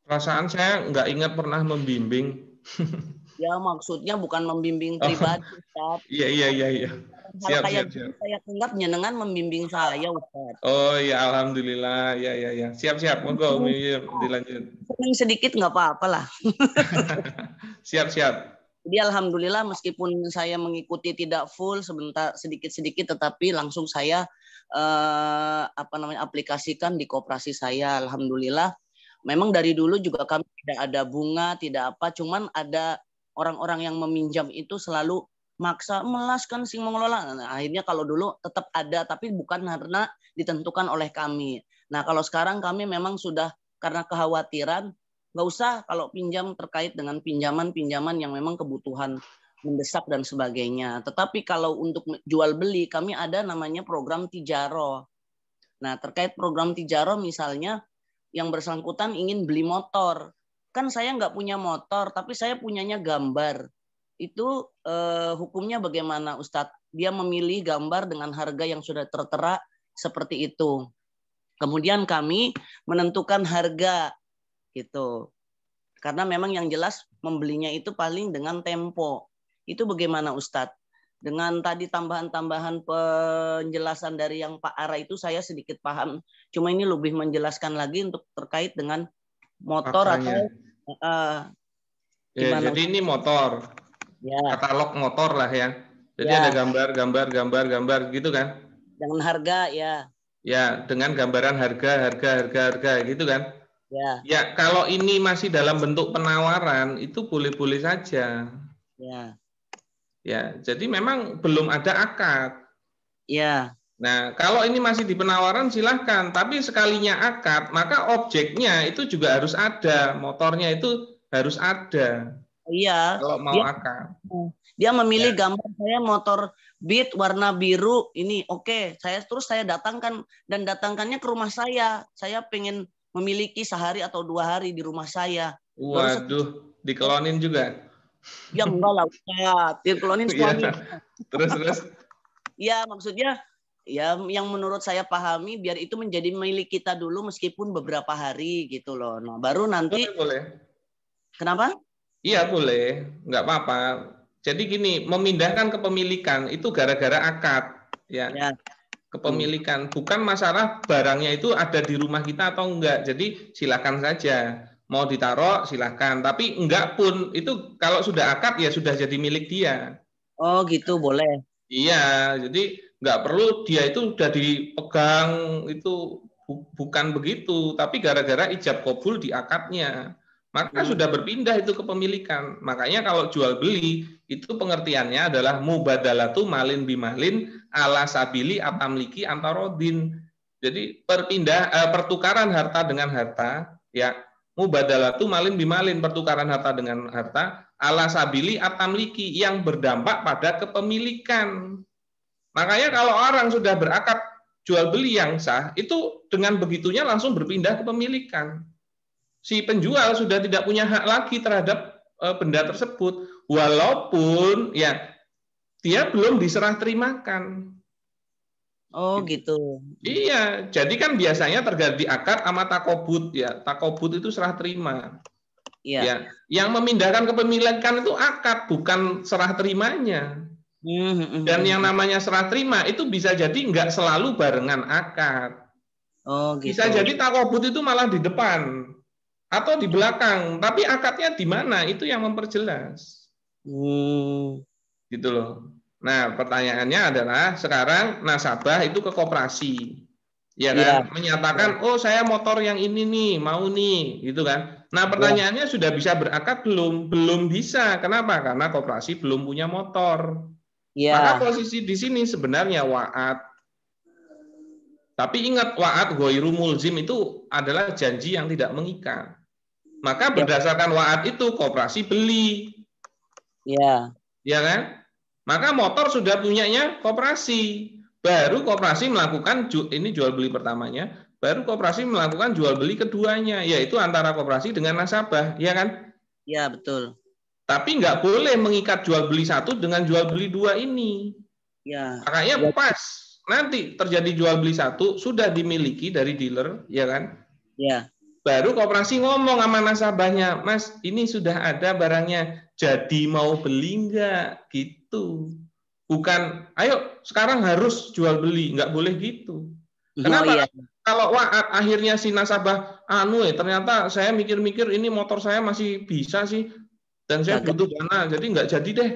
Speaker 2: perasaan saya nggak ingat pernah membimbing
Speaker 9: [laughs] Ya maksudnya bukan membimbing oh. pribadi, [laughs] Ustaz.
Speaker 2: Iya iya iya iya. Siap, siap, siap.
Speaker 9: saya anggap nyenengan membimbing saya, Ustaz.
Speaker 2: Oh iya, alhamdulillah. Ya ya ya. Siap siap. Monggo iya, dilanjut.
Speaker 9: Seneng sedikit nggak apa-apa lah.
Speaker 2: [laughs] siap siap.
Speaker 9: Jadi alhamdulillah meskipun saya mengikuti tidak full sebentar sedikit-sedikit tetapi langsung saya eh, apa namanya aplikasikan di koperasi saya alhamdulillah memang dari dulu juga kami tidak ada bunga, tidak apa, cuman ada orang-orang yang meminjam itu selalu maksa melaskan sing mengelola. Nah, akhirnya kalau dulu tetap ada tapi bukan karena ditentukan oleh kami. Nah, kalau sekarang kami memang sudah karena kekhawatiran nggak usah kalau pinjam terkait dengan pinjaman-pinjaman yang memang kebutuhan mendesak dan sebagainya. Tetapi kalau untuk jual beli kami ada namanya program Tijaro. Nah, terkait program Tijaro misalnya yang bersangkutan ingin beli motor kan saya nggak punya motor tapi saya punyanya gambar itu eh, hukumnya bagaimana Ustadz? Dia memilih gambar dengan harga yang sudah tertera seperti itu. Kemudian kami menentukan harga gitu. Karena memang yang jelas membelinya itu paling dengan tempo. Itu bagaimana Ustadz? Dengan tadi tambahan-tambahan penjelasan dari yang Pak Ara itu saya sedikit paham. Cuma ini lebih menjelaskan lagi untuk terkait dengan motor Akanya. atau Uh,
Speaker 2: ya, jadi ini motor. Ya. Katalog motor lah ya. Jadi ya. ada gambar, gambar, gambar, gambar gitu kan?
Speaker 9: Dengan harga
Speaker 4: ya.
Speaker 2: Ya, dengan gambaran harga, harga, harga, harga gitu kan? Ya. Ya, kalau ini masih dalam bentuk penawaran itu boleh-boleh saja. Ya. Ya, jadi memang belum ada akad. Ya. Nah, kalau ini masih di penawaran silahkan, tapi sekalinya akad, maka objeknya itu juga harus ada, motornya itu harus ada.
Speaker 4: Iya. Kalau mau dia, akad. Oh,
Speaker 9: dia memilih ya. gambar saya motor beat warna biru ini oke, okay. saya terus saya datangkan dan datangkannya ke rumah saya. Saya pengen memiliki sehari atau dua hari di rumah saya.
Speaker 2: Waduh, dikelonin juga.
Speaker 9: Ya enggak lah, Ustaz. Dikelonin [laughs] ya, suami. Terus terus. Ya, maksudnya ya yang menurut saya pahami biar itu menjadi milik kita dulu meskipun beberapa hari gitu loh. Nah, baru
Speaker 2: nanti boleh. boleh. Kenapa? Iya boleh, nggak apa-apa. Jadi gini, memindahkan kepemilikan itu gara-gara akad, ya. ya. Kepemilikan bukan masalah barangnya itu ada di rumah kita atau enggak. Jadi silakan saja mau ditaruh silakan, tapi enggak pun itu kalau sudah akad ya sudah jadi milik dia. Oh gitu boleh. Iya, jadi nggak perlu dia itu sudah dipegang itu bu, bukan begitu, tapi gara-gara ijab kobul di akadnya. Maka hmm. sudah berpindah itu kepemilikan. Makanya kalau jual beli itu pengertiannya adalah mubadalatu malin bimalin ala sabili atamliki antarodin. Jadi perpindah eh, pertukaran harta dengan harta ya mubadalatu malin bimalin pertukaran harta dengan harta ala sabili atamliki yang berdampak pada kepemilikan. Makanya kalau orang sudah berakad jual beli yang sah, itu dengan begitunya langsung berpindah ke pemilikan. Si penjual sudah tidak punya hak lagi terhadap eh, benda tersebut, walaupun ya dia belum diserah terimakan. Oh gitu. Iya, jadi kan biasanya terjadi akad sama takobut ya. Takobut itu serah terima. Iya. Ya. Yang memindahkan kepemilikan itu akad, bukan serah terimanya. Hmm, hmm, hmm, Dan yang namanya serah terima itu bisa jadi nggak selalu barengan akad. Oh, gitu. Bisa jadi takobut itu malah di depan atau di belakang, tapi akadnya di mana itu yang memperjelas. Hmm. Gitu loh. Nah, pertanyaannya adalah sekarang nasabah itu ke koperasi. Ya kan? Ya. Menyatakan, iya. "Oh, saya motor yang ini nih, mau nih." Gitu kan. Nah, iya. pertanyaannya sudah bisa berakad belum? Belum bisa. Kenapa? Karena koperasi belum punya motor. Ya. Maka posisi di sini sebenarnya waat. Tapi ingat waat goiru mulzim itu adalah janji yang tidak mengikat. Maka iya. berdasarkan waat itu koperasi beli. Ya, ya kan? Maka motor sudah punyanya koperasi. Baru koperasi melakukan ini jual beli pertamanya, baru koperasi melakukan jual beli keduanya, yaitu antara koperasi dengan nasabah, ya kan? Ya betul. Tapi nggak boleh mengikat jual beli satu dengan jual beli dua ini. Ya. Makanya ya. pas nanti terjadi jual beli satu sudah dimiliki dari dealer, ya kan? Ya. Baru kooperasi ngomong sama nasabahnya, Mas, ini sudah ada barangnya, jadi mau beli nggak? Gitu. Bukan, ayo sekarang harus jual beli, nggak boleh gitu. Oh, Kenapa? Oh, iya. Kalau wah, akhirnya si nasabah, anu ah, ya, ternyata saya mikir-mikir ini motor saya masih bisa sih, dan saya Maka. butuh dana jadi nggak jadi deh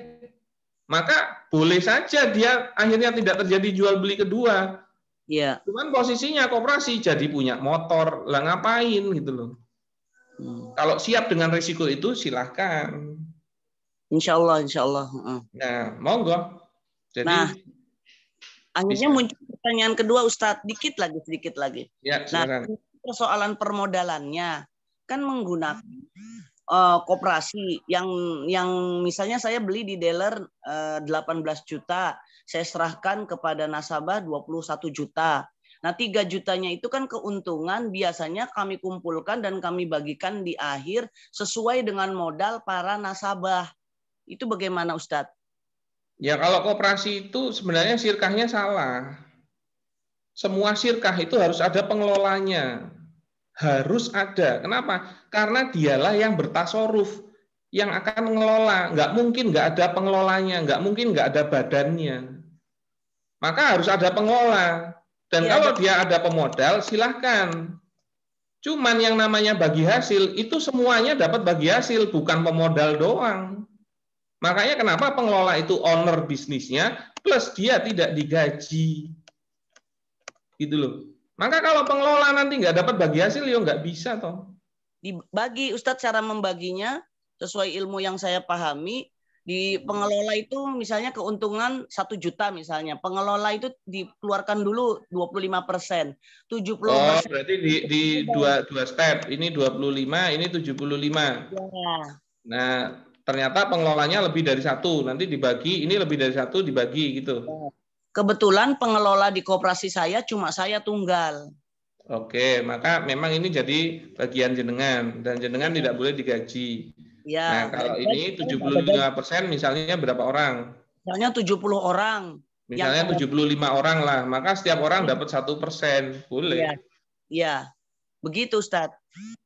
Speaker 2: maka boleh saja dia akhirnya tidak terjadi jual beli kedua Iya. cuman posisinya koperasi jadi punya motor lah ngapain gitu loh hmm. kalau siap dengan risiko itu silahkan Insya Allah Insya Allah nah monggo jadi nah
Speaker 9: akhirnya bisa. muncul pertanyaan kedua Ustadz dikit lagi sedikit lagi
Speaker 2: ya, nah
Speaker 9: persoalan permodalannya kan menggunakan uh, koperasi yang yang misalnya saya beli di dealer uh, eh, 18 juta, saya serahkan kepada nasabah 21 juta. Nah, 3 jutanya itu kan keuntungan biasanya kami kumpulkan dan kami bagikan di akhir sesuai dengan modal para nasabah. Itu bagaimana Ustadz?
Speaker 2: Ya, kalau koperasi itu sebenarnya sirkahnya salah. Semua sirkah itu harus ada pengelolanya harus ada. Kenapa? Karena dialah yang bertasoruf, yang akan mengelola. Nggak mungkin nggak ada pengelolanya, nggak mungkin nggak ada badannya. Maka harus ada pengelola. Dan ya, kalau betul. dia ada pemodal, silahkan. Cuman yang namanya bagi hasil, itu semuanya dapat bagi hasil, bukan pemodal doang. Makanya kenapa pengelola itu owner bisnisnya, plus dia tidak digaji. Gitu loh. Maka kalau pengelola nanti nggak dapat bagi hasil, ya nggak bisa toh. Dibagi,
Speaker 9: Ustadz cara membaginya sesuai ilmu yang saya pahami, di pengelola itu misalnya keuntungan satu juta misalnya, pengelola itu dikeluarkan dulu 25 persen, 70 persen. Oh, berarti di, di dua,
Speaker 2: dua step, ini 25, ini 75. Ya. Nah, ternyata pengelolanya lebih dari satu, nanti dibagi, ini lebih dari satu dibagi gitu. Ya.
Speaker 9: Kebetulan pengelola di koperasi saya cuma saya tunggal.
Speaker 2: Oke, maka memang ini jadi bagian jenengan dan jenengan tidak boleh digaji.
Speaker 9: Ya. Nah, kalau ini 75
Speaker 2: persen misalnya berapa orang?
Speaker 9: Misalnya 70 orang. Misalnya
Speaker 2: puluh 75 orang lah, maka setiap orang iya. dapat satu persen, boleh. Ya.
Speaker 9: ya, begitu Ustadz.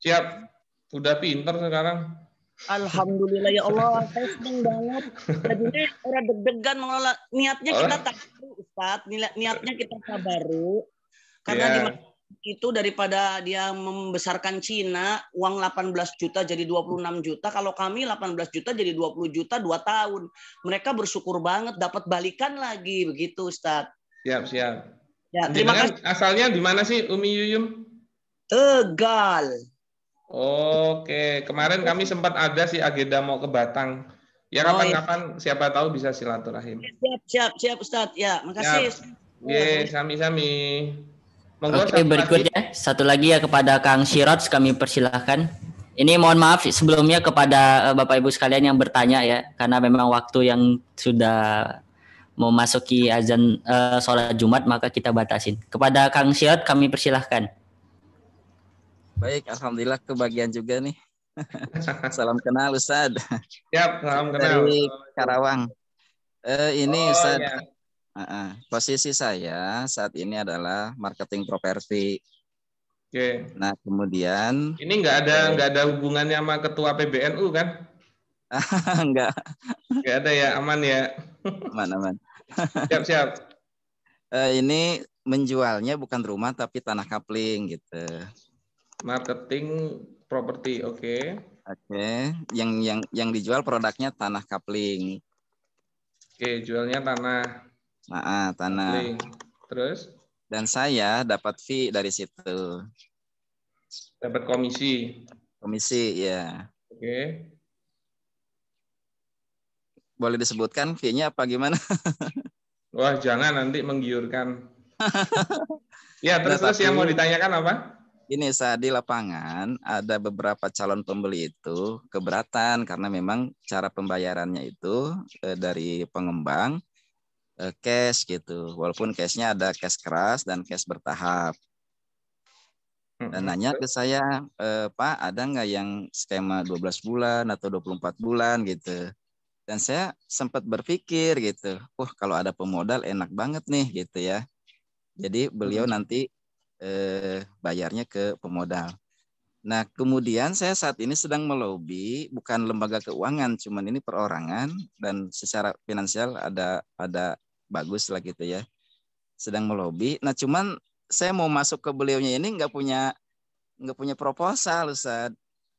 Speaker 2: Siap, udah pinter sekarang.
Speaker 9: Alhamdulillah ya Allah, saya senang banget. [laughs] Jadi orang deg-degan mengelola niatnya kita tak Ustadz. Niatnya kita baru karena yeah. itu daripada dia membesarkan Cina uang 18 juta jadi 26 juta kalau kami 18 juta jadi 20 juta 2 tahun mereka bersyukur banget dapat balikan lagi begitu Ustaz.
Speaker 2: siap siap
Speaker 9: ya terima Dengan, kasih
Speaker 2: asalnya di mana sih Umi Yuyum Tegal Oke, kemarin kami sempat ada sih agenda mau ke Batang. Ya kapan-kapan oh, ya. siapa tahu bisa silaturahim. Ya,
Speaker 9: siap, siap, siap Ustaz. Ya, makasih.
Speaker 2: Siap. Ye, sami-sami. Monggo Oke,
Speaker 6: berikutnya satu lagi ya kepada Kang Sirot kami persilahkan. Ini mohon maaf sebelumnya kepada eh, Bapak Ibu sekalian yang bertanya ya, karena memang waktu yang sudah memasuki azan uh, sholat Jumat maka kita batasin. Kepada Kang Sirot kami persilahkan.
Speaker 10: Baik, alhamdulillah kebagian juga nih. [laughs] salam kenal Ustad. Siap, salam kenal. Dari Karawang. Eh, ini oh, Ustad. Ya. Uh-uh. Posisi saya saat ini adalah marketing properti. Oke. Okay. Nah kemudian. Ini nggak ada nggak ada
Speaker 2: hubungannya sama ketua PBNU kan? Enggak. [laughs] Enggak ada ya, aman ya. aman aman. [laughs] siap siap. Uh, ini menjualnya
Speaker 10: bukan rumah tapi tanah kapling gitu. Marketing
Speaker 2: Properti, oke. Okay.
Speaker 10: Oke, okay. yang yang yang dijual produknya tanah kapling. Oke, okay, jualnya tanah. Nah, tanah. Kapling. Terus? Dan saya dapat fee dari situ. Dapat komisi. Komisi, ya. Oke. Okay. Boleh disebutkan fee-nya apa gimana?
Speaker 2: [laughs] Wah, jangan nanti menggiurkan. [laughs]
Speaker 10: ya, terus nah, terus yang mau ditanyakan apa? ini saat di lapangan ada beberapa calon pembeli itu keberatan karena memang cara pembayarannya itu eh, dari pengembang eh, cash gitu. Walaupun cashnya ada cash keras dan cash bertahap. Dan nanya ke saya, e, Pak, ada nggak yang skema 12 bulan atau 24 bulan gitu. Dan saya sempat berpikir gitu, wah kalau ada pemodal enak banget nih gitu ya. Jadi beliau nanti eh, bayarnya ke pemodal. Nah, kemudian saya saat ini sedang melobi bukan lembaga keuangan, cuman ini perorangan dan secara finansial ada ada bagus lah gitu ya. Sedang melobi. Nah, cuman saya mau masuk ke beliaunya ini nggak punya nggak punya proposal, Ustaz.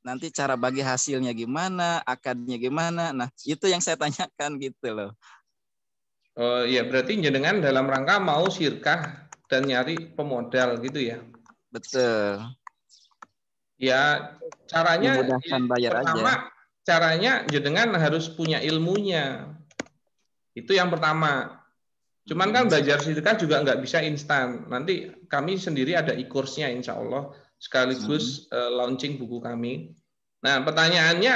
Speaker 10: Nanti cara bagi hasilnya gimana, akadnya gimana. Nah, itu yang saya tanyakan gitu loh.
Speaker 2: Oh, ya berarti dengan dalam rangka mau sirkah dan nyari pemodal gitu ya. Betul. Ya caranya ya, bayar pertama aja. caranya jenengan harus punya ilmunya. Itu yang pertama. Cuman kan belajar sedekah juga nggak bisa instan. Nanti kami sendiri ada e-course-nya insya Allah sekaligus hmm. uh, launching buku kami. Nah pertanyaannya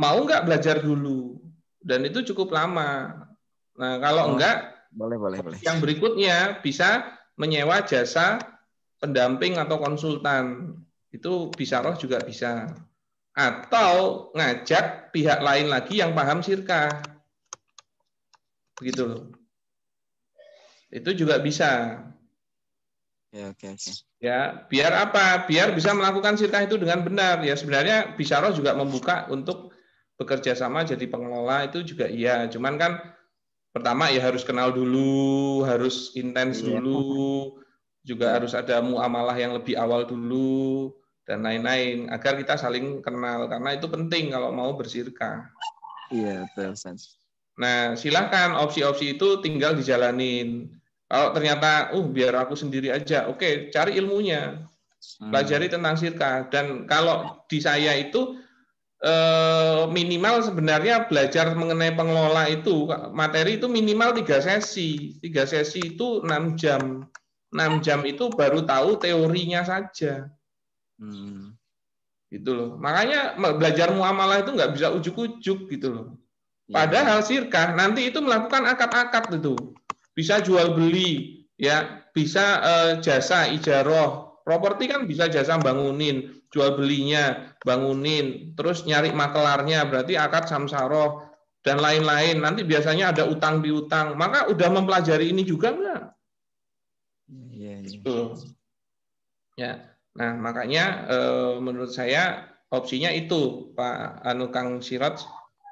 Speaker 2: mau nggak belajar dulu dan itu cukup lama. Nah kalau oh, enggak
Speaker 10: boleh boleh boleh. Yang
Speaker 2: berikutnya bisa menyewa jasa pendamping atau konsultan itu bisa roh juga bisa atau ngajak pihak lain lagi yang paham sirka begitu loh itu juga bisa ya oke ya biar apa biar bisa melakukan sirka itu dengan benar ya sebenarnya bisa roh juga membuka untuk bekerja sama jadi pengelola itu juga iya cuman kan pertama ya harus kenal dulu, harus intens iya. dulu, juga harus ada muamalah yang lebih awal dulu dan lain-lain agar kita saling kenal karena itu penting kalau mau bersirka. Iya, betul. Nah, silahkan opsi-opsi itu tinggal dijalanin. Kalau ternyata, uh, biar aku sendiri aja. Oke, cari ilmunya. Hmm. Pelajari tentang sirka. Dan kalau di saya itu, Eh, minimal sebenarnya belajar mengenai pengelola itu materi itu minimal tiga sesi tiga sesi itu enam jam enam jam itu baru tahu teorinya saja hmm. gitu loh makanya belajar muamalah itu nggak bisa ujuk-ujuk gitu loh iya. padahal sirkah nanti itu melakukan akad-akad itu bisa jual beli ya bisa eh, jasa ijaroh properti kan bisa jasa bangunin jual belinya, bangunin, terus nyari makelarnya, berarti akad samsara dan lain-lain. Nanti biasanya ada utang piutang. Maka udah mempelajari ini juga enggak? Iya. iya. itu. ya. Nah, makanya eh, menurut saya opsinya itu Pak Anukang Sirat,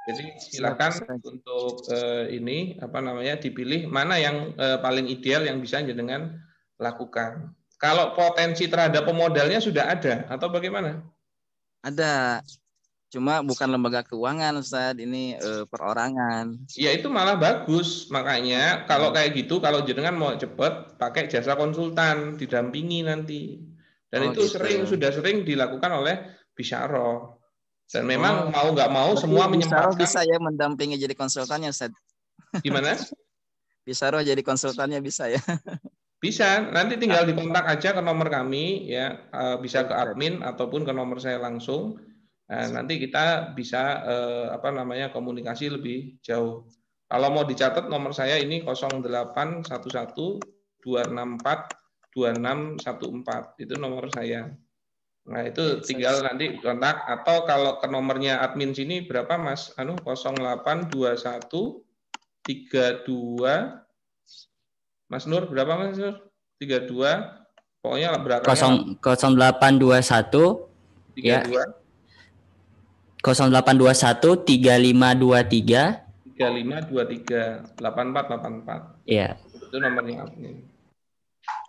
Speaker 2: Jadi silakan untuk eh, ini apa namanya dipilih mana yang eh, paling ideal yang bisa dengan lakukan kalau potensi terhadap pemodalnya sudah ada atau bagaimana? Ada. Cuma bukan lembaga keuangan, Ustaz. Ini e, perorangan. Ya itu malah bagus. Makanya kalau kayak gitu, kalau jenengan mau cepet, pakai jasa konsultan, didampingi nanti.
Speaker 10: Dan oh, itu gitu. sering
Speaker 2: sudah sering dilakukan oleh Bisyaro. Dan memang oh. mau nggak mau semua menyempatkan.
Speaker 10: bisa ya mendampingi jadi konsultannya, Ustaz.
Speaker 4: Gimana?
Speaker 2: [laughs] Bisaro jadi konsultannya bisa ya. [laughs] Bisa, nanti tinggal nah. dikontak aja ke nomor kami ya, eh, bisa ke admin ataupun ke nomor saya langsung. Nah, nanti kita bisa eh, apa namanya komunikasi lebih jauh. Kalau mau dicatat nomor saya ini 08112642614 Itu nomor saya. Nah, itu tinggal nanti kontak atau kalau ke nomornya admin sini berapa Mas? Anu 082132 Mas Nur berapa Mas Nur? 32 pokoknya berapa? 0821
Speaker 6: 32 ya. 0821 3523
Speaker 2: 3523 8484. Iya. Itu nomornya admin.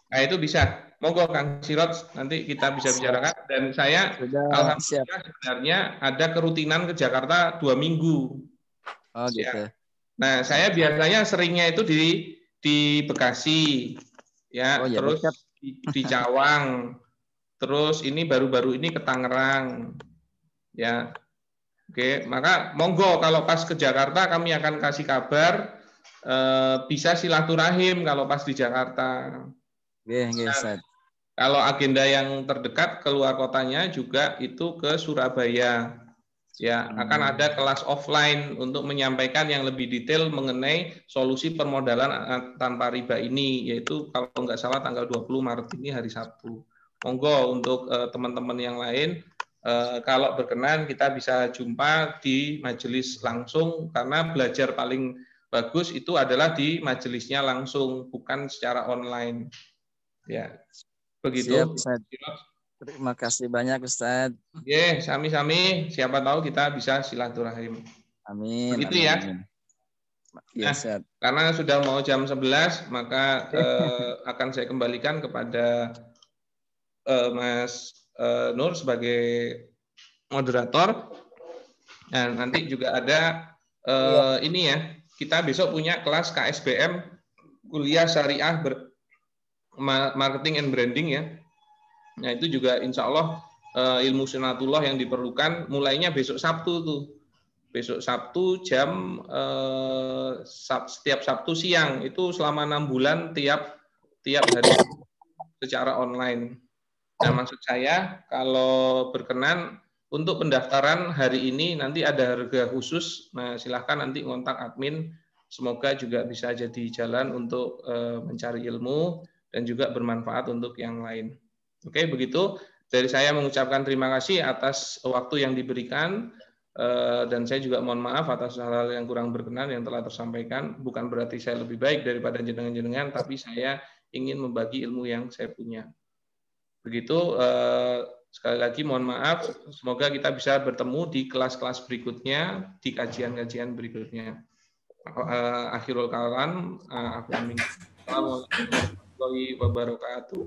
Speaker 2: Nah, itu bisa. Monggo Kang Sirot nanti kita bisa siap. bicarakan dan saya Sudah, alhamdulillah siap. sebenarnya ada kerutinan ke Jakarta dua minggu. Oh gitu. Ya. Nah, saya biasanya seringnya itu di di Bekasi, ya, oh, ya terus di, di Cawang, terus ini baru-baru ini ke Tangerang, ya. Oke, maka monggo kalau pas ke Jakarta kami akan kasih kabar eh, bisa silaturahim kalau pas di Jakarta. Yeah, yeah, kalau agenda yang terdekat keluar kotanya juga itu ke Surabaya ya hmm. akan ada kelas offline untuk menyampaikan yang lebih detail mengenai solusi permodalan eh, tanpa riba ini yaitu kalau nggak salah tanggal 20 Maret ini hari Sabtu. Monggo untuk eh, teman-teman yang lain eh, kalau berkenan kita bisa jumpa di majelis langsung karena belajar paling bagus itu adalah di majelisnya langsung bukan secara online. Ya. Begitu. Siap, Terima kasih banyak Ustaz. Ye, sami-sami. Siapa tahu kita bisa silaturahim. Amin. Itu ya.
Speaker 10: Ya,
Speaker 4: nah,
Speaker 2: karena sudah mau jam 11, maka [laughs] eh, akan saya kembalikan kepada eh, Mas eh, Nur sebagai moderator. Dan nanti juga ada eh, ya. ini ya, kita besok punya kelas KSBM kuliah syariah ber marketing and branding ya. Nah itu juga insya Allah eh, ilmu sunatullah yang diperlukan mulainya besok Sabtu tuh. Besok Sabtu jam eh, setiap Sabtu siang itu selama enam bulan tiap tiap hari secara online. Nah maksud saya kalau berkenan untuk pendaftaran hari ini nanti ada harga khusus. Nah silahkan nanti ngontak admin. Semoga juga bisa jadi jalan untuk eh, mencari ilmu dan juga bermanfaat untuk yang lain. Oke, begitu. Dari saya mengucapkan terima kasih atas waktu yang diberikan eh, dan saya juga mohon maaf atas hal-hal yang kurang berkenan yang telah tersampaikan. Bukan berarti saya lebih baik daripada jenengan-jenengan, tapi saya ingin membagi ilmu yang saya punya. Begitu. Eh, sekali lagi mohon maaf. Semoga kita bisa bertemu di kelas-kelas berikutnya, di kajian-kajian berikutnya. Eh, akhirul kalam. Aku amin. Assalamualaikum warahmatullahi wabarakatuh.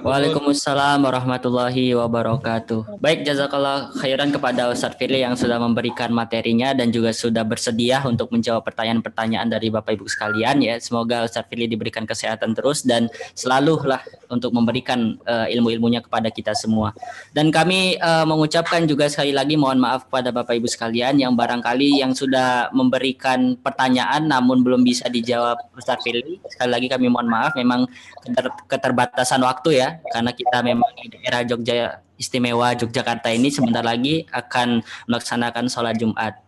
Speaker 2: Waalaikumsalam
Speaker 6: warahmatullahi wabarakatuh. Baik, jazakallah khairan kepada Ustaz Firly yang sudah memberikan materinya dan juga sudah bersedia untuk menjawab pertanyaan-pertanyaan dari Bapak Ibu sekalian ya. Semoga Ustaz Firly diberikan kesehatan terus dan selalulah untuk memberikan uh, ilmu-ilmunya kepada kita semua. Dan kami uh, mengucapkan juga sekali lagi mohon maaf kepada Bapak Ibu sekalian yang barangkali yang sudah memberikan pertanyaan namun belum bisa dijawab Ustaz Firly. Sekali lagi kami mohon maaf memang keter, keterbatasan waktu ya karena kita memang di daerah Jogja istimewa Yogyakarta ini sebentar lagi akan melaksanakan sholat Jumat.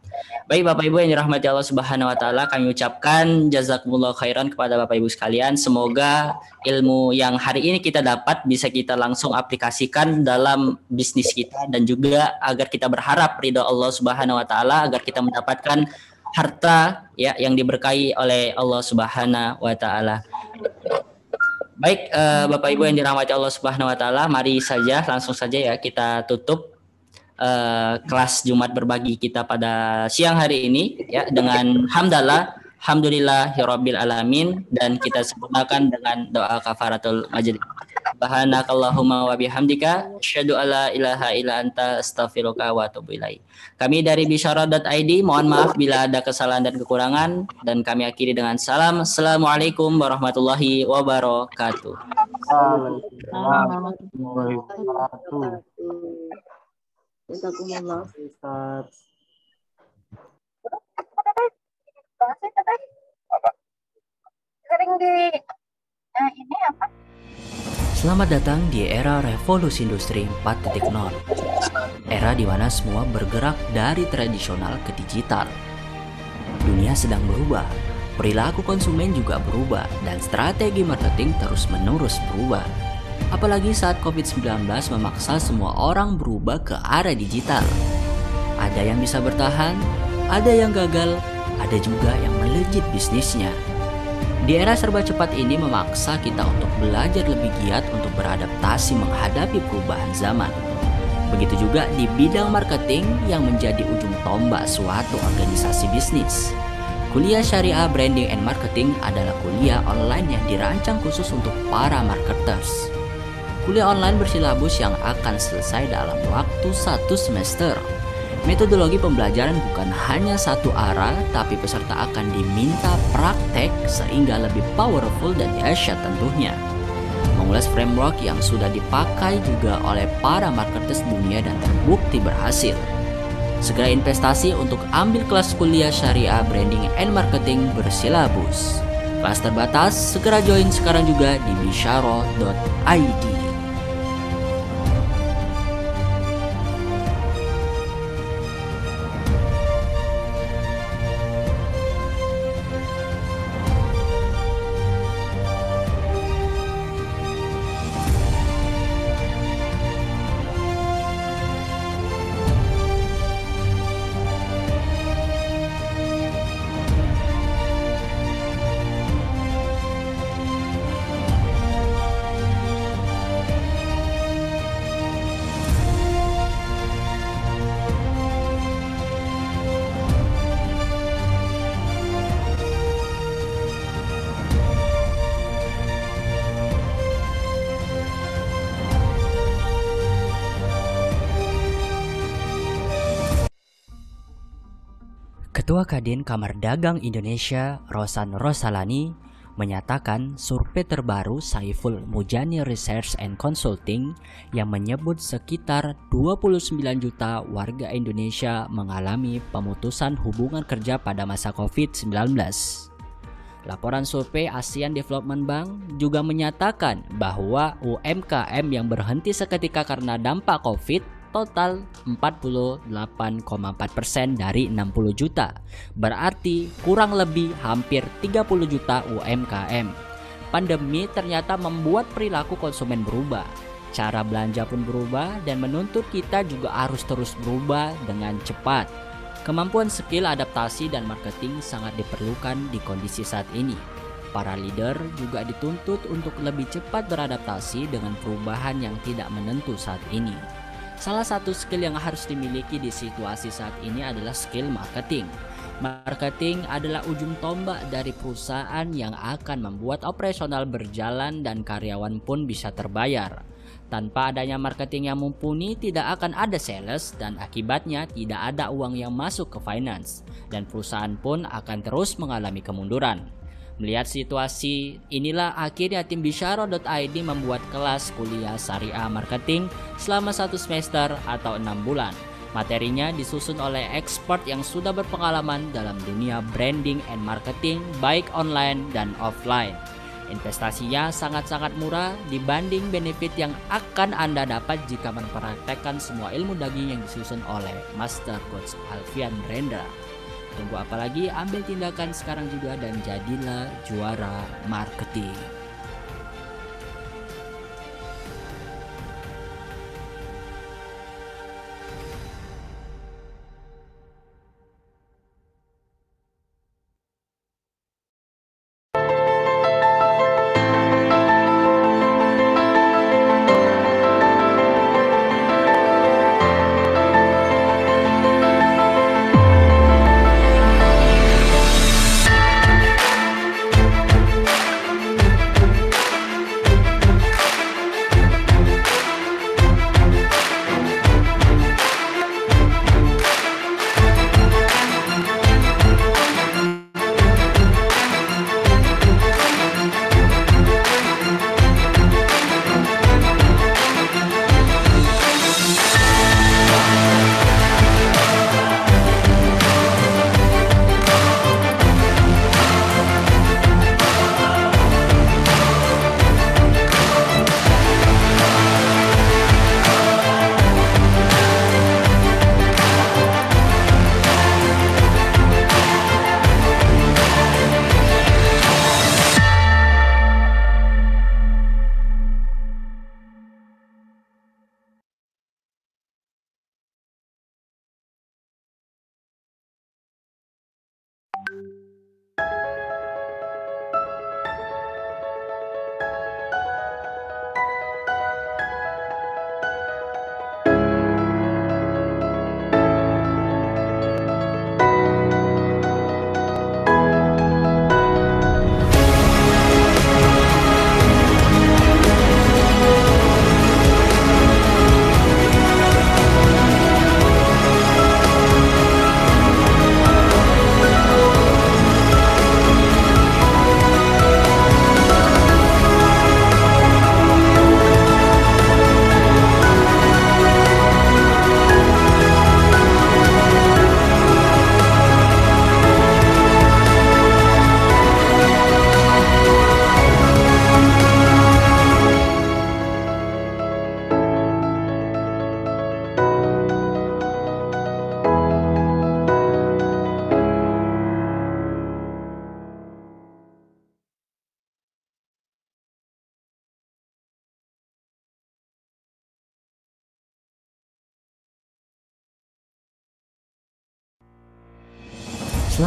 Speaker 6: Baik Bapak Ibu yang dirahmati Allah Subhanahu wa taala, kami ucapkan jazakumullah khairan kepada Bapak Ibu sekalian. Semoga ilmu yang hari ini kita dapat bisa kita langsung aplikasikan dalam bisnis kita dan juga agar kita berharap ridho Allah Subhanahu wa taala agar kita mendapatkan harta ya yang diberkahi oleh Allah Subhanahu wa taala. Baik, uh, Bapak Ibu yang dirahmati Allah Subhanahu wa taala, mari saja langsung saja ya kita tutup uh, kelas Jumat berbagi kita pada siang hari ini ya dengan hamdalah Alhamdulillah, Alamin, dan kita sempurnakan dengan doa kafaratul majelis. Subhanakallahumma wa bihamdika asyhadu alla ilaha illa anta astaghfiruka wa atubu ilaik. Kami dari bisyara.id mohon maaf bila ada kesalahan dan kekurangan dan kami akhiri dengan salam Assalamualaikum warahmatullahi wabarakatuh.
Speaker 8: Waalaikumsalam
Speaker 3: warahmatullahi
Speaker 4: Sering di eh, ini apa? Selamat
Speaker 6: datang di era revolusi industri 4.0. Era di mana semua bergerak dari tradisional ke digital. Dunia sedang berubah, perilaku konsumen juga berubah, dan strategi marketing terus-menerus berubah. Apalagi saat COVID-19 memaksa semua orang berubah ke arah digital. Ada yang bisa bertahan, ada yang gagal, ada juga yang melejit bisnisnya. Di era serba cepat ini memaksa kita untuk belajar lebih giat untuk beradaptasi menghadapi perubahan zaman. Begitu juga di bidang marketing yang menjadi ujung tombak suatu organisasi bisnis. Kuliah Syariah Branding and Marketing adalah kuliah online yang dirancang khusus untuk para marketers. Kuliah online bersilabus yang akan selesai dalam waktu satu semester. Metodologi pembelajaran bukan hanya satu arah, tapi peserta akan diminta praktek sehingga lebih powerful dan dahsyat tentunya. Mengulas framework yang sudah dipakai juga oleh para marketers dunia dan terbukti berhasil. Segera investasi untuk ambil kelas kuliah syariah branding and marketing bersilabus. Kelas terbatas, segera join sekarang juga di bisharo.id. Ketua Kadin Kamar Dagang Indonesia Rosan Rosalani menyatakan survei terbaru Saiful Mujani Research and Consulting yang menyebut sekitar 29 juta warga Indonesia mengalami pemutusan hubungan kerja pada masa COVID-19. Laporan survei ASEAN Development Bank juga menyatakan bahwa UMKM yang berhenti seketika karena dampak COVID total 48,4% dari 60 juta. Berarti kurang lebih hampir 30 juta UMKM. Pandemi ternyata membuat perilaku konsumen berubah. Cara belanja pun berubah dan menuntut kita juga harus terus berubah dengan cepat. Kemampuan skill adaptasi dan marketing sangat diperlukan di kondisi saat ini. Para leader juga dituntut untuk lebih cepat beradaptasi dengan perubahan yang tidak menentu saat ini. Salah satu skill yang harus dimiliki di situasi saat ini adalah skill marketing. Marketing adalah ujung tombak dari perusahaan yang akan membuat operasional berjalan dan karyawan pun bisa terbayar. Tanpa adanya marketing yang mumpuni, tidak akan ada sales dan akibatnya tidak ada uang yang masuk ke finance dan perusahaan pun akan terus mengalami kemunduran. Melihat situasi, inilah akhirnya tim Bisharo.id membuat kelas kuliah syariah marketing selama satu semester atau enam bulan. Materinya disusun oleh expert yang sudah berpengalaman dalam dunia branding and marketing baik online dan offline. Investasinya sangat-sangat murah dibanding benefit yang akan Anda dapat jika mempraktekkan semua ilmu daging yang disusun oleh Master Coach Alfian Rendra. Tunggu apalagi, ambil tindakan sekarang juga dan jadilah juara marketing.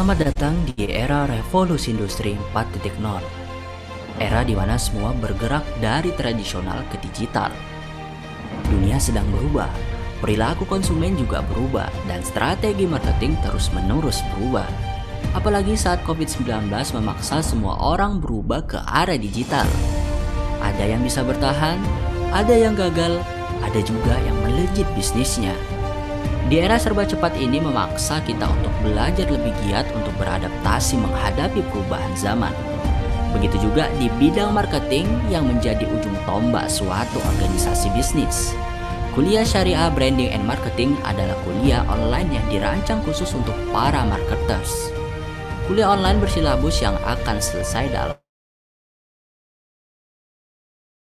Speaker 4: Selamat datang di era revolusi industri
Speaker 6: 4.0. Era di mana semua bergerak dari tradisional ke digital. Dunia sedang berubah, perilaku konsumen juga berubah, dan strategi marketing terus-menerus berubah. Apalagi saat COVID-19 memaksa semua orang berubah ke arah digital. Ada yang bisa bertahan, ada yang gagal, ada juga yang melejit bisnisnya. Di era serba cepat ini memaksa kita untuk belajar lebih giat untuk beradaptasi menghadapi perubahan zaman. Begitu juga di bidang marketing yang menjadi ujung tombak suatu organisasi bisnis. Kuliah Syariah Branding and Marketing adalah kuliah online yang
Speaker 4: dirancang khusus untuk para marketers. Kuliah online bersilabus yang akan selesai dalam